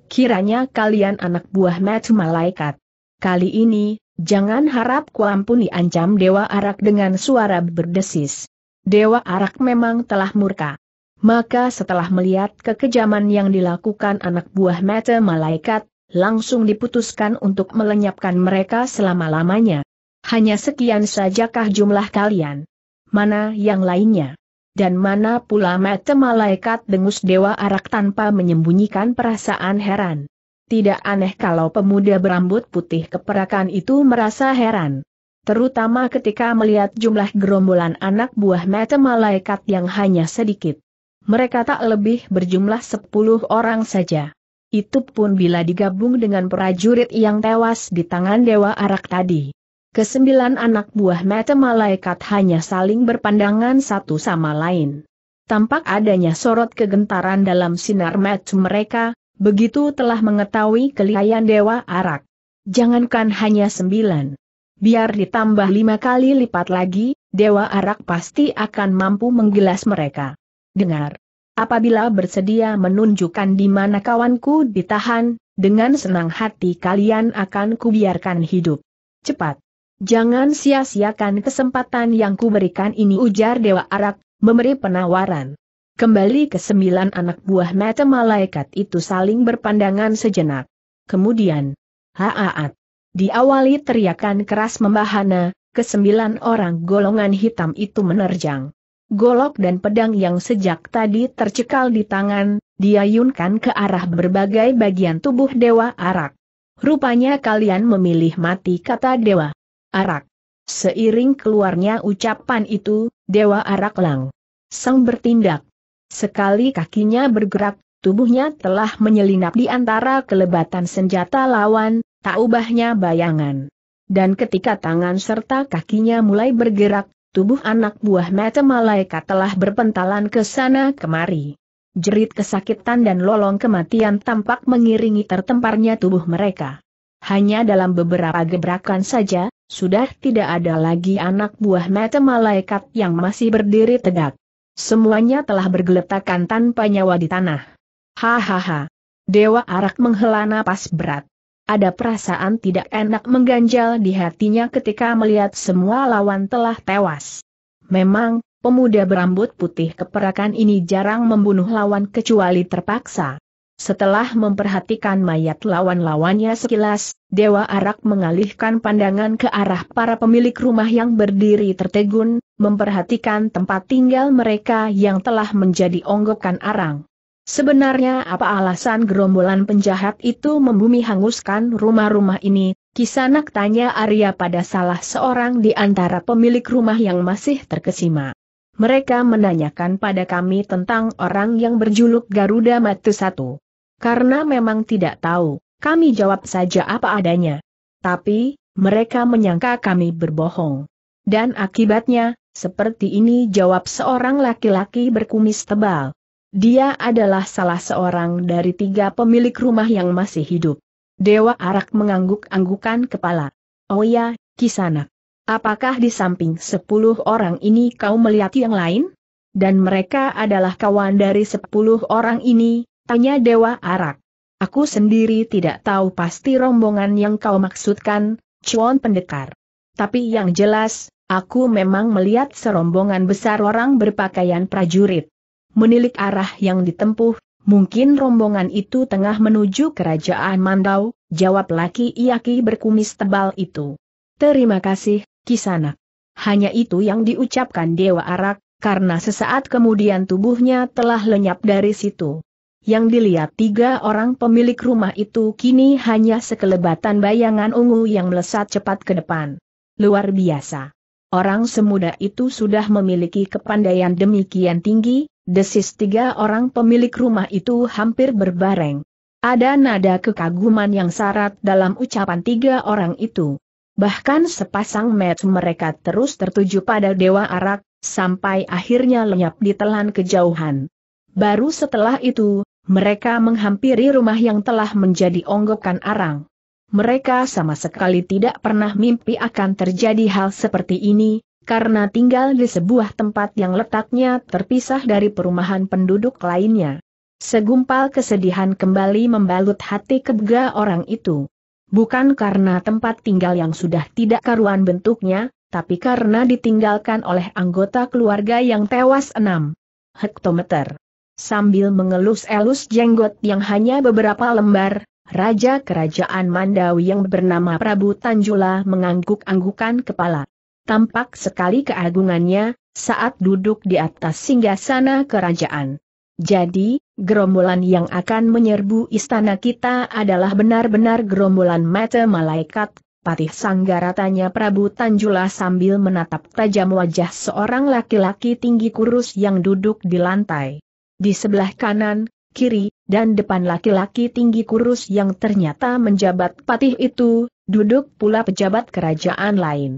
Kiranya kalian anak buah Matu Malaikat. Kali ini, jangan harap kuampuni ancam Dewa Arak dengan suara berdesis. Dewa Arak memang telah murka. Maka setelah melihat kekejaman yang dilakukan anak buah mata malaikat, langsung diputuskan untuk melenyapkan mereka selama-lamanya. Hanya sekian sajakah jumlah kalian? Mana yang lainnya? Dan mana pula mata malaikat dengus Dewa Arak tanpa menyembunyikan perasaan heran? Tidak aneh kalau pemuda berambut putih keperakan itu merasa heran terutama ketika melihat jumlah gerombolan anak buah mata malaikat yang hanya sedikit. Mereka tak lebih berjumlah 10 orang saja. Itu pun bila digabung dengan prajurit yang tewas di tangan Dewa Arak tadi. Kesembilan anak buah mata malaikat hanya saling berpandangan satu sama lain. Tampak adanya sorot kegentaran dalam sinar mata mereka, begitu telah mengetahui kelihayan Dewa Arak. Jangankan hanya sembilan biar ditambah lima kali lipat lagi, Dewa Arak pasti akan mampu menggilas mereka. Dengar. Apabila bersedia menunjukkan di mana kawanku ditahan, dengan senang hati kalian akan kubiarkan hidup. Cepat. Jangan sia-siakan kesempatan yang kuberikan ini ujar Dewa Arak, memberi penawaran. Kembali ke sembilan anak buah mata malaikat itu saling berpandangan sejenak. Kemudian, Haaat, Diawali teriakan keras membahana, kesembilan orang golongan hitam itu menerjang. Golok dan pedang yang sejak tadi tercekal di tangan, diayunkan ke arah berbagai bagian tubuh Dewa Arak. Rupanya kalian memilih mati kata Dewa Arak. Seiring keluarnya ucapan itu, Dewa Arak lang. Sang bertindak. Sekali kakinya bergerak, tubuhnya telah menyelinap di antara kelebatan senjata lawan, tak ubahnya bayangan. Dan ketika tangan serta kakinya mulai bergerak, tubuh anak buah mata malaikat telah berpentalan ke sana kemari. Jerit kesakitan dan lolong kematian tampak mengiringi tertemparnya tubuh mereka. Hanya dalam beberapa gebrakan saja, sudah tidak ada lagi anak buah mata malaikat yang masih berdiri tegak. Semuanya telah bergeletakan tanpa nyawa di tanah. Hahaha. Dewa Arak menghela napas berat. Ada perasaan tidak enak mengganjal di hatinya ketika melihat semua lawan telah tewas. Memang, pemuda berambut putih keperakan ini jarang membunuh lawan kecuali terpaksa. Setelah memperhatikan mayat lawan-lawannya sekilas, Dewa Arak mengalihkan pandangan ke arah para pemilik rumah yang berdiri tertegun, memperhatikan tempat tinggal mereka yang telah menjadi onggokan arang. Sebenarnya apa alasan gerombolan penjahat itu membumi hanguskan rumah-rumah ini? Kisanak tanya Arya pada salah seorang di antara pemilik rumah yang masih terkesima. Mereka menanyakan pada kami tentang orang yang berjuluk Garuda Matu Satu. Karena memang tidak tahu, kami jawab saja apa adanya. Tapi, mereka menyangka kami berbohong. Dan akibatnya, seperti ini jawab seorang laki-laki berkumis tebal. Dia adalah salah seorang dari tiga pemilik rumah yang masih hidup. Dewa Arak mengangguk-anggukan kepala. Oh ya, Kisana. Apakah di samping sepuluh orang ini kau melihat yang lain? Dan mereka adalah kawan dari sepuluh orang ini, tanya Dewa Arak. Aku sendiri tidak tahu pasti rombongan yang kau maksudkan, Cuan Pendekar. Tapi yang jelas, aku memang melihat serombongan besar orang berpakaian prajurit menilik arah yang ditempuh, mungkin rombongan itu tengah menuju kerajaan Mandau, jawab laki Iaki berkumis tebal itu. Terima kasih, Kisanak. Hanya itu yang diucapkan Dewa Arak, karena sesaat kemudian tubuhnya telah lenyap dari situ. Yang dilihat tiga orang pemilik rumah itu kini hanya sekelebatan bayangan ungu yang melesat cepat ke depan. Luar biasa. Orang semuda itu sudah memiliki kepandaian demikian tinggi, Desis tiga orang pemilik rumah itu hampir berbareng. Ada nada kekaguman yang syarat dalam ucapan tiga orang itu. Bahkan sepasang match mereka terus tertuju pada Dewa Arak, sampai akhirnya lenyap ditelan kejauhan. Baru setelah itu, mereka menghampiri rumah yang telah menjadi onggokan arang. Mereka sama sekali tidak pernah mimpi akan terjadi hal seperti ini, karena tinggal di sebuah tempat yang letaknya terpisah dari perumahan penduduk lainnya. Segumpal kesedihan kembali membalut hati kebega orang itu. Bukan karena tempat tinggal yang sudah tidak karuan bentuknya, tapi karena ditinggalkan oleh anggota keluarga yang tewas enam hektometer. Sambil mengelus-elus jenggot yang hanya beberapa lembar, Raja Kerajaan Mandawi yang bernama Prabu Tanjula mengangguk-anggukan kepala tampak sekali keagungannya, saat duduk di atas singgasana kerajaan. Jadi, gerombolan yang akan menyerbu istana kita adalah benar-benar gerombolan mata malaikat, patih sanggara tanya Prabu Tanjula sambil menatap tajam wajah seorang laki-laki tinggi kurus yang duduk di lantai. Di sebelah kanan, kiri, dan depan laki-laki tinggi kurus yang ternyata menjabat patih itu, duduk pula pejabat kerajaan lain.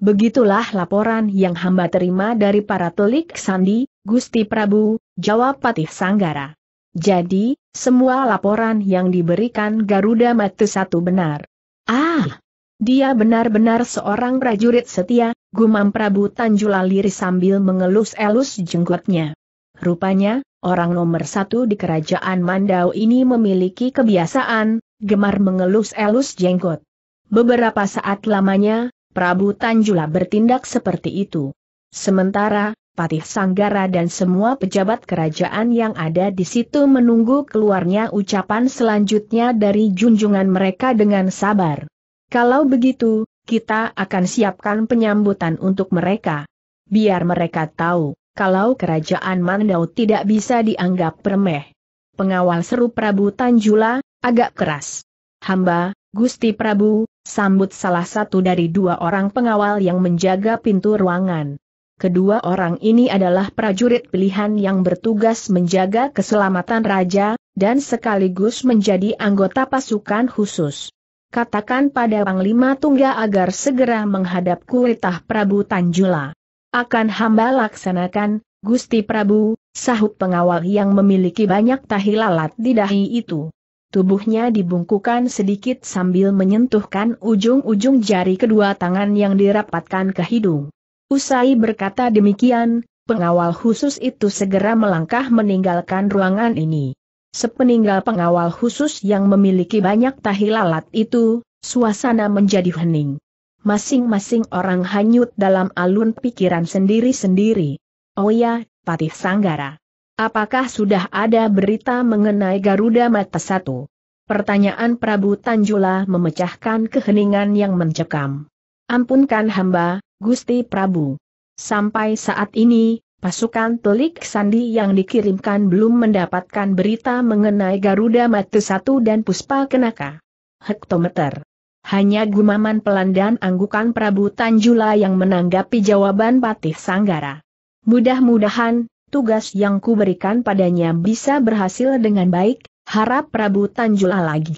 Begitulah laporan yang hamba terima dari para telik sandi, Gusti Prabu, jawab Patih Sanggara. Jadi, semua laporan yang diberikan Garuda Mati satu benar. Ah! Dia benar-benar seorang prajurit setia, gumam Prabu Tanjulaliri sambil mengelus-elus jenggotnya. Rupanya, orang nomor satu di kerajaan Mandau ini memiliki kebiasaan, gemar mengelus-elus jenggot. Beberapa saat lamanya, Prabu Tanjula bertindak seperti itu. Sementara, Patih Sanggara dan semua pejabat kerajaan yang ada di situ menunggu keluarnya ucapan selanjutnya dari junjungan mereka dengan sabar. Kalau begitu, kita akan siapkan penyambutan untuk mereka. Biar mereka tahu, kalau kerajaan Mandau tidak bisa dianggap remeh. Pengawal seru Prabu Tanjula, agak keras. Hamba, Gusti Prabu, sambut salah satu dari dua orang pengawal yang menjaga pintu ruangan. Kedua orang ini adalah prajurit pilihan yang bertugas menjaga keselamatan raja, dan sekaligus menjadi anggota pasukan khusus. Katakan pada Panglima Tungga agar segera menghadap kuritah Prabu Tanjula. Akan hamba laksanakan, Gusti Prabu, sahut pengawal yang memiliki banyak tahi lalat di dahi itu. Tubuhnya dibungkukan sedikit sambil menyentuhkan ujung-ujung jari kedua tangan yang dirapatkan ke hidung. Usai berkata demikian, pengawal khusus itu segera melangkah meninggalkan ruangan ini. Sepeninggal pengawal khusus yang memiliki banyak tahi lalat itu, suasana menjadi hening. Masing-masing orang hanyut dalam alun pikiran sendiri-sendiri. Oh ya, Patih Sanggara. Apakah sudah ada berita mengenai Garuda Mata Satu? Pertanyaan Prabu Tanjula memecahkan keheningan yang mencekam. Ampunkan hamba, Gusti Prabu. Sampai saat ini, pasukan telik sandi yang dikirimkan belum mendapatkan berita mengenai Garuda Mata Satu dan Puspa Kenaka. Hektometer. Hanya gumaman pelan dan anggukan Prabu Tanjula yang menanggapi jawaban Patih Sanggara. Mudah-mudahan, tugas yang kuberikan padanya bisa berhasil dengan baik, harap Prabu Tanjula lagi.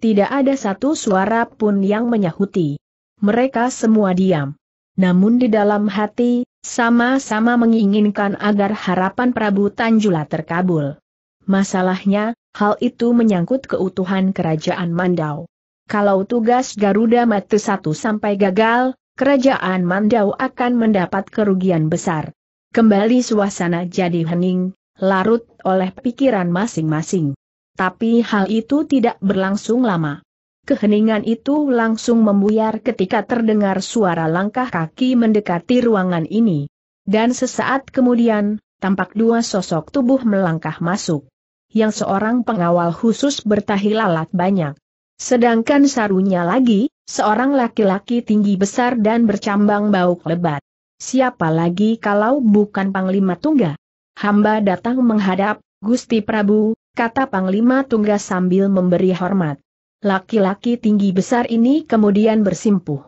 Tidak ada satu suara pun yang menyahuti. Mereka semua diam. Namun di dalam hati, sama-sama menginginkan agar harapan Prabu Tanjula terkabul. Masalahnya, hal itu menyangkut keutuhan kerajaan Mandau. Kalau tugas Garuda Matu satu sampai gagal, kerajaan Mandau akan mendapat kerugian besar. Kembali suasana jadi hening, larut oleh pikiran masing-masing. Tapi hal itu tidak berlangsung lama. Keheningan itu langsung membuyar ketika terdengar suara langkah kaki mendekati ruangan ini. Dan sesaat kemudian, tampak dua sosok tubuh melangkah masuk. Yang seorang pengawal khusus bertahi lalat banyak. Sedangkan sarunya lagi, seorang laki-laki tinggi besar dan bercambang bau lebat. Siapa lagi kalau bukan Panglima Tungga? Hamba datang menghadap, Gusti Prabu, kata Panglima Tungga sambil memberi hormat. Laki-laki tinggi besar ini kemudian bersimpuh.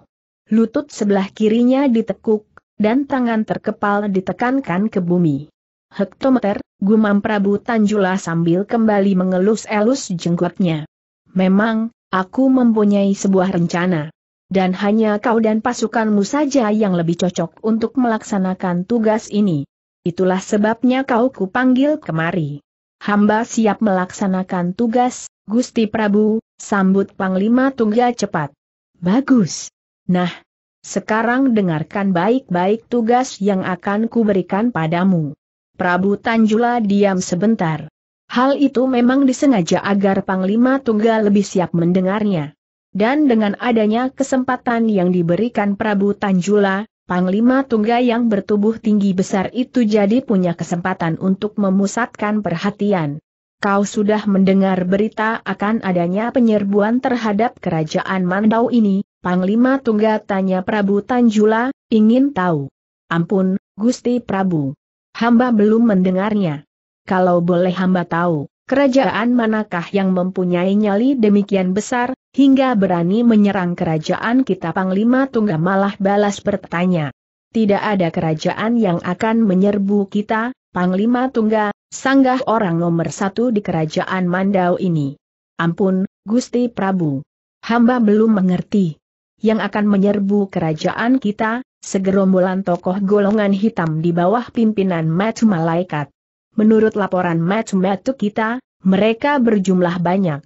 Lutut sebelah kirinya ditekuk, dan tangan terkepal ditekankan ke bumi. Hektometer, gumam Prabu Tanjula sambil kembali mengelus-elus jenggotnya. Memang, aku mempunyai sebuah rencana dan hanya kau dan pasukanmu saja yang lebih cocok untuk melaksanakan tugas ini. Itulah sebabnya kau kupanggil kemari. Hamba siap melaksanakan tugas, Gusti Prabu, sambut Panglima Tunggal cepat. Bagus. Nah, sekarang dengarkan baik-baik tugas yang akan kuberikan padamu. Prabu Tanjula diam sebentar. Hal itu memang disengaja agar Panglima Tunggal lebih siap mendengarnya. Dan dengan adanya kesempatan yang diberikan Prabu Tanjula, Panglima Tungga yang bertubuh tinggi besar itu jadi punya kesempatan untuk memusatkan perhatian. Kau sudah mendengar berita akan adanya penyerbuan terhadap kerajaan Mandau ini, Panglima Tungga tanya Prabu Tanjula, ingin tahu. Ampun, Gusti Prabu. Hamba belum mendengarnya. Kalau boleh hamba tahu, Kerajaan manakah yang mempunyai nyali demikian besar, hingga berani menyerang kerajaan kita Panglima Tungga malah balas bertanya. Tidak ada kerajaan yang akan menyerbu kita, Panglima Tungga, sanggah orang nomor satu di kerajaan Mandau ini. Ampun, Gusti Prabu. Hamba belum mengerti. Yang akan menyerbu kerajaan kita, segerombolan tokoh golongan hitam di bawah pimpinan Matu Malaikat. Menurut laporan Matsumatuk kita, mereka berjumlah banyak.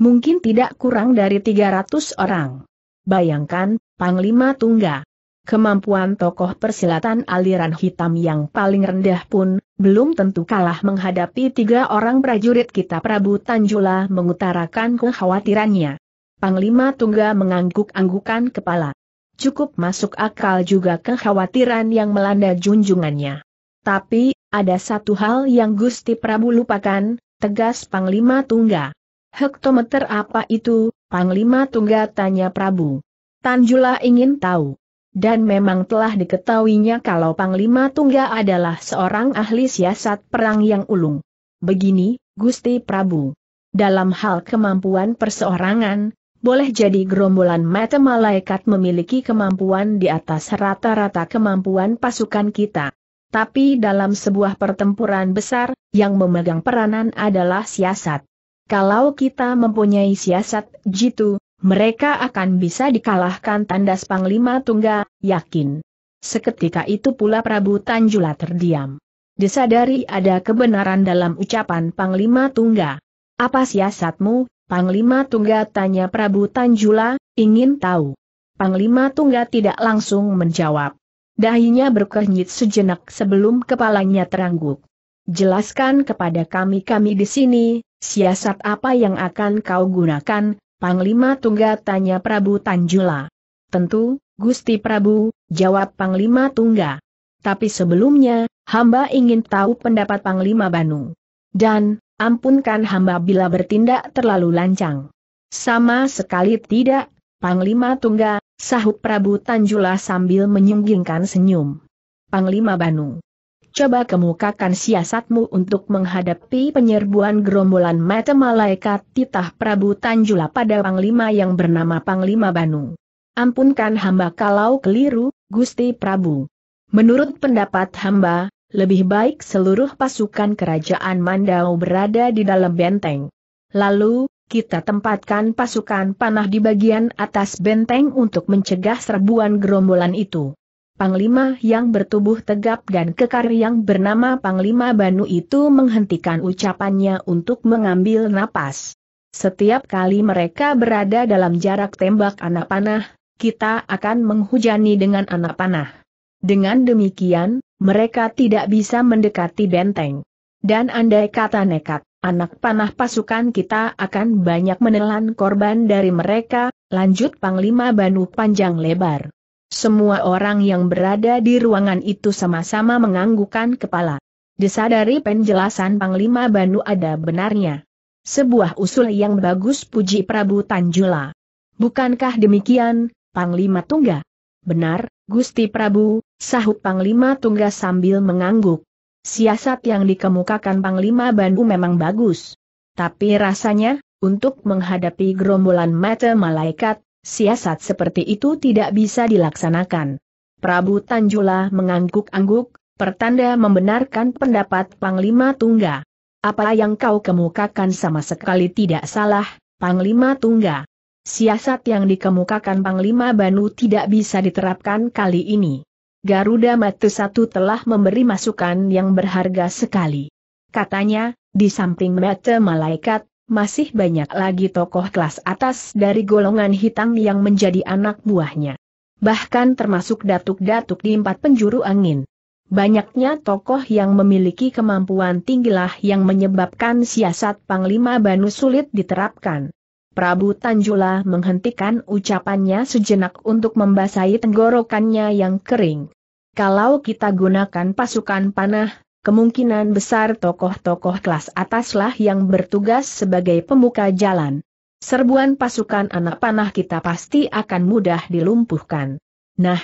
Mungkin tidak kurang dari 300 orang. Bayangkan, Panglima Tungga. Kemampuan tokoh persilatan aliran hitam yang paling rendah pun, belum tentu kalah menghadapi tiga orang prajurit kita Prabu Tanjula mengutarakan kekhawatirannya. Panglima Tungga mengangguk-anggukan kepala. Cukup masuk akal juga kekhawatiran yang melanda junjungannya. Tapi, ada satu hal yang Gusti Prabu lupakan, tegas Panglima Tungga. Hektometer apa itu, Panglima Tungga tanya Prabu. Tanjula ingin tahu. Dan memang telah diketahuinya kalau Panglima Tungga adalah seorang ahli siasat perang yang ulung. Begini, Gusti Prabu. Dalam hal kemampuan perseorangan, boleh jadi gerombolan mata malaikat memiliki kemampuan di atas rata-rata kemampuan pasukan kita tapi dalam sebuah pertempuran besar, yang memegang peranan adalah siasat. Kalau kita mempunyai siasat jitu, mereka akan bisa dikalahkan tandas Panglima Tungga, yakin. Seketika itu pula Prabu Tanjula terdiam. Disadari ada kebenaran dalam ucapan Panglima Tungga. Apa siasatmu, Panglima Tungga tanya Prabu Tanjula, ingin tahu. Panglima Tungga tidak langsung menjawab. Dahinya berkenyit sejenak sebelum kepalanya terangguk. Jelaskan kepada kami-kami di sini, siasat apa yang akan kau gunakan, Panglima Tungga tanya Prabu Tanjula. Tentu, Gusti Prabu, jawab Panglima Tungga. Tapi sebelumnya, hamba ingin tahu pendapat Panglima Banu. Dan, ampunkan hamba bila bertindak terlalu lancang. Sama sekali tidak, Panglima Tungga, Sahut Prabu Tanjula sambil menyunggingkan senyum. Panglima Banu. Coba kemukakan siasatmu untuk menghadapi penyerbuan gerombolan mata malaikat titah Prabu Tanjula pada Panglima yang bernama Panglima Banu. Ampunkan hamba kalau keliru, Gusti Prabu. Menurut pendapat hamba, lebih baik seluruh pasukan kerajaan Mandau berada di dalam benteng. Lalu, kita tempatkan pasukan panah di bagian atas benteng untuk mencegah serbuan gerombolan itu. Panglima yang bertubuh tegap dan kekar yang bernama Panglima Banu itu menghentikan ucapannya untuk mengambil napas. Setiap kali mereka berada dalam jarak tembak anak panah, kita akan menghujani dengan anak panah. Dengan demikian, mereka tidak bisa mendekati benteng. Dan andai kata nekat, Anak panah pasukan kita akan banyak menelan korban dari mereka, lanjut Panglima Banu panjang lebar. Semua orang yang berada di ruangan itu sama-sama menganggukan kepala. Disadari penjelasan Panglima Banu ada benarnya. Sebuah usul yang bagus puji Prabu Tanjula. Bukankah demikian, Panglima Tungga? Benar, Gusti Prabu, sahut Panglima Tungga sambil mengangguk. Siasat yang dikemukakan Panglima Bandu memang bagus. Tapi rasanya, untuk menghadapi gerombolan mata malaikat, siasat seperti itu tidak bisa dilaksanakan. Prabu Tanjula mengangguk-angguk, pertanda membenarkan pendapat Panglima Tungga. Apa yang kau kemukakan sama sekali tidak salah, Panglima Tungga. Siasat yang dikemukakan Panglima Banu tidak bisa diterapkan kali ini. Garuda Matu Satu telah memberi masukan yang berharga sekali. Katanya, di samping Mata Malaikat, masih banyak lagi tokoh kelas atas dari golongan hitam yang menjadi anak buahnya. Bahkan termasuk datuk-datuk di empat penjuru angin. Banyaknya tokoh yang memiliki kemampuan tinggilah yang menyebabkan siasat Panglima Banu sulit diterapkan. Prabu Tanjula menghentikan ucapannya sejenak untuk membasahi tenggorokannya yang kering. Kalau kita gunakan pasukan panah, kemungkinan besar tokoh-tokoh kelas ataslah yang bertugas sebagai pemuka jalan. Serbuan pasukan anak panah kita pasti akan mudah dilumpuhkan. Nah,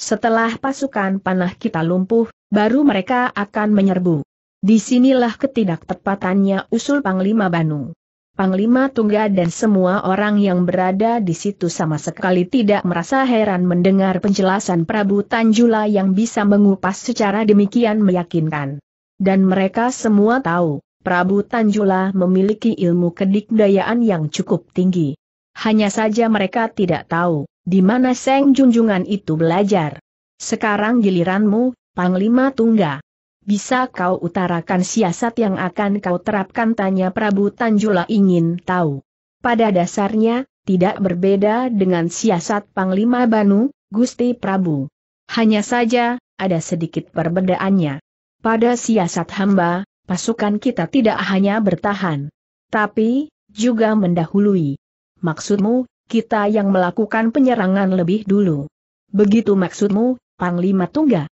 setelah pasukan panah kita lumpuh, baru mereka akan menyerbu. Disinilah ketidaktepatannya usul Panglima Banu. Panglima Tungga dan semua orang yang berada di situ sama sekali tidak merasa heran mendengar penjelasan Prabu Tanjula yang bisa mengupas secara demikian meyakinkan. Dan mereka semua tahu, Prabu Tanjula memiliki ilmu kedikdayaan yang cukup tinggi. Hanya saja mereka tidak tahu, di mana Seng Junjungan itu belajar. Sekarang giliranmu, Panglima Tungga. Bisa kau utarakan siasat yang akan kau terapkan tanya Prabu Tanjula ingin tahu. Pada dasarnya, tidak berbeda dengan siasat Panglima Banu, Gusti Prabu. Hanya saja, ada sedikit perbedaannya. Pada siasat hamba, pasukan kita tidak hanya bertahan. Tapi, juga mendahului. Maksudmu, kita yang melakukan penyerangan lebih dulu. Begitu maksudmu, Panglima Tungga?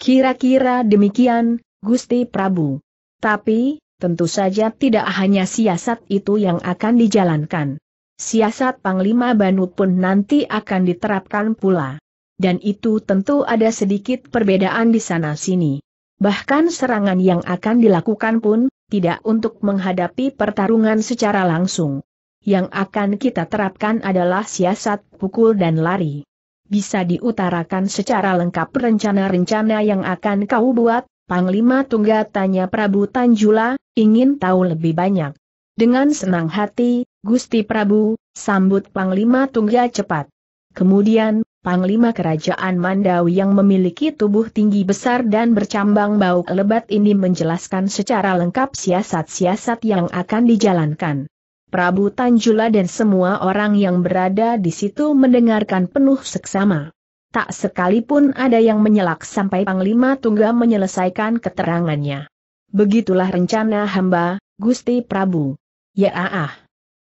Kira-kira demikian, Gusti Prabu. Tapi, tentu saja tidak hanya siasat itu yang akan dijalankan. Siasat Panglima Banu pun nanti akan diterapkan pula. Dan itu tentu ada sedikit perbedaan di sana-sini. Bahkan serangan yang akan dilakukan pun, tidak untuk menghadapi pertarungan secara langsung. Yang akan kita terapkan adalah siasat pukul dan lari bisa diutarakan secara lengkap rencana-rencana yang akan kau buat, Panglima Tungga tanya Prabu Tanjula, ingin tahu lebih banyak. Dengan senang hati, Gusti Prabu, sambut Panglima Tungga cepat. Kemudian, Panglima Kerajaan Mandau yang memiliki tubuh tinggi besar dan bercambang bau lebat ini menjelaskan secara lengkap siasat-siasat yang akan dijalankan. Prabu Tanjula dan semua orang yang berada di situ mendengarkan penuh seksama. Tak sekalipun ada yang menyelak sampai Panglima Tungga menyelesaikan keterangannya. Begitulah rencana hamba, Gusti Prabu. Ya ah, ah.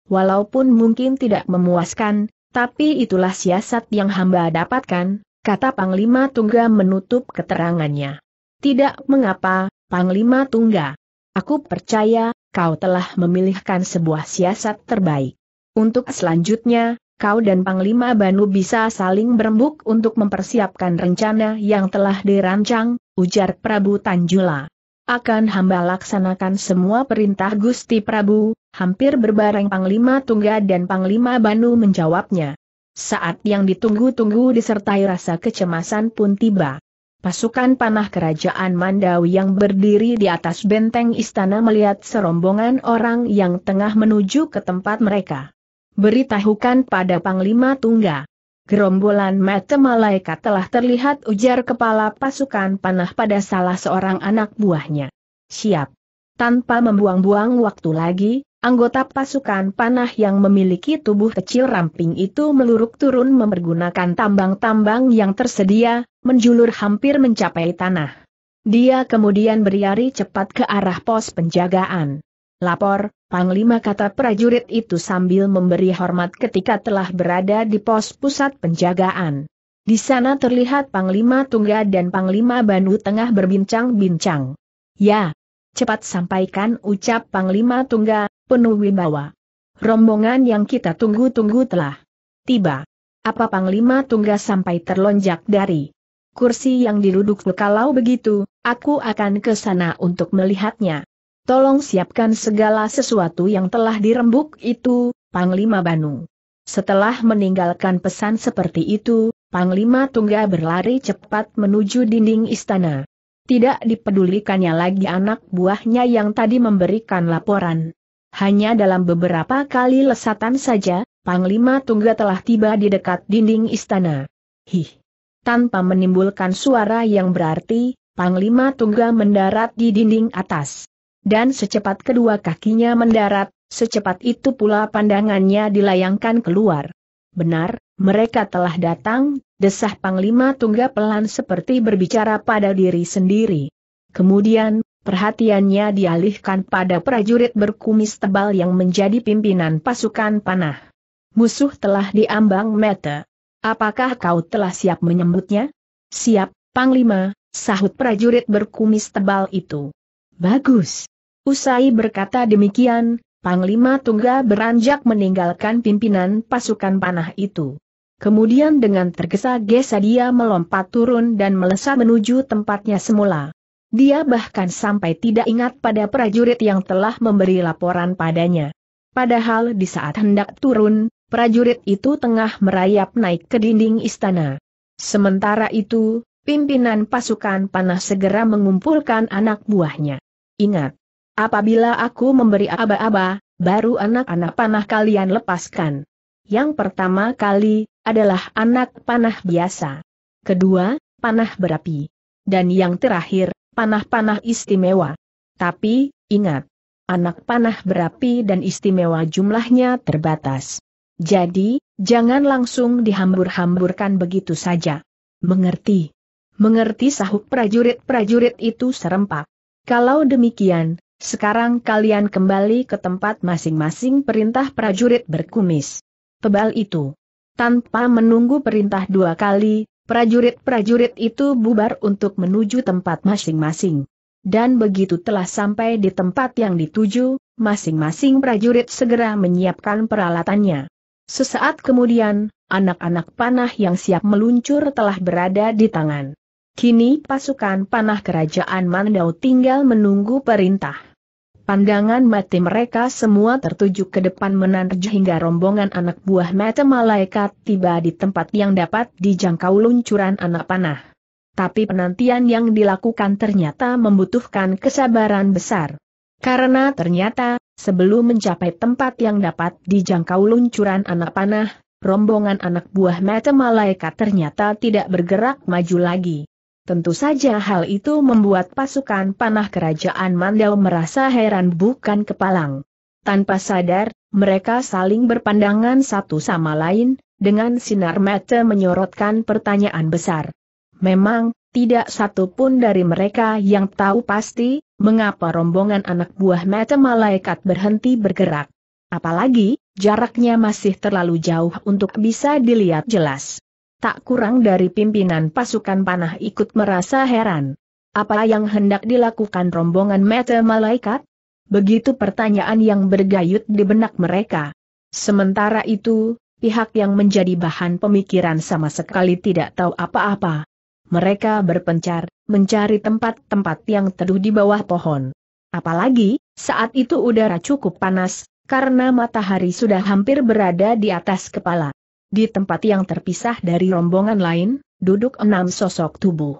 Walaupun mungkin tidak memuaskan, tapi itulah siasat yang hamba dapatkan, kata Panglima Tungga menutup keterangannya. Tidak mengapa, Panglima Tungga. Aku percaya, kau telah memilihkan sebuah siasat terbaik. Untuk selanjutnya, kau dan Panglima Banu bisa saling berembuk untuk mempersiapkan rencana yang telah dirancang, ujar Prabu Tanjula. Akan hamba laksanakan semua perintah Gusti Prabu, hampir berbareng Panglima Tungga dan Panglima Banu menjawabnya. Saat yang ditunggu-tunggu disertai rasa kecemasan pun tiba. Pasukan panah kerajaan Mandawi yang berdiri di atas benteng istana melihat serombongan orang yang tengah menuju ke tempat mereka. Beritahukan pada Panglima Tungga. Gerombolan mata malaikat telah terlihat ujar kepala pasukan panah pada salah seorang anak buahnya. Siap. Tanpa membuang-buang waktu lagi, anggota pasukan panah yang memiliki tubuh kecil ramping itu meluruk turun mempergunakan tambang-tambang yang tersedia, menjulur hampir mencapai tanah. Dia kemudian beriari cepat ke arah pos penjagaan. Lapor, Panglima kata prajurit itu sambil memberi hormat ketika telah berada di pos pusat penjagaan. Di sana terlihat Panglima Tungga dan Panglima Banu tengah berbincang-bincang. Ya, cepat sampaikan ucap Panglima Tungga, penuh wibawa. Rombongan yang kita tunggu-tunggu telah tiba. Apa Panglima Tungga sampai terlonjak dari kursi yang diruduk kalau begitu, aku akan ke sana untuk melihatnya. Tolong siapkan segala sesuatu yang telah dirembuk itu, Panglima Banu. Setelah meninggalkan pesan seperti itu, Panglima Tungga berlari cepat menuju dinding istana. Tidak dipedulikannya lagi anak buahnya yang tadi memberikan laporan. Hanya dalam beberapa kali lesatan saja, Panglima Tungga telah tiba di dekat dinding istana. Hih! tanpa menimbulkan suara yang berarti, Panglima Tungga mendarat di dinding atas. Dan secepat kedua kakinya mendarat, secepat itu pula pandangannya dilayangkan keluar. Benar, mereka telah datang, desah Panglima Tungga pelan seperti berbicara pada diri sendiri. Kemudian, perhatiannya dialihkan pada prajurit berkumis tebal yang menjadi pimpinan pasukan panah. Musuh telah diambang meter. Apakah kau telah siap menyambutnya? Siap, Panglima, sahut prajurit berkumis tebal itu. Bagus. Usai berkata demikian, Panglima tunggal beranjak meninggalkan pimpinan pasukan panah itu. Kemudian dengan tergesa-gesa dia melompat turun dan melesat menuju tempatnya semula. Dia bahkan sampai tidak ingat pada prajurit yang telah memberi laporan padanya. Padahal di saat hendak turun, prajurit itu tengah merayap naik ke dinding istana. Sementara itu, pimpinan pasukan panah segera mengumpulkan anak buahnya. Ingat, apabila aku memberi aba-aba, baru anak-anak panah kalian lepaskan. Yang pertama kali, adalah anak panah biasa. Kedua, panah berapi. Dan yang terakhir, panah-panah istimewa. Tapi, ingat, anak panah berapi dan istimewa jumlahnya terbatas. Jadi, jangan langsung dihambur-hamburkan begitu saja. Mengerti. Mengerti sahuk prajurit-prajurit itu serempak. Kalau demikian, sekarang kalian kembali ke tempat masing-masing perintah prajurit berkumis. Tebal itu. Tanpa menunggu perintah dua kali, prajurit-prajurit itu bubar untuk menuju tempat masing-masing. Dan begitu telah sampai di tempat yang dituju, masing-masing prajurit segera menyiapkan peralatannya. Sesaat kemudian, anak-anak panah yang siap meluncur telah berada di tangan. Kini pasukan panah kerajaan Mandau tinggal menunggu perintah. Pandangan mati mereka semua tertuju ke depan menanj hingga rombongan anak buah mata malaikat tiba di tempat yang dapat dijangkau luncuran anak panah. Tapi penantian yang dilakukan ternyata membutuhkan kesabaran besar. Karena ternyata, Sebelum mencapai tempat yang dapat dijangkau luncuran anak panah, rombongan anak buah mata malaikat ternyata tidak bergerak maju lagi. Tentu saja hal itu membuat pasukan panah kerajaan Mandau merasa heran bukan kepalang. Tanpa sadar, mereka saling berpandangan satu sama lain, dengan sinar mata menyorotkan pertanyaan besar. Memang, tidak satu pun dari mereka yang tahu pasti, mengapa rombongan anak buah mata malaikat berhenti bergerak. Apalagi, jaraknya masih terlalu jauh untuk bisa dilihat jelas. Tak kurang dari pimpinan pasukan panah ikut merasa heran. Apa yang hendak dilakukan rombongan mata malaikat? Begitu pertanyaan yang bergayut di benak mereka. Sementara itu, pihak yang menjadi bahan pemikiran sama sekali tidak tahu apa-apa. Mereka berpencar, mencari tempat-tempat yang teduh di bawah pohon. Apalagi, saat itu udara cukup panas, karena matahari sudah hampir berada di atas kepala. Di tempat yang terpisah dari rombongan lain, duduk enam sosok tubuh.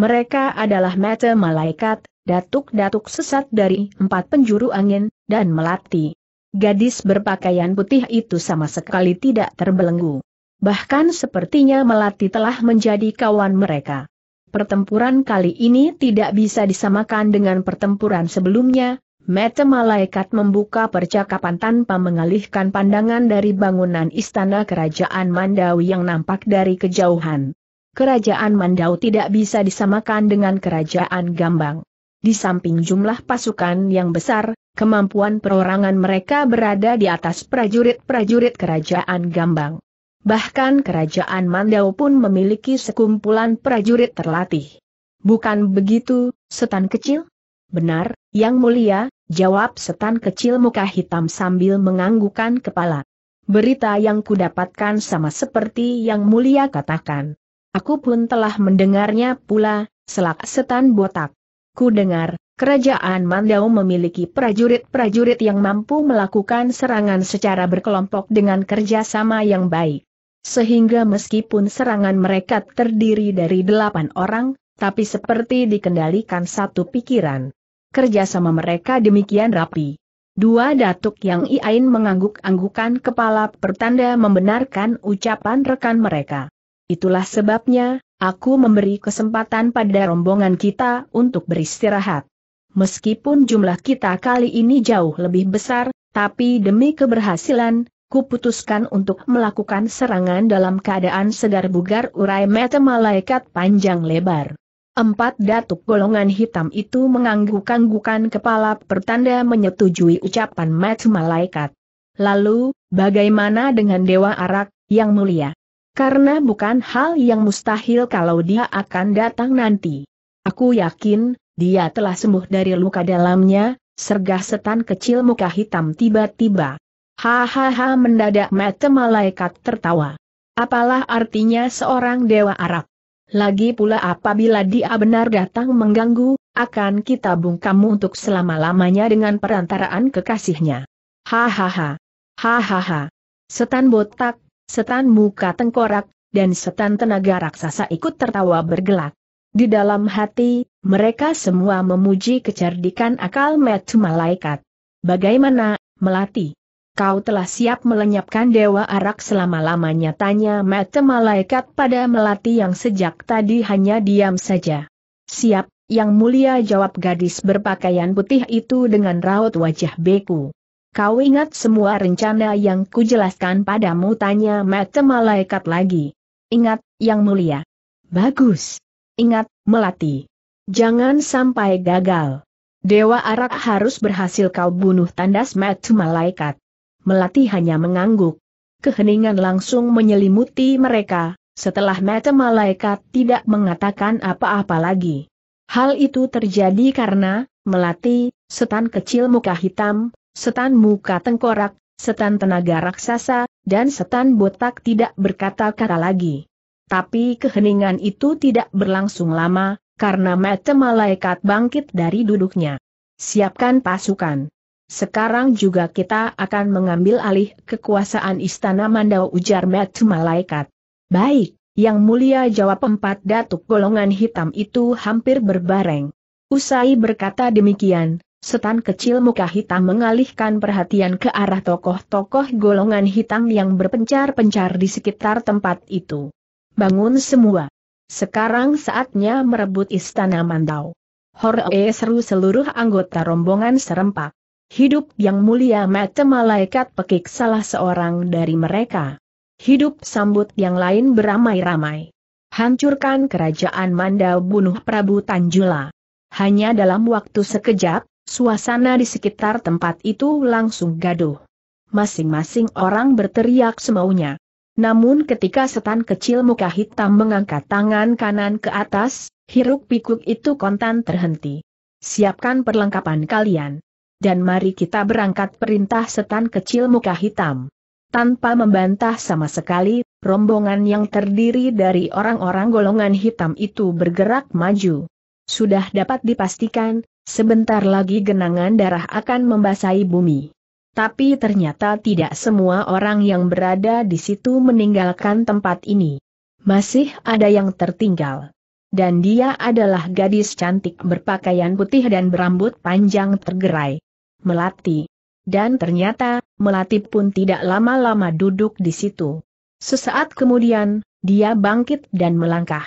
Mereka adalah mata malaikat, datuk-datuk sesat dari empat penjuru angin, dan melati. Gadis berpakaian putih itu sama sekali tidak terbelenggu. Bahkan sepertinya Melati telah menjadi kawan mereka. Pertempuran kali ini tidak bisa disamakan dengan pertempuran sebelumnya, Mata malaikat membuka percakapan tanpa mengalihkan pandangan dari bangunan istana kerajaan Mandau yang nampak dari kejauhan. Kerajaan Mandau tidak bisa disamakan dengan kerajaan Gambang. Di samping jumlah pasukan yang besar, kemampuan perorangan mereka berada di atas prajurit-prajurit kerajaan Gambang. Bahkan kerajaan Mandau pun memiliki sekumpulan prajurit terlatih. Bukan begitu, setan kecil? Benar, yang mulia, jawab setan kecil muka hitam sambil menganggukan kepala. Berita yang kudapatkan sama seperti yang mulia katakan. Aku pun telah mendengarnya pula, selak setan botak. Ku dengar, kerajaan Mandau memiliki prajurit-prajurit yang mampu melakukan serangan secara berkelompok dengan kerjasama yang baik. Sehingga meskipun serangan mereka terdiri dari delapan orang, tapi seperti dikendalikan satu pikiran. Kerjasama mereka demikian rapi. Dua datuk yang iain mengangguk-anggukan kepala pertanda membenarkan ucapan rekan mereka. Itulah sebabnya, aku memberi kesempatan pada rombongan kita untuk beristirahat. Meskipun jumlah kita kali ini jauh lebih besar, tapi demi keberhasilan, kuputuskan untuk melakukan serangan dalam keadaan sedar bugar urai mata malaikat panjang lebar. Empat datuk golongan hitam itu mengangguk-anggukan kepala pertanda menyetujui ucapan mata malaikat. Lalu, bagaimana dengan Dewa Arak, yang mulia? Karena bukan hal yang mustahil kalau dia akan datang nanti. Aku yakin, dia telah sembuh dari luka dalamnya, sergah setan kecil muka hitam tiba-tiba Hahaha mendadak mata malaikat tertawa. Apalah artinya seorang dewa Arab? Lagi pula apabila dia benar datang mengganggu, akan kita bungkamu untuk selama-lamanya dengan perantaraan kekasihnya. Hahaha. Hahaha. Setan botak, setan muka tengkorak, dan setan tenaga raksasa ikut tertawa bergelak. Di dalam hati, mereka semua memuji kecerdikan akal metu malaikat. Bagaimana, melatih? Kau telah siap melenyapkan Dewa Arak selama-lamanya tanya mata malaikat pada Melati yang sejak tadi hanya diam saja. Siap, yang mulia jawab gadis berpakaian putih itu dengan raut wajah beku. Kau ingat semua rencana yang kujelaskan padamu tanya mata malaikat lagi. Ingat, yang mulia. Bagus. Ingat, Melati. Jangan sampai gagal. Dewa Arak harus berhasil kau bunuh tandas mata malaikat. Melati hanya mengangguk. Keheningan langsung menyelimuti mereka, setelah mata malaikat tidak mengatakan apa-apa lagi. Hal itu terjadi karena, Melati, setan kecil muka hitam, setan muka tengkorak, setan tenaga raksasa, dan setan botak tidak berkata-kata lagi. Tapi keheningan itu tidak berlangsung lama, karena mata malaikat bangkit dari duduknya. Siapkan pasukan. Sekarang juga kita akan mengambil alih kekuasaan istana Mandau ujar Metu Malaikat. Baik, yang mulia jawab empat datuk golongan hitam itu hampir berbareng. Usai berkata demikian, setan kecil muka hitam mengalihkan perhatian ke arah tokoh-tokoh golongan hitam yang berpencar-pencar di sekitar tempat itu. Bangun semua. Sekarang saatnya merebut istana Mandau. Horoe seru seluruh anggota rombongan serempak. Hidup yang mulia mata malaikat pekik salah seorang dari mereka. Hidup sambut yang lain beramai-ramai. Hancurkan kerajaan Manda bunuh Prabu Tanjula. Hanya dalam waktu sekejap, suasana di sekitar tempat itu langsung gaduh. Masing-masing orang berteriak semaunya. Namun ketika setan kecil muka hitam mengangkat tangan kanan ke atas, hiruk pikuk itu kontan terhenti. Siapkan perlengkapan kalian dan mari kita berangkat perintah setan kecil muka hitam. Tanpa membantah sama sekali, rombongan yang terdiri dari orang-orang golongan hitam itu bergerak maju. Sudah dapat dipastikan, sebentar lagi genangan darah akan membasahi bumi. Tapi ternyata tidak semua orang yang berada di situ meninggalkan tempat ini. Masih ada yang tertinggal. Dan dia adalah gadis cantik berpakaian putih dan berambut panjang tergerai. Melati. Dan ternyata, Melati pun tidak lama-lama duduk di situ. Sesaat kemudian, dia bangkit dan melangkah.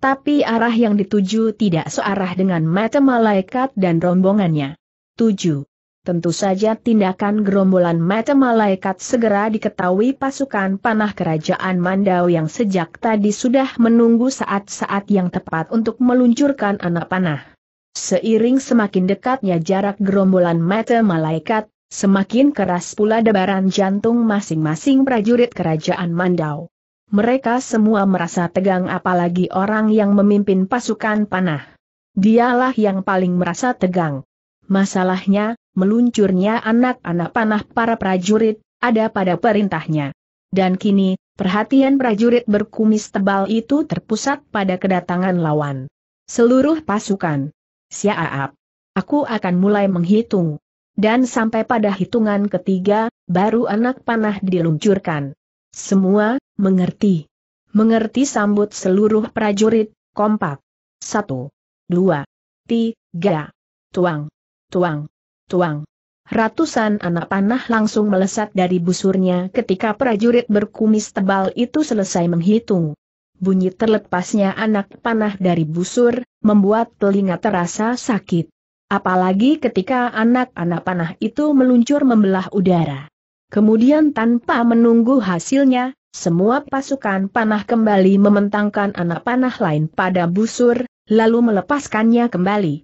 Tapi arah yang dituju tidak searah dengan mata malaikat dan rombongannya. 7. Tentu saja tindakan gerombolan mata malaikat segera diketahui pasukan panah kerajaan Mandau yang sejak tadi sudah menunggu saat-saat yang tepat untuk meluncurkan anak panah. Seiring semakin dekatnya jarak gerombolan mata malaikat, semakin keras pula debaran jantung masing-masing prajurit kerajaan Mandau. Mereka semua merasa tegang apalagi orang yang memimpin pasukan panah. Dialah yang paling merasa tegang. Masalahnya, meluncurnya anak-anak panah para prajurit, ada pada perintahnya. Dan kini, perhatian prajurit berkumis tebal itu terpusat pada kedatangan lawan. Seluruh pasukan siap. Aku akan mulai menghitung. Dan sampai pada hitungan ketiga, baru anak panah diluncurkan. Semua, mengerti. Mengerti sambut seluruh prajurit, kompak. Satu, dua, tiga, tuang, tuang, tuang. Ratusan anak panah langsung melesat dari busurnya ketika prajurit berkumis tebal itu selesai menghitung bunyi terlepasnya anak panah dari busur, membuat telinga terasa sakit. Apalagi ketika anak-anak panah itu meluncur membelah udara. Kemudian tanpa menunggu hasilnya, semua pasukan panah kembali mementangkan anak panah lain pada busur, lalu melepaskannya kembali.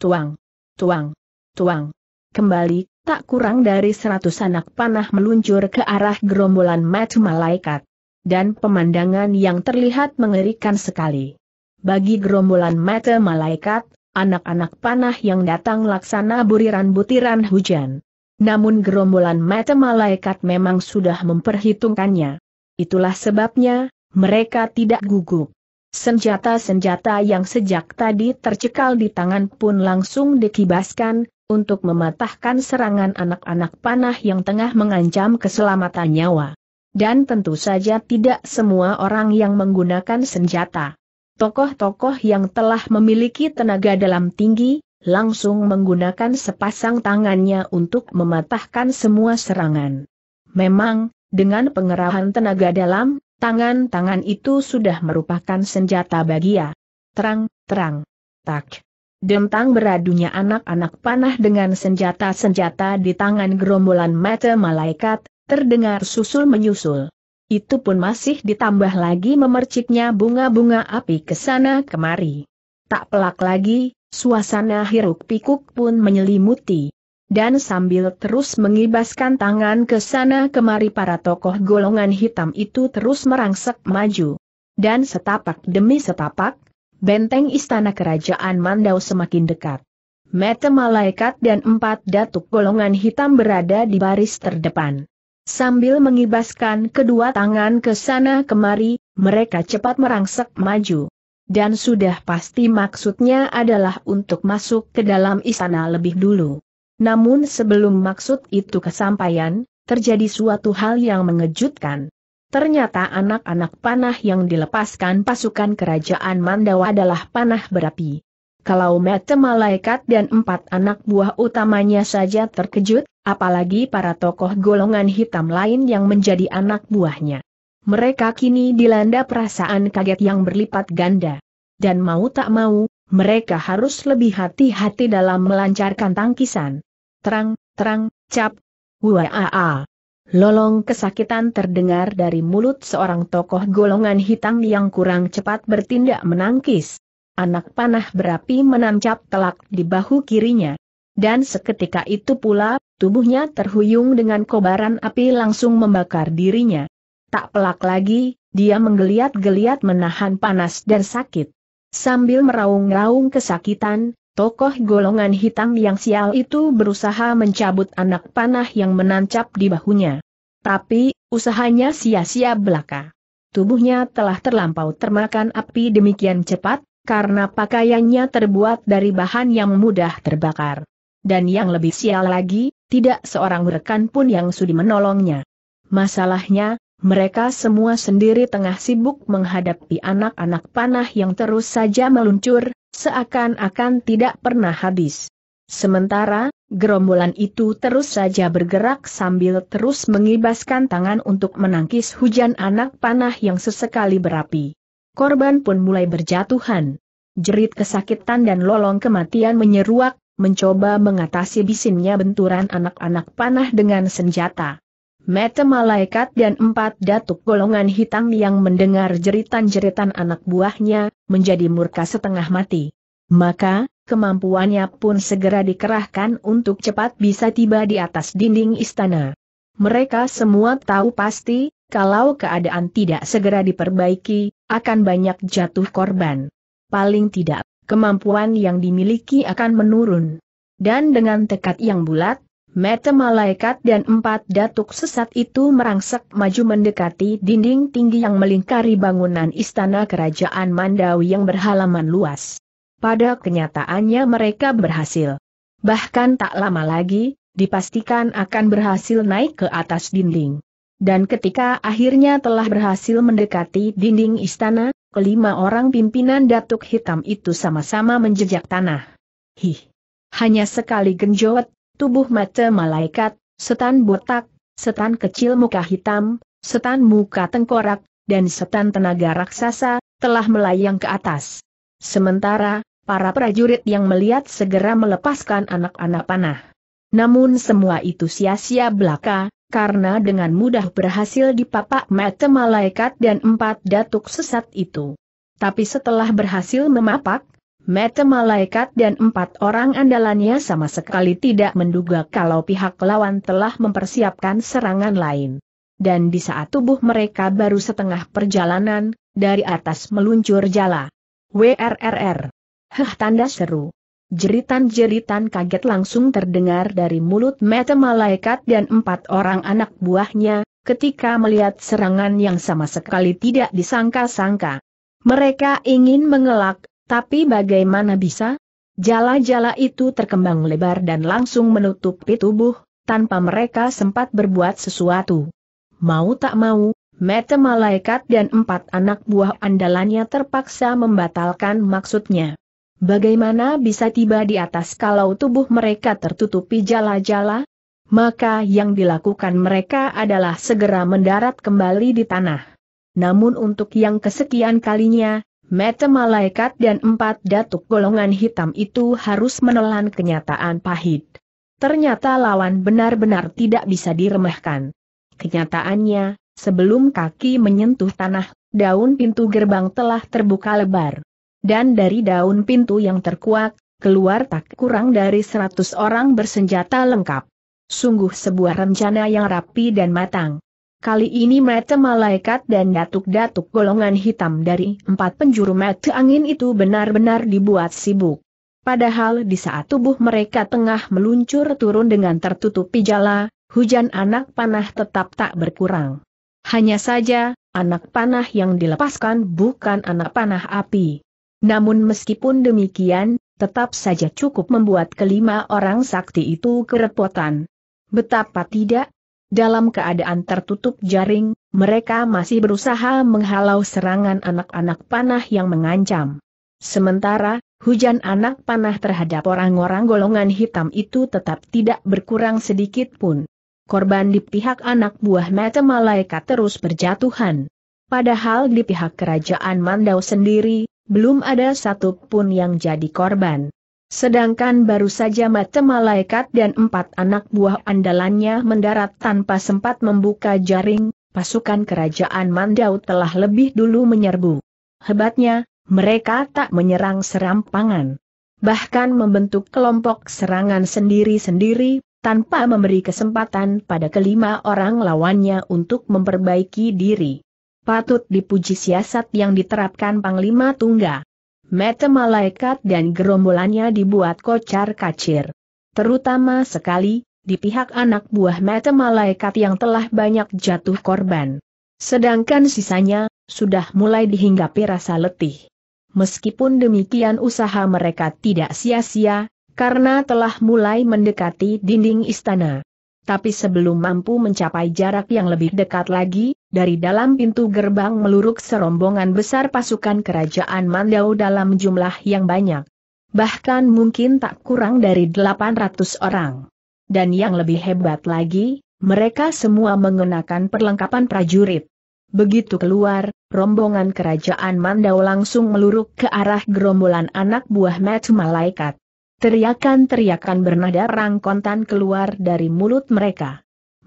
Tuang, tuang, tuang. Kembali, tak kurang dari seratus anak panah meluncur ke arah gerombolan mat malaikat dan pemandangan yang terlihat mengerikan sekali. Bagi gerombolan mata malaikat, anak-anak panah yang datang laksana buriran-butiran hujan. Namun gerombolan mata malaikat memang sudah memperhitungkannya. Itulah sebabnya, mereka tidak gugup. Senjata-senjata yang sejak tadi tercekal di tangan pun langsung dikibaskan, untuk mematahkan serangan anak-anak panah yang tengah mengancam keselamatan nyawa. Dan tentu saja tidak semua orang yang menggunakan senjata. Tokoh-tokoh yang telah memiliki tenaga dalam tinggi, langsung menggunakan sepasang tangannya untuk mematahkan semua serangan. Memang, dengan pengerahan tenaga dalam, tangan-tangan itu sudah merupakan senjata bagia. Terang, terang. Tak. Dentang beradunya anak-anak panah dengan senjata-senjata di tangan gerombolan mata malaikat, Terdengar susul-menyusul. Itu pun masih ditambah lagi memerciknya bunga-bunga api ke sana kemari. Tak pelak lagi, suasana hiruk pikuk pun menyelimuti. Dan sambil terus mengibaskan tangan ke sana kemari para tokoh golongan hitam itu terus merangsek maju. Dan setapak demi setapak, benteng istana kerajaan Mandau semakin dekat. Mete malaikat dan empat datuk golongan hitam berada di baris terdepan. Sambil mengibaskan kedua tangan ke sana kemari, mereka cepat merangsek maju. Dan sudah pasti maksudnya adalah untuk masuk ke dalam istana lebih dulu. Namun sebelum maksud itu kesampaian, terjadi suatu hal yang mengejutkan. Ternyata anak-anak panah yang dilepaskan pasukan kerajaan Mandawa adalah panah berapi kalau mata malaikat dan empat anak buah utamanya saja terkejut, apalagi para tokoh golongan hitam lain yang menjadi anak buahnya. Mereka kini dilanda perasaan kaget yang berlipat ganda. Dan mau tak mau, mereka harus lebih hati-hati dalam melancarkan tangkisan. Terang, terang, cap, waaa. Lolong kesakitan terdengar dari mulut seorang tokoh golongan hitam yang kurang cepat bertindak menangkis anak panah berapi menancap telak di bahu kirinya. Dan seketika itu pula, tubuhnya terhuyung dengan kobaran api langsung membakar dirinya. Tak pelak lagi, dia menggeliat-geliat menahan panas dan sakit. Sambil meraung-raung kesakitan, tokoh golongan hitam yang sial itu berusaha mencabut anak panah yang menancap di bahunya. Tapi, usahanya sia-sia belaka. Tubuhnya telah terlampau termakan api demikian cepat, karena pakaiannya terbuat dari bahan yang mudah terbakar. Dan yang lebih sial lagi, tidak seorang rekan pun yang sudi menolongnya. Masalahnya, mereka semua sendiri tengah sibuk menghadapi anak-anak panah yang terus saja meluncur, seakan-akan tidak pernah habis. Sementara, gerombolan itu terus saja bergerak sambil terus mengibaskan tangan untuk menangkis hujan anak panah yang sesekali berapi. Korban pun mulai berjatuhan. Jerit kesakitan dan lolong kematian menyeruak, mencoba mengatasi bisinnya benturan anak-anak panah dengan senjata. Mata malaikat dan empat datuk golongan hitam yang mendengar jeritan-jeritan anak buahnya, menjadi murka setengah mati. Maka, kemampuannya pun segera dikerahkan untuk cepat bisa tiba di atas dinding istana. Mereka semua tahu pasti, kalau keadaan tidak segera diperbaiki, akan banyak jatuh korban. Paling tidak, kemampuan yang dimiliki akan menurun. Dan dengan tekad yang bulat, mata malaikat dan empat datuk sesat itu merangsek maju mendekati dinding tinggi yang melingkari bangunan istana kerajaan Mandau yang berhalaman luas. Pada kenyataannya mereka berhasil. Bahkan tak lama lagi, dipastikan akan berhasil naik ke atas dinding. Dan ketika akhirnya telah berhasil mendekati dinding istana, kelima orang pimpinan Datuk Hitam itu sama-sama menjejak tanah. Hih! Hanya sekali genjot, tubuh mata malaikat, setan botak, setan kecil muka hitam, setan muka tengkorak, dan setan tenaga raksasa, telah melayang ke atas. Sementara, para prajurit yang melihat segera melepaskan anak-anak panah. Namun semua itu sia-sia belaka, karena dengan mudah berhasil dipapak mata malaikat dan empat datuk sesat itu. Tapi setelah berhasil memapak, mata malaikat dan empat orang andalannya sama sekali tidak menduga kalau pihak lawan telah mempersiapkan serangan lain. Dan di saat tubuh mereka baru setengah perjalanan, dari atas meluncur jala. WRRR. Heh tanda seru. Jeritan-jeritan kaget langsung terdengar dari mulut mata malaikat dan empat orang anak buahnya, ketika melihat serangan yang sama sekali tidak disangka-sangka. Mereka ingin mengelak, tapi bagaimana bisa? Jala-jala itu terkembang lebar dan langsung menutupi tubuh, tanpa mereka sempat berbuat sesuatu. Mau tak mau, mata malaikat dan empat anak buah andalannya terpaksa membatalkan maksudnya. Bagaimana bisa tiba di atas kalau tubuh mereka tertutupi jala-jala? Maka yang dilakukan mereka adalah segera mendarat kembali di tanah. Namun untuk yang kesekian kalinya, mata malaikat dan empat datuk golongan hitam itu harus menelan kenyataan pahit. Ternyata lawan benar-benar tidak bisa diremehkan. Kenyataannya, sebelum kaki menyentuh tanah, daun pintu gerbang telah terbuka lebar. Dan dari daun pintu yang terkuak, keluar tak kurang dari seratus orang bersenjata lengkap. Sungguh sebuah rencana yang rapi dan matang. Kali ini mata malaikat dan datuk-datuk golongan hitam dari empat penjuru mata angin itu benar-benar dibuat sibuk. Padahal di saat tubuh mereka tengah meluncur turun dengan tertutupi jala, hujan anak panah tetap tak berkurang. Hanya saja, anak panah yang dilepaskan bukan anak panah api. Namun meskipun demikian, tetap saja cukup membuat kelima orang sakti itu kerepotan. Betapa tidak? Dalam keadaan tertutup jaring, mereka masih berusaha menghalau serangan anak-anak panah yang mengancam. Sementara, hujan anak panah terhadap orang-orang golongan hitam itu tetap tidak berkurang sedikit pun. Korban di pihak anak buah mata malaikat terus berjatuhan. Padahal di pihak kerajaan Mandau sendiri, belum ada satu pun yang jadi korban. Sedangkan baru saja mata malaikat dan empat anak buah andalannya mendarat tanpa sempat membuka jaring, pasukan kerajaan Mandau telah lebih dulu menyerbu. Hebatnya, mereka tak menyerang serampangan. Bahkan membentuk kelompok serangan sendiri-sendiri, tanpa memberi kesempatan pada kelima orang lawannya untuk memperbaiki diri patut dipuji siasat yang diterapkan Panglima Tungga. Mata malaikat dan gerombolannya dibuat kocar kacir. Terutama sekali, di pihak anak buah mata malaikat yang telah banyak jatuh korban. Sedangkan sisanya, sudah mulai dihinggapi rasa letih. Meskipun demikian usaha mereka tidak sia-sia, karena telah mulai mendekati dinding istana. Tapi sebelum mampu mencapai jarak yang lebih dekat lagi, dari dalam pintu gerbang meluruk serombongan besar pasukan kerajaan Mandau dalam jumlah yang banyak. Bahkan mungkin tak kurang dari 800 orang. Dan yang lebih hebat lagi, mereka semua mengenakan perlengkapan prajurit. Begitu keluar, rombongan kerajaan Mandau langsung meluruk ke arah gerombolan anak buah Metu Malaikat. Teriakan-teriakan bernada rangkontan keluar dari mulut mereka.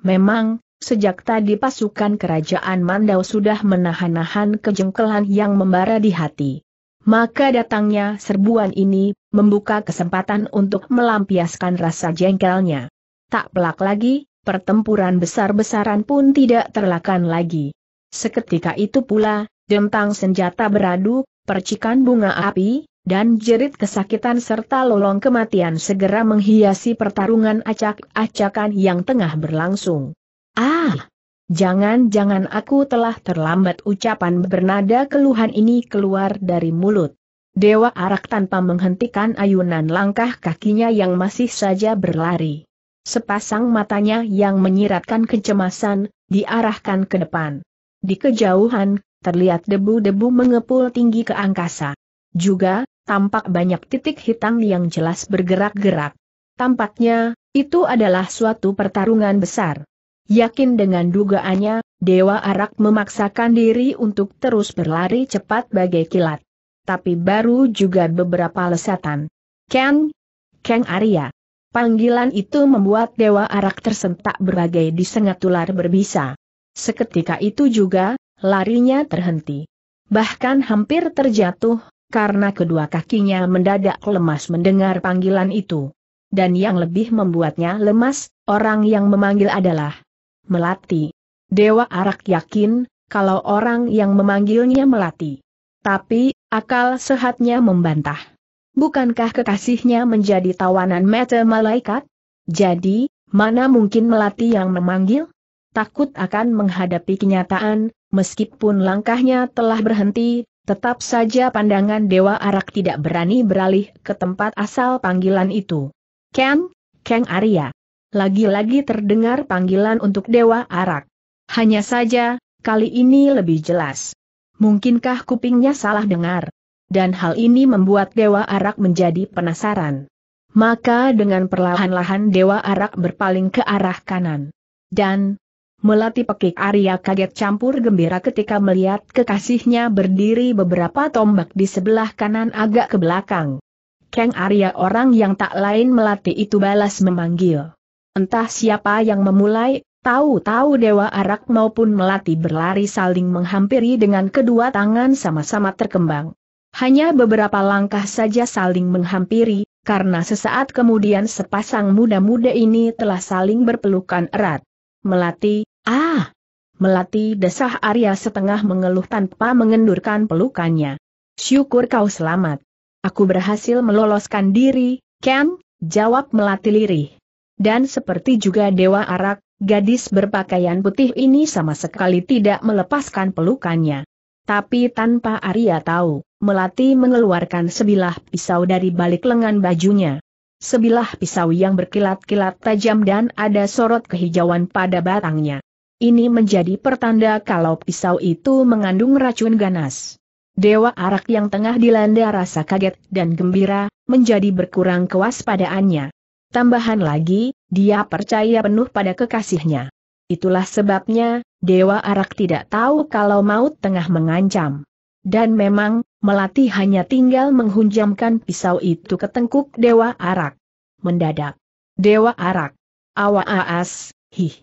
Memang, Sejak tadi pasukan kerajaan Mandau sudah menahan-nahan kejengkelan yang membara di hati. Maka datangnya serbuan ini, membuka kesempatan untuk melampiaskan rasa jengkelnya. Tak pelak lagi, pertempuran besar-besaran pun tidak terlakan lagi. Seketika itu pula, dentang senjata beradu, percikan bunga api, dan jerit kesakitan serta lolong kematian segera menghiasi pertarungan acak-acakan yang tengah berlangsung. Ah! Jangan-jangan aku telah terlambat ucapan bernada keluhan ini keluar dari mulut. Dewa Arak tanpa menghentikan ayunan langkah kakinya yang masih saja berlari. Sepasang matanya yang menyiratkan kecemasan, diarahkan ke depan. Di kejauhan, terlihat debu-debu mengepul tinggi ke angkasa. Juga, tampak banyak titik hitam yang jelas bergerak-gerak. Tampaknya, itu adalah suatu pertarungan besar. Yakin dengan dugaannya, Dewa Arak memaksakan diri untuk terus berlari cepat bagai kilat. Tapi baru juga beberapa lesatan. Kang, Kang Arya. Panggilan itu membuat Dewa Arak tersentak berbagai disengat ular berbisa. Seketika itu juga, larinya terhenti. Bahkan hampir terjatuh, karena kedua kakinya mendadak lemas mendengar panggilan itu. Dan yang lebih membuatnya lemas, orang yang memanggil adalah Melati. Dewa Arak yakin, kalau orang yang memanggilnya Melati. Tapi, akal sehatnya membantah. Bukankah kekasihnya menjadi tawanan mata malaikat? Jadi, mana mungkin Melati yang memanggil? Takut akan menghadapi kenyataan, meskipun langkahnya telah berhenti, tetap saja pandangan Dewa Arak tidak berani beralih ke tempat asal panggilan itu. Ken, Ken Arya. Lagi-lagi terdengar panggilan untuk Dewa Arak. Hanya saja, kali ini lebih jelas. Mungkinkah kupingnya salah dengar? Dan hal ini membuat Dewa Arak menjadi penasaran. Maka dengan perlahan-lahan Dewa Arak berpaling ke arah kanan. Dan, melati pekik Arya kaget campur gembira ketika melihat kekasihnya berdiri beberapa tombak di sebelah kanan agak ke belakang. Keng Arya orang yang tak lain melati itu balas memanggil. Entah siapa yang memulai, tahu-tahu Dewa Arak maupun Melati berlari saling menghampiri dengan kedua tangan sama-sama terkembang. Hanya beberapa langkah saja saling menghampiri, karena sesaat kemudian sepasang muda-muda ini telah saling berpelukan erat. Melati, ah! Melati desah Arya setengah mengeluh tanpa mengendurkan pelukannya. Syukur kau selamat. Aku berhasil meloloskan diri, Ken, jawab Melati lirih. Dan seperti juga Dewa Arak, gadis berpakaian putih ini sama sekali tidak melepaskan pelukannya. Tapi tanpa Arya tahu, Melati mengeluarkan sebilah pisau dari balik lengan bajunya. Sebilah pisau yang berkilat-kilat tajam dan ada sorot kehijauan pada batangnya. Ini menjadi pertanda kalau pisau itu mengandung racun ganas. Dewa Arak yang tengah dilanda rasa kaget dan gembira, menjadi berkurang kewaspadaannya. Tambahan lagi, dia percaya penuh pada kekasihnya. Itulah sebabnya, Dewa Arak tidak tahu kalau maut tengah mengancam. Dan memang, Melati hanya tinggal menghunjamkan pisau itu ke tengkuk Dewa Arak. Mendadak. Dewa Arak. Awa aas, hih.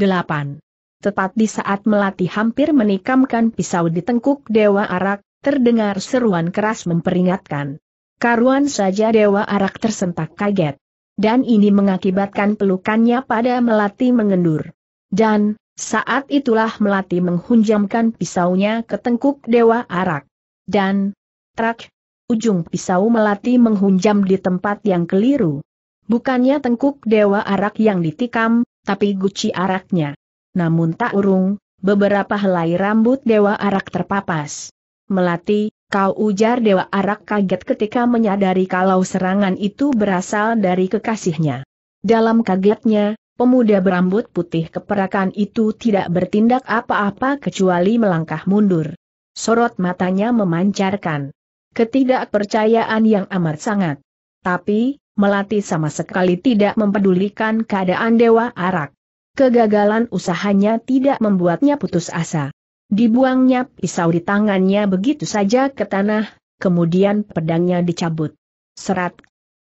Delapan. Tepat di saat Melati hampir menikamkan pisau di tengkuk Dewa Arak, terdengar seruan keras memperingatkan. Karuan saja Dewa Arak tersentak kaget dan ini mengakibatkan pelukannya pada Melati mengendur. Dan, saat itulah Melati menghunjamkan pisaunya ke tengkuk Dewa Arak. Dan, trak, ujung pisau Melati menghunjam di tempat yang keliru. Bukannya tengkuk Dewa Arak yang ditikam, tapi guci araknya. Namun tak urung, beberapa helai rambut Dewa Arak terpapas. Melati, Kau ujar Dewa Arak kaget ketika menyadari kalau serangan itu berasal dari kekasihnya. Dalam kagetnya, pemuda berambut putih keperakan itu tidak bertindak apa-apa kecuali melangkah mundur. Sorot matanya memancarkan ketidakpercayaan yang amat sangat. Tapi, Melati sama sekali tidak mempedulikan keadaan Dewa Arak. Kegagalan usahanya tidak membuatnya putus asa. Dibuangnya pisau di tangannya begitu saja ke tanah, kemudian pedangnya dicabut. Serat.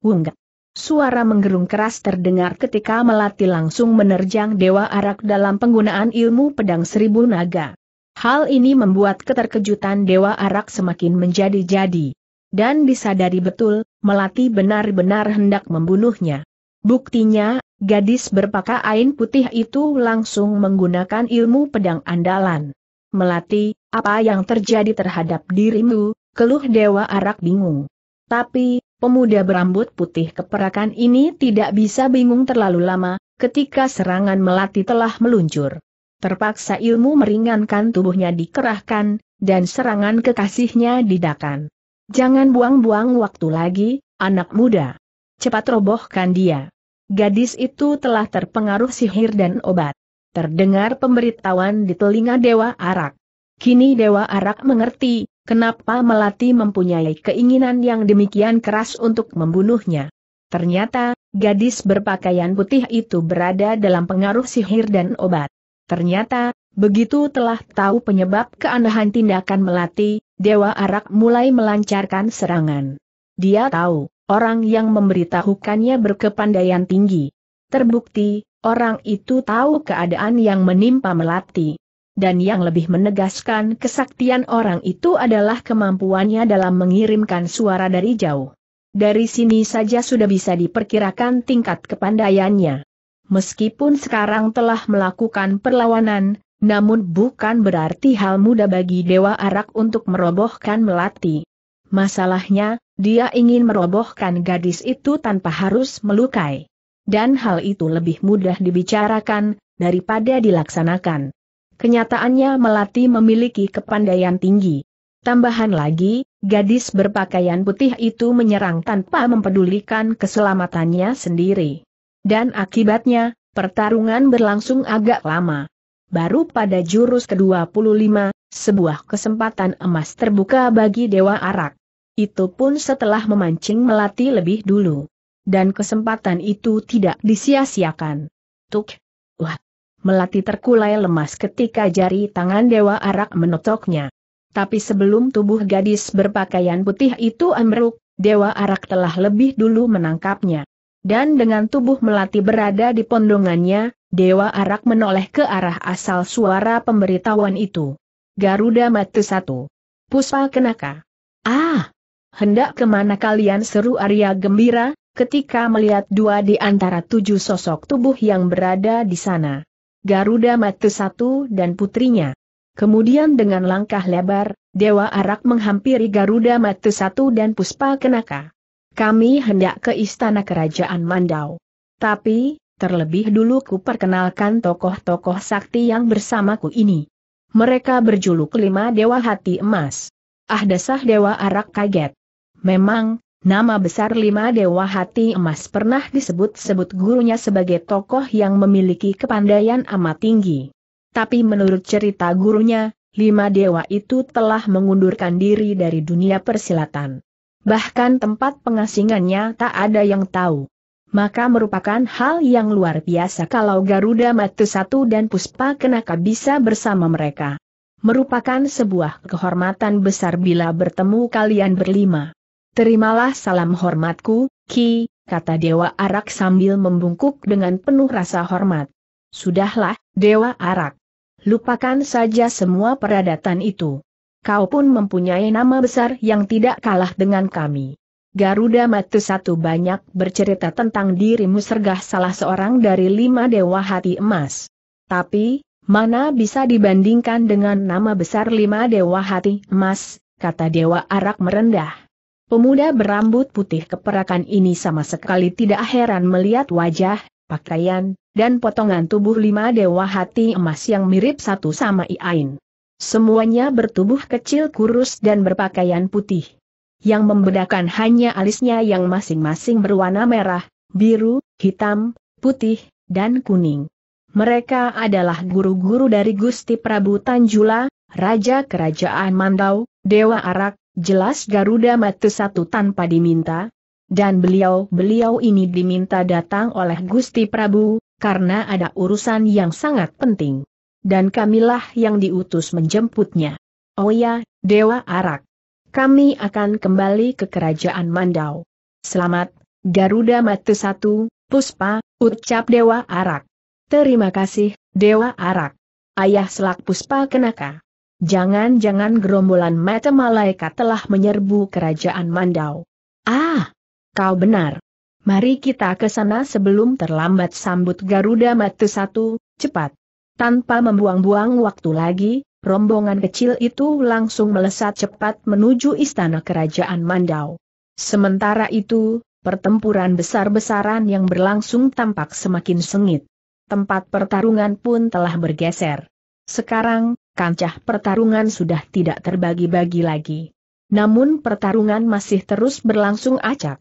Wungga. Suara menggerung keras terdengar ketika Melati langsung menerjang Dewa Arak dalam penggunaan ilmu pedang seribu naga. Hal ini membuat keterkejutan Dewa Arak semakin menjadi-jadi. Dan disadari betul, Melati benar-benar hendak membunuhnya. Buktinya, gadis berpakaian putih itu langsung menggunakan ilmu pedang andalan. Melati, apa yang terjadi terhadap dirimu, keluh Dewa Arak bingung. Tapi, pemuda berambut putih keperakan ini tidak bisa bingung terlalu lama, ketika serangan Melati telah meluncur. Terpaksa ilmu meringankan tubuhnya dikerahkan, dan serangan kekasihnya didakan. Jangan buang-buang waktu lagi, anak muda. Cepat robohkan dia. Gadis itu telah terpengaruh sihir dan obat terdengar pemberitahuan di telinga Dewa Arak. Kini Dewa Arak mengerti, kenapa Melati mempunyai keinginan yang demikian keras untuk membunuhnya. Ternyata, gadis berpakaian putih itu berada dalam pengaruh sihir dan obat. Ternyata, begitu telah tahu penyebab keanehan tindakan Melati, Dewa Arak mulai melancarkan serangan. Dia tahu, orang yang memberitahukannya berkepandaian tinggi. Terbukti, Orang itu tahu keadaan yang menimpa Melati. Dan yang lebih menegaskan kesaktian orang itu adalah kemampuannya dalam mengirimkan suara dari jauh. Dari sini saja sudah bisa diperkirakan tingkat kepandaiannya. Meskipun sekarang telah melakukan perlawanan, namun bukan berarti hal mudah bagi Dewa Arak untuk merobohkan Melati. Masalahnya, dia ingin merobohkan gadis itu tanpa harus melukai dan hal itu lebih mudah dibicarakan daripada dilaksanakan. Kenyataannya Melati memiliki kepandaian tinggi. Tambahan lagi, gadis berpakaian putih itu menyerang tanpa mempedulikan keselamatannya sendiri. Dan akibatnya, pertarungan berlangsung agak lama. Baru pada jurus ke-25, sebuah kesempatan emas terbuka bagi Dewa Arak. Itu pun setelah memancing Melati lebih dulu dan kesempatan itu tidak disia-siakan. Tuk! Wah! Melati terkulai lemas ketika jari tangan Dewa Arak menotoknya. Tapi sebelum tubuh gadis berpakaian putih itu ambruk, Dewa Arak telah lebih dulu menangkapnya. Dan dengan tubuh Melati berada di pondongannya, Dewa Arak menoleh ke arah asal suara pemberitahuan itu. Garuda mati satu. Puspa Kenaka. Ah! Hendak kemana kalian seru Arya gembira, ketika melihat dua di antara tujuh sosok tubuh yang berada di sana. Garuda Matu satu dan putrinya. Kemudian dengan langkah lebar, Dewa Arak menghampiri Garuda Matu satu dan Puspa Kenaka. Kami hendak ke Istana Kerajaan Mandau. Tapi, terlebih dulu ku perkenalkan tokoh-tokoh sakti yang bersamaku ini. Mereka berjuluk lima Dewa Hati Emas. Ah dasah Dewa Arak kaget. Memang, Nama besar lima dewa hati emas pernah disebut-sebut gurunya sebagai tokoh yang memiliki kepandaian amat tinggi. Tapi menurut cerita gurunya, lima dewa itu telah mengundurkan diri dari dunia persilatan. Bahkan tempat pengasingannya tak ada yang tahu. Maka merupakan hal yang luar biasa kalau Garuda Matu Satu dan Puspa Kenaka bisa bersama mereka. Merupakan sebuah kehormatan besar bila bertemu kalian berlima. Terimalah salam hormatku, Ki, kata Dewa Arak sambil membungkuk dengan penuh rasa hormat. Sudahlah, Dewa Arak. Lupakan saja semua peradatan itu. Kau pun mempunyai nama besar yang tidak kalah dengan kami. Garuda Matu satu banyak bercerita tentang dirimu sergah salah seorang dari lima dewa hati emas. Tapi, mana bisa dibandingkan dengan nama besar lima dewa hati emas, kata Dewa Arak merendah. Pemuda berambut putih keperakan ini sama sekali tidak heran melihat wajah, pakaian, dan potongan tubuh lima dewa hati emas yang mirip satu sama Iain. Semuanya bertubuh kecil kurus dan berpakaian putih. Yang membedakan hanya alisnya yang masing-masing berwarna merah, biru, hitam, putih, dan kuning. Mereka adalah guru-guru dari Gusti Prabu Tanjula, Raja Kerajaan Mandau, Dewa Arak, Jelas Garuda Mata satu tanpa diminta, dan beliau-beliau ini diminta datang oleh Gusti Prabu, karena ada urusan yang sangat penting. Dan kamilah yang diutus menjemputnya. Oh ya, Dewa Arak. Kami akan kembali ke kerajaan Mandau. Selamat, Garuda Mata satu, Puspa, ucap Dewa Arak. Terima kasih, Dewa Arak. Ayah Selak Puspa Kenaka. Jangan-jangan gerombolan mata malaikat telah menyerbu kerajaan Mandau. Ah, kau benar. Mari kita ke sana sebelum terlambat sambut Garuda Matu satu, cepat. Tanpa membuang-buang waktu lagi, rombongan kecil itu langsung melesat cepat menuju istana kerajaan Mandau. Sementara itu, pertempuran besar-besaran yang berlangsung tampak semakin sengit. Tempat pertarungan pun telah bergeser. Sekarang, kancah pertarungan sudah tidak terbagi-bagi lagi. Namun pertarungan masih terus berlangsung acak.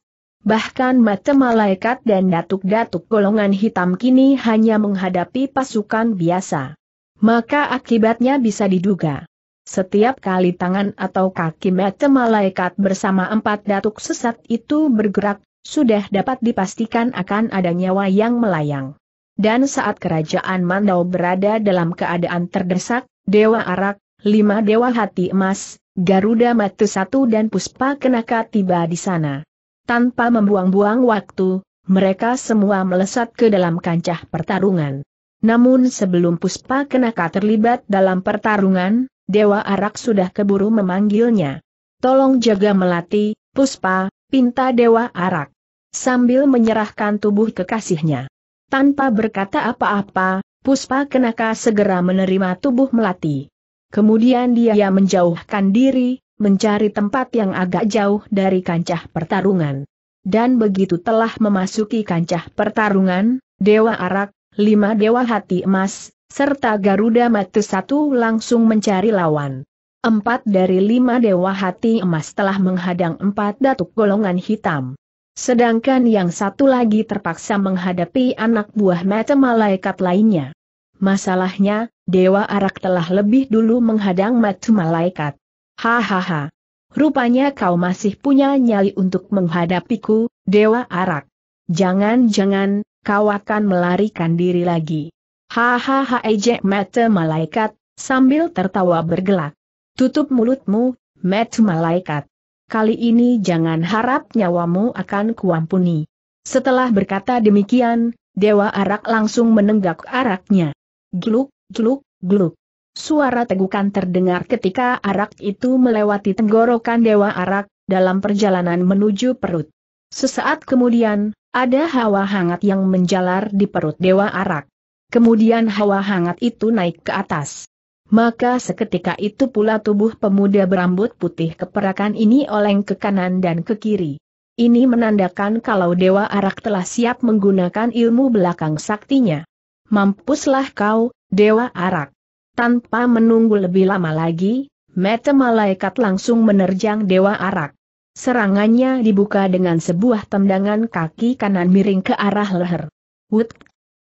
Bahkan mata malaikat dan datuk-datuk golongan hitam kini hanya menghadapi pasukan biasa. Maka akibatnya bisa diduga. Setiap kali tangan atau kaki mata malaikat bersama empat datuk sesat itu bergerak, sudah dapat dipastikan akan ada nyawa yang melayang. Dan saat kerajaan Mandau berada dalam keadaan terdesak, Dewa Arak, lima Dewa Hati Emas, Garuda Matu Satu dan Puspa Kenaka tiba di sana. Tanpa membuang-buang waktu, mereka semua melesat ke dalam kancah pertarungan. Namun sebelum Puspa Kenaka terlibat dalam pertarungan, Dewa Arak sudah keburu memanggilnya. Tolong jaga melati, Puspa, pinta Dewa Arak. Sambil menyerahkan tubuh kekasihnya. Tanpa berkata apa-apa, Puspa Kenaka segera menerima tubuh Melati. Kemudian dia menjauhkan diri, mencari tempat yang agak jauh dari kancah pertarungan. Dan begitu telah memasuki kancah pertarungan, Dewa Arak, lima Dewa Hati Emas, serta Garuda Matu Satu langsung mencari lawan. Empat dari lima Dewa Hati Emas telah menghadang empat datuk golongan hitam. Sedangkan yang satu lagi terpaksa menghadapi anak buah mata malaikat lainnya. Masalahnya, Dewa Arak telah lebih dulu menghadang matu malaikat. Hahaha. Rupanya kau masih punya nyali untuk menghadapiku, Dewa Arak. Jangan-jangan, kau akan melarikan diri lagi. Hahaha ejek mata malaikat, sambil tertawa bergelak. Tutup mulutmu, matu malaikat. Kali ini jangan harap nyawamu akan kuampuni. Setelah berkata demikian, Dewa Arak langsung menenggak araknya gluk, gluk, gluk. Suara tegukan terdengar ketika arak itu melewati tenggorokan dewa arak, dalam perjalanan menuju perut. Sesaat kemudian, ada hawa hangat yang menjalar di perut dewa arak. Kemudian hawa hangat itu naik ke atas. Maka seketika itu pula tubuh pemuda berambut putih keperakan ini oleng ke kanan dan ke kiri. Ini menandakan kalau Dewa Arak telah siap menggunakan ilmu belakang saktinya mampuslah kau, Dewa Arak. Tanpa menunggu lebih lama lagi, mata malaikat langsung menerjang Dewa Arak. Serangannya dibuka dengan sebuah tendangan kaki kanan miring ke arah leher. Wut!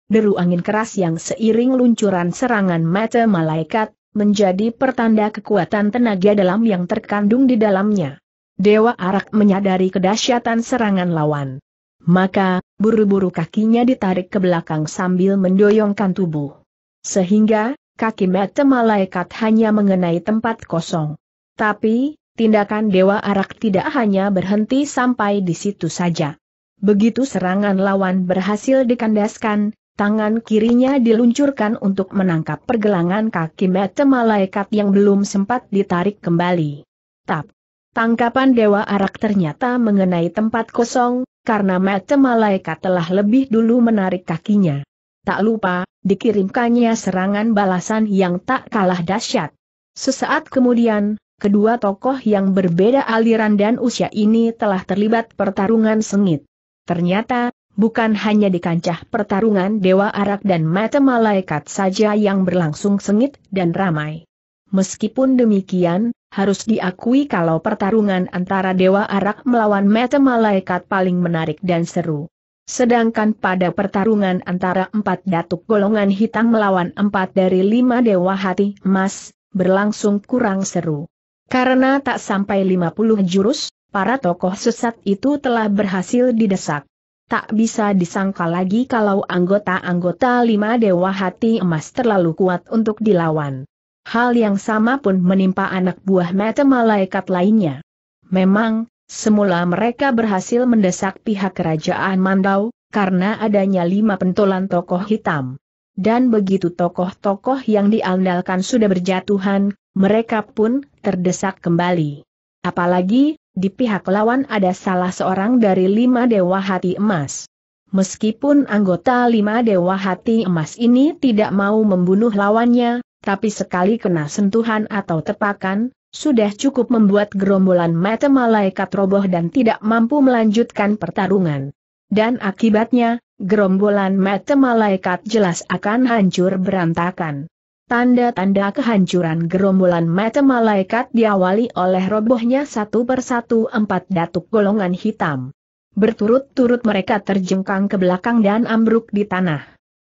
Deru angin keras yang seiring luncuran serangan mata malaikat, menjadi pertanda kekuatan tenaga dalam yang terkandung di dalamnya. Dewa Arak menyadari kedahsyatan serangan lawan. Maka, buru-buru kakinya ditarik ke belakang sambil mendoyongkan tubuh. Sehingga, kaki mata malaikat hanya mengenai tempat kosong. Tapi, tindakan Dewa Arak tidak hanya berhenti sampai di situ saja. Begitu serangan lawan berhasil dikandaskan, tangan kirinya diluncurkan untuk menangkap pergelangan kaki mata malaikat yang belum sempat ditarik kembali. Tap! Tangkapan Dewa Arak ternyata mengenai tempat kosong, karena mata malaikat telah lebih dulu menarik kakinya. Tak lupa, dikirimkannya serangan balasan yang tak kalah dahsyat. Sesaat kemudian, kedua tokoh yang berbeda aliran dan usia ini telah terlibat pertarungan sengit. Ternyata, bukan hanya di kancah pertarungan Dewa Arak dan mata malaikat saja yang berlangsung sengit dan ramai. Meskipun demikian, harus diakui kalau pertarungan antara Dewa Arak melawan meta Malaikat paling menarik dan seru. Sedangkan pada pertarungan antara empat datuk golongan hitam melawan empat dari lima Dewa Hati Emas, berlangsung kurang seru. Karena tak sampai 50 jurus, para tokoh sesat itu telah berhasil didesak. Tak bisa disangka lagi kalau anggota-anggota lima Dewa Hati Emas terlalu kuat untuk dilawan. Hal yang sama pun menimpa anak buah mata malaikat lainnya. Memang, semula mereka berhasil mendesak pihak kerajaan Mandau, karena adanya lima pentolan tokoh hitam. Dan begitu tokoh-tokoh yang diandalkan sudah berjatuhan, mereka pun terdesak kembali. Apalagi, di pihak lawan ada salah seorang dari lima dewa hati emas. Meskipun anggota lima dewa hati emas ini tidak mau membunuh lawannya, tapi sekali kena sentuhan atau tepakan, sudah cukup membuat gerombolan mata malaikat roboh dan tidak mampu melanjutkan pertarungan. Dan akibatnya, gerombolan mata malaikat jelas akan hancur berantakan. Tanda-tanda kehancuran gerombolan mata malaikat diawali oleh robohnya satu persatu empat datuk golongan hitam. Berturut-turut mereka terjengkang ke belakang dan ambruk di tanah.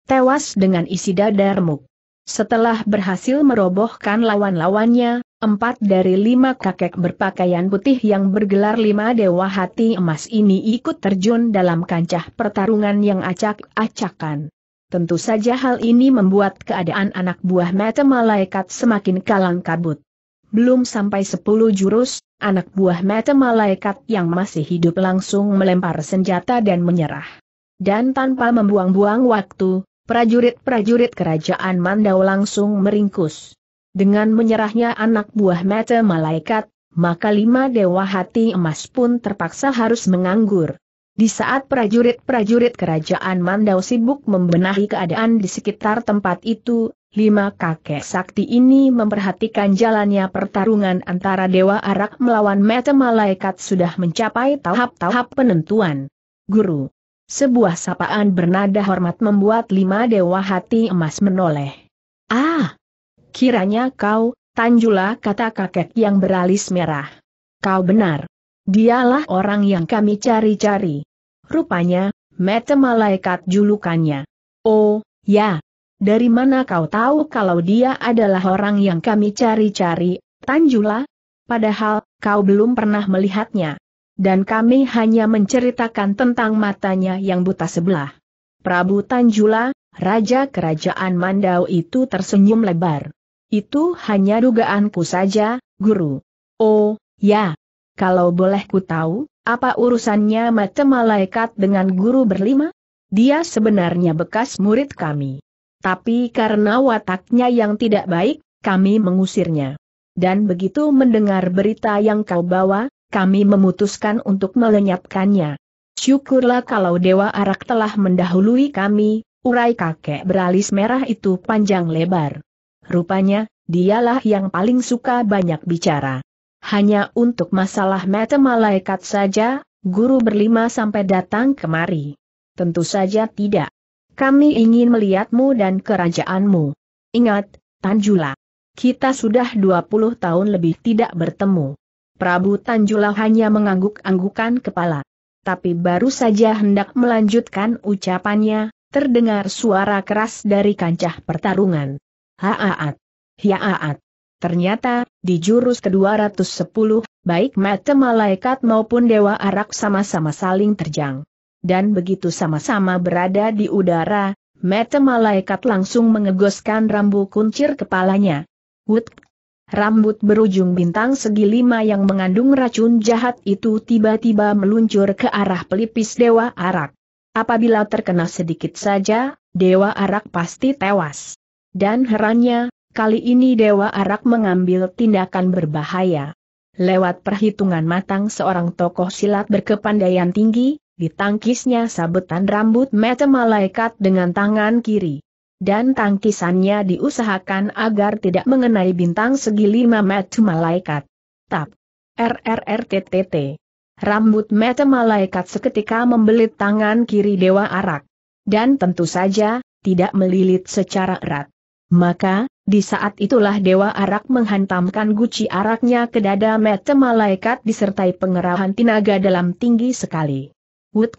Tewas dengan isi dada remuk. Setelah berhasil merobohkan lawan-lawannya, empat dari lima kakek berpakaian putih yang bergelar lima dewa hati emas ini ikut terjun dalam kancah pertarungan yang acak-acakan. Tentu saja hal ini membuat keadaan anak buah mata malaikat semakin kalang kabut. Belum sampai sepuluh jurus, anak buah mata malaikat yang masih hidup langsung melempar senjata dan menyerah. Dan tanpa membuang-buang waktu, prajurit-prajurit kerajaan Mandau langsung meringkus. Dengan menyerahnya anak buah mata malaikat, maka lima dewa hati emas pun terpaksa harus menganggur. Di saat prajurit-prajurit kerajaan Mandau sibuk membenahi keadaan di sekitar tempat itu, lima kakek sakti ini memperhatikan jalannya pertarungan antara Dewa Arak melawan Meta Malaikat sudah mencapai tahap-tahap penentuan. Guru, sebuah sapaan bernada hormat membuat lima dewa hati emas menoleh. Ah! Kiranya kau, Tanjula kata kakek yang beralis merah. Kau benar. Dialah orang yang kami cari-cari. Rupanya, mete malaikat julukannya. Oh, ya. Dari mana kau tahu kalau dia adalah orang yang kami cari-cari, Tanjula? Padahal, kau belum pernah melihatnya dan kami hanya menceritakan tentang matanya yang buta sebelah. Prabu Tanjula, Raja Kerajaan Mandau itu tersenyum lebar. Itu hanya dugaanku saja, guru. Oh, ya. Kalau boleh ku tahu, apa urusannya mata malaikat dengan guru berlima? Dia sebenarnya bekas murid kami. Tapi karena wataknya yang tidak baik, kami mengusirnya. Dan begitu mendengar berita yang kau bawa, kami memutuskan untuk melenyapkannya. Syukurlah kalau Dewa Arak telah mendahului kami, urai kakek beralis merah itu panjang lebar. Rupanya, dialah yang paling suka banyak bicara. Hanya untuk masalah mata malaikat saja, guru berlima sampai datang kemari. Tentu saja tidak. Kami ingin melihatmu dan kerajaanmu. Ingat, Tanjula. Kita sudah 20 tahun lebih tidak bertemu. Prabu Tanjula hanya mengangguk-anggukan kepala. Tapi baru saja hendak melanjutkan ucapannya, terdengar suara keras dari kancah pertarungan. Haaat! Hiaat! Ternyata, di jurus ke-210, baik mata malaikat maupun dewa arak sama-sama saling terjang. Dan begitu sama-sama berada di udara, mata malaikat langsung mengegoskan rambu kuncir kepalanya. Wut rambut berujung bintang segi lima yang mengandung racun jahat itu tiba-tiba meluncur ke arah pelipis Dewa Arak. Apabila terkena sedikit saja, Dewa Arak pasti tewas. Dan herannya, kali ini Dewa Arak mengambil tindakan berbahaya. Lewat perhitungan matang seorang tokoh silat berkepandaian tinggi, ditangkisnya sabetan rambut mata malaikat dengan tangan kiri dan tangkisannya diusahakan agar tidak mengenai bintang segi lima metu malaikat. Tap. RRRTTT. Rambut metu malaikat seketika membelit tangan kiri Dewa Arak. Dan tentu saja, tidak melilit secara erat. Maka, di saat itulah Dewa Arak menghantamkan guci araknya ke dada metu malaikat disertai pengerahan tenaga dalam tinggi sekali. Wut.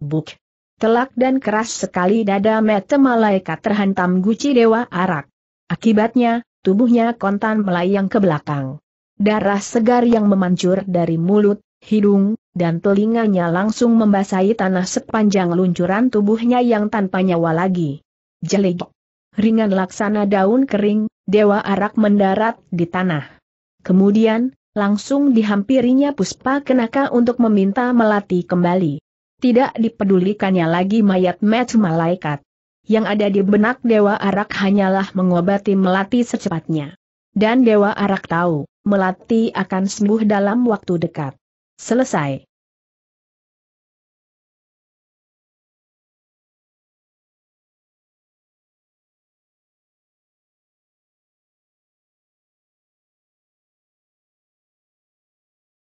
Buk. Telak dan keras sekali dada mete malaikat terhantam guci dewa arak. Akibatnya, tubuhnya kontan melayang ke belakang. Darah segar yang memancur dari mulut, hidung, dan telinganya langsung membasahi tanah sepanjang luncuran tubuhnya yang tanpa nyawa lagi. Jelik. Ringan laksana daun kering, dewa arak mendarat di tanah. Kemudian, langsung dihampirinya Puspa Kenaka untuk meminta melati kembali. Tidak dipedulikannya lagi mayat Match Malaikat. Yang ada di benak Dewa Arak hanyalah mengobati Melati secepatnya. Dan Dewa Arak tahu, Melati akan sembuh dalam waktu dekat. Selesai.